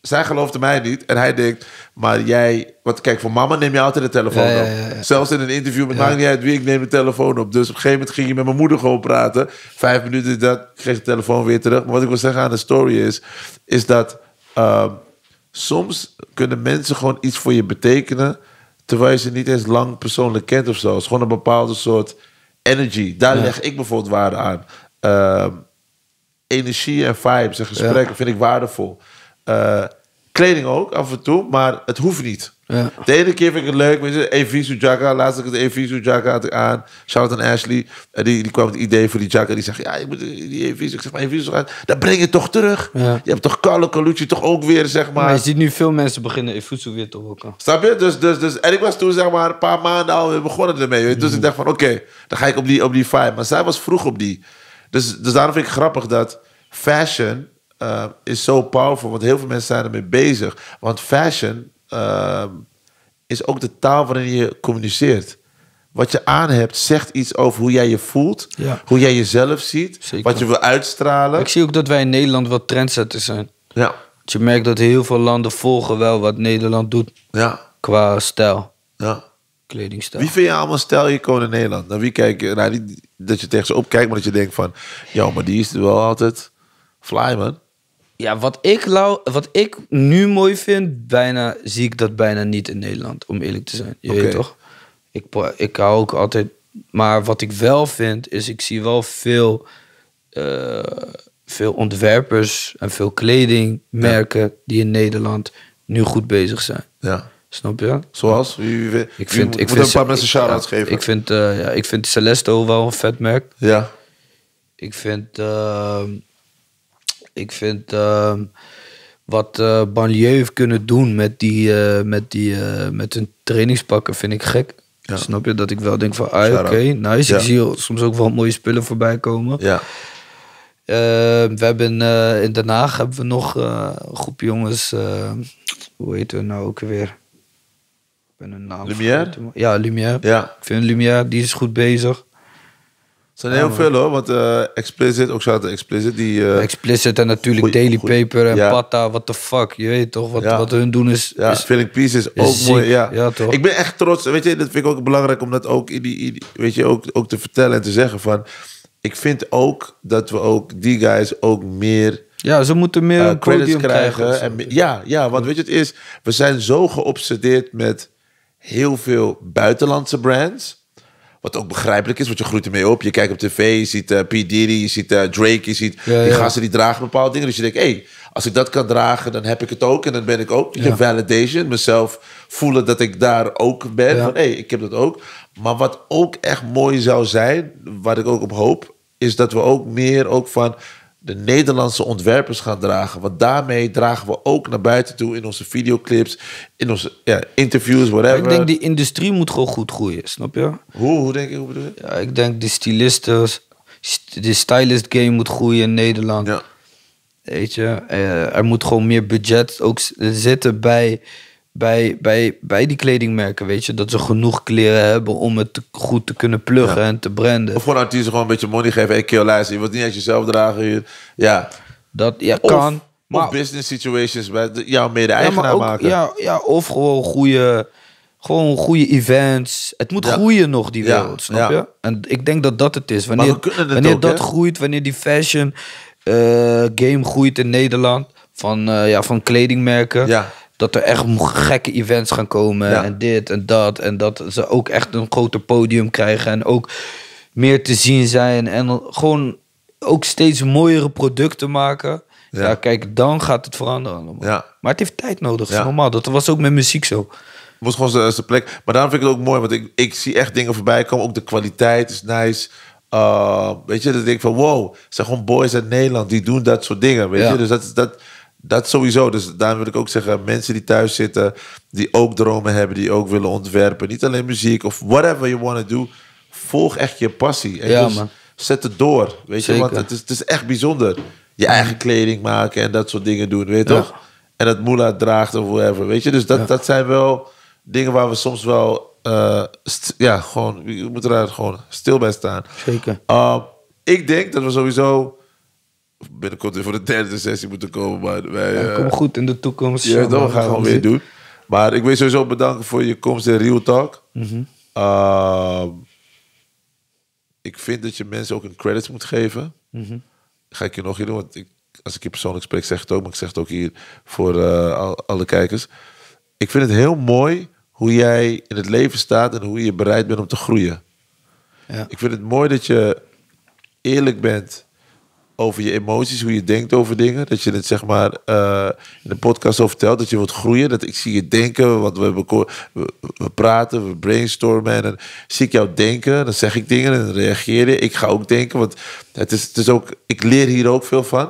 Speaker 2: zij geloofde mij niet. En hij denkt, maar jij... Want kijk, voor mama neem je altijd de telefoon op. Zelfs in een interview met maakt niet uit wie, ik neem de telefoon op. Dus op een gegeven moment ging je met mijn moeder gewoon praten. Vijf minuten, dat kreeg de telefoon weer terug. Maar wat ik wil zeggen aan de story is... Is dat ehm, soms kunnen mensen gewoon iets voor je betekenen... terwijl je ze niet eens lang persoonlijk kent of zo. Het is gewoon een bepaalde soort energy. Daar leg ik bijvoorbeeld waarde aan. Uh, energie en vibes en gesprekken vind ik waardevol. Eh, kleding ook, af en toe, maar het hoeft niet. Ja. De ene keer vind ik het leuk. Weet je, Evisu Jacka, laatst ik het Evisu Jacka had ik aan. Shout aan Ashley. En die, die kwam het idee voor die Jacka. Die zegt, ja, ik moet die Evisu. Ik zeg, maar Evisu dat breng je toch terug. Ja. Je hebt toch Carlo Colucci toch ook weer, zeg maar. maar je ziet nu veel mensen beginnen Evisu weer te hokken. Snap je? Dus, dus, dus, en ik was toen, zeg maar, een paar maanden al begonnen ermee. Dus mhm. ik dacht van, oké, dan ga ik op die, op die vibe. Maar zij was vroeg op die. Dus, dus daarom vind ik grappig dat fashion eh, is zo powerful. Want heel veel mensen zijn ermee bezig. Want fashion eh, is ook de taal waarin je communiceert. Wat je aan hebt, zegt iets over hoe jij je voelt. Hoe jij jezelf ziet. Wat je wil uitstralen. Ik zie ook dat wij
Speaker 1: in Nederland wat trendsetters zijn. Ja. je merkt dat heel veel landen volgen wel wat Nederland doet.
Speaker 2: Ja. Qua stijl. Ja kledingstijl. Wie vind je allemaal stel je in Nederland? Naar wie kijk je? Nou, dat je tegen ze opkijkt, maar dat je denkt van... Ja, maar die is wel altijd fly, man. Ja, wat ik, lau, wat ik nu mooi vind, bijna, zie ik
Speaker 1: dat bijna niet in Nederland. Om eerlijk te zijn. Je weet toch? Ik, ik hou ook altijd... Maar wat ik wel vind, is ik zie wel veel... Eh, veel ontwerpers en veel kledingmerken die in Nederland nu goed bezig zijn. Ja. Snap je? Zoals? Wie, ik vind, ik vind, een paar mensen shout-outs Ik vind, ja, ik vind Celesto wel een vet merk. Ja. Ik vind... Ehm, ik vind... Ehm, wat uh, eh, Banlieu heeft kunnen doen met, die, eh, met, die, eh, met hun trainingspakken vind ik gek. Snap je? Dat ik wel denk van, ah, oké, nice. Ik zie soms ook wel mooie spullen voorbij komen. Ja. Ehm, we hebben in Den Haag hebben we nog een groep jongens... hoe heet we nou ook weer?
Speaker 2: ben naam Lumière? Ja, Lumière. Ja. Ik vind Lumière, die is goed bezig. Er zijn heel veel hoor, want eh, Explicit, ook zaten Explicit, die... Eh, explicit
Speaker 1: en natuurlijk Daily Paper en Pata, what the fuck, je weet toch, wat, wat hun doen is... Ja, is, Feeling Peace
Speaker 2: is, ook mooi, ja. toch? Ik ben echt trots, weet je, dat vind ik ook belangrijk om dat ook, in die, weet je, ook, ook te vertellen en te zeggen van... Ik vind ook dat we ook die guys ook meer... Ja, ze moeten meer eh, credits krijgen. krijgen en, ja, ja, want weet je, het is, we zijn zo geobsedeerd met heel veel buitenlandse brands. Wat ook begrijpelijk is, want je groeit ermee op. Je kijkt op tv, je ziet uh, P. Diddy, je ziet eh, Drake, je ziet die gasten die dragen bepaalde dingen. Dus je denkt, hé, hey, als ik dat kan dragen, dan heb ik het ook. En dan ben ik ook. Je validation, mezelf voelen dat ik daar ook ben. hé, hey, ik heb dat ook. Maar wat ook echt mooi zou zijn, wat ik ook op hoop, is dat we ook meer ook van de Nederlandse ontwerpers gaan dragen. Want daarmee dragen we ook naar buiten toe in onze videoclips, in onze ja, interviews, whatever. Ik denk die
Speaker 1: industrie moet gewoon goed groeien, snap je? Hoe, hoe denk je? Hoe bedoel Ja, ik denk die stylisten, de stylist game moet groeien in Nederland. Ja. Weet je, eh, er moet gewoon meer budget ook zitten bij bij, bij, bij die kledingmerken, weet je, dat ze genoeg kleren hebben om het goed te kunnen pluggen
Speaker 2: en te branden. Of gewoon artiesten gewoon een beetje money geven. Ik keer luister, je wilt niet uit jezelf dragen. ja. Dat ja, kan. Maar, business situations bij jouw mede-eigenaar maken. Ja,
Speaker 1: ja, of gewoon goede, gewoon goede events. Het moet groeien nog, die wereld, snap je? En ik denk dat dat het is. Wanneer, wanneer dat groeit, wanneer die fashion eh, game groeit in Nederland... van, eh, ja, van kledingmerken... Ja dat er echt gekke events gaan komen. En dit en dat. En dat ze ook echt een groter podium krijgen. En ook meer te zien zijn. En gewoon ook steeds mooiere producten maken.
Speaker 2: Ja, kijk, dan gaat het veranderen. Allemaal. Maar het heeft tijd nodig. Dat is normaal. Dat was ook met muziek zo was gewoon zijn, plek. Maar daar vind ik het ook mooi, want ik, ik zie echt dingen voorbij komen. Ook de kwaliteit is nice. Eh, weet je, dat ik van wow, zijn gewoon boys uit Nederland die doen dat soort dingen. Weet je, dus dat, dat, dat sowieso. Dus daar wil ik ook zeggen, mensen die thuis zitten, die ook dromen hebben, die ook willen ontwerpen. Niet alleen muziek of whatever you want to do. Volg echt je passie. En ja, dus man. zet het door. Weet je, want het is, het is echt bijzonder. Je eigen kleding maken en dat soort dingen doen, weet je toch? En dat moela draagt of whatever, weet je. Dus dat, dat zijn wel dingen waar we soms wel... Eh, ja, gewoon, je moet er gewoon stil bij staan. Zeker. Ehm, ik denk dat we sowieso binnenkort weer voor de derde sessie moeten komen. Maar wij, ja, eh, kom goed in de toekomst. Ja, dat gaan we gewoon weer doen. Maar ik wil je sowieso bedanken voor je komst in Real Talk. Mhm. Ehm, ik vind dat je mensen ook een credit moet geven. Mhm. Ga ik je nog hier doen, want ik, als ik je persoonlijk spreek, zeg het ook, maar ik zeg het ook hier voor eh, alle kijkers. Ik vind het heel mooi hoe jij in het leven staat en hoe je bereid bent om te groeien. Ja. Ik vind het mooi dat je eerlijk bent over je emoties, hoe je denkt over dingen. Dat je het zeg maar eh, in de podcast over vertelt, dat je wilt groeien. Dat ik zie je denken, want we, we, praten, we brainstormen. En dan zie ik jou denken, dan zeg ik dingen en dan reageer je. Ik ga ook denken, want het is, het is ook, ik leer hier ook veel van.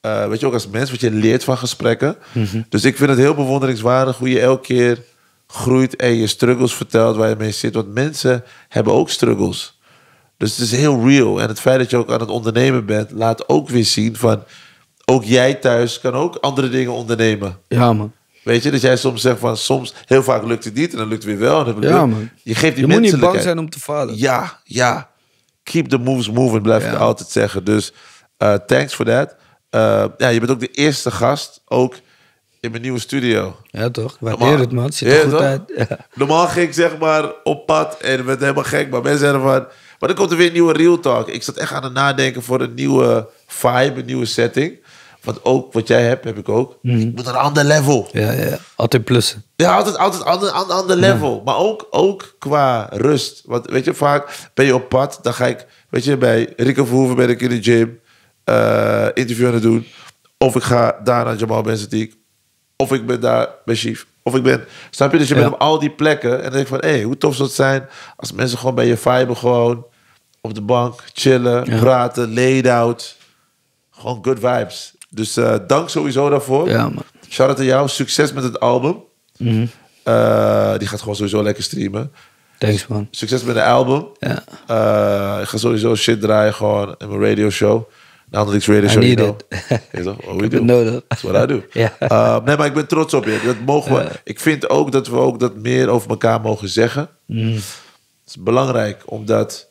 Speaker 2: Eh, weet je, ook als mens, wat je leert van gesprekken. Mhm. Dus ik vind het heel bewonderingswaardig hoe je elke keer groeit en je struggles vertelt waar je mee zit. Want mensen hebben ook struggles. Dus het is heel real. En het feit dat je ook aan het ondernemen bent, laat ook weer zien van... Ook jij thuis kan ook andere dingen ondernemen. Ja, man. Weet je, dat jij soms zegt van soms, heel vaak lukt het niet en dan lukt het weer wel. En ja, man. Je geeft die Je moet niet bang zijn om te falen. Ja, ja. Keep the moves moving, blijf ja. ik altijd zeggen. Dus eh, thanks for that. Eh, ja, je bent ook de eerste gast, ook in mijn nieuwe studio. Ja, toch? Waardeer het, man. er ja, goed toch? uit. Normaal ging ik zeg maar op pad en werd helemaal gek. Maar mensen zeiden van... Maar dan komt er weer een nieuwe Real Talk. Ik zat echt aan het nadenken voor een nieuwe vibe, een nieuwe setting. Want ook wat jij hebt, heb ik ook. Mm. Ik moet een
Speaker 1: ander level. Ja, ja, altijd plussen. Ja, altijd,
Speaker 2: altijd ander, ander, ander level. Maar ook, ook qua rust. Want weet je, vaak ben je op pad. Dan ga ik, weet je, bij Rico Verhoeven ben ik in de gym. Uh, interview aan het doen. Of ik ga daar naar Jamal Benzetik. Of ik ben daar bij Chief. Of ik ben, snap je? Dus je bent op al die plekken. En dan denk ik van, hé, hey, hoe tof zou het zijn als mensen gewoon bij je vibe gewoon op de bank, chillen, praten, laid out. Gewoon good vibes. Dus eh, dank sowieso daarvoor. Ja, Shout out aan jou. Succes met het album. Mhm. Eh, die gaat gewoon sowieso lekker streamen. Thanks, man. Succes met de album. Ja. Eh, ik ga sowieso shit draaien gewoon in mijn radio show. De Radio Show. I need you know. it. Oh, That's what I do. yeah. nee, maar ik ben trots op je. Dat mogen we. Ik vind ook dat we ook dat meer over elkaar mogen zeggen. Mhm. Het is belangrijk, omdat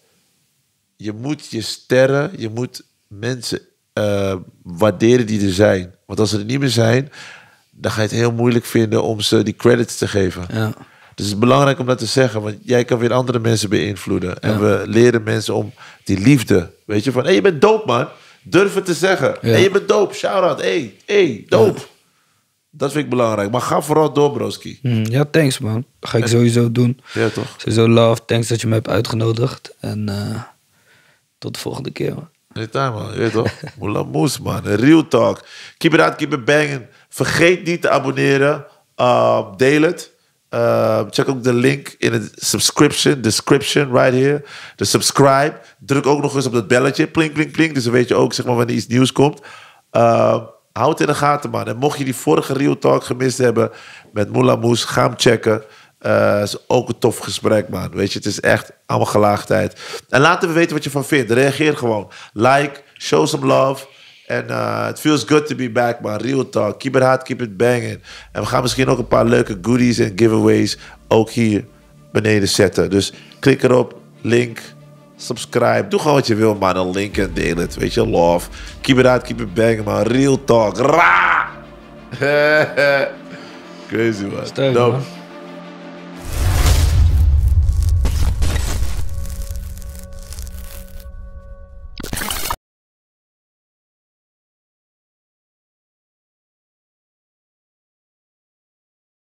Speaker 2: je moet je sterren, je moet mensen eh, waarderen die er zijn. Want als ze er niet meer zijn, dan ga je het heel moeilijk vinden om ze die credits te geven. Ja. Dus het is belangrijk om dat te zeggen, want jij kan weer andere mensen beïnvloeden. En we leren mensen om die liefde, weet je, van hé, hey, je bent doop, man. Durf het te zeggen. Ja. Hey, je bent doop, shout out. hey, hey, doop. Dat vind ik belangrijk. Maar ga vooral door, broski. Hmm,
Speaker 1: ja, thanks, man. ga ik sowieso doen. Ja, toch? Sowieso love. Thanks dat je me hebt uitgenodigd. En
Speaker 2: eh, tot de volgende keer, man. Niet man. Je weet toch? Moes man. Real talk. Keep it out, keep it banging. Vergeet niet te abonneren. Ehm, deel het. Ehm, check ook de link in de subscription, description right here. De subscribe. Druk ook nog eens op dat belletje. Plink, plink plink. Dus dan weet je ook zeg maar, wanneer iets nieuws komt. Uh, houd het in de gaten, man. En mocht je die vorige Real Talk gemist hebben met Moula Moes, ga hem checken. Uh, is ook een tof gesprek, man. Weet je, het is echt allemaal gelaagdheid. En laten we weten wat je van vindt. Reageer gewoon. Like, show some love. En uh, it feels good to be back, man. Real talk. Keep it hard, keep it banging. En we gaan misschien ook een paar leuke goodies en giveaways ook hier beneden zetten. Dus klik erop, link, subscribe. Doe gewoon wat je wil, man. Een link en deel het. Weet je, love. Keep it hard, keep it banging, man. Real talk. Crazy, man.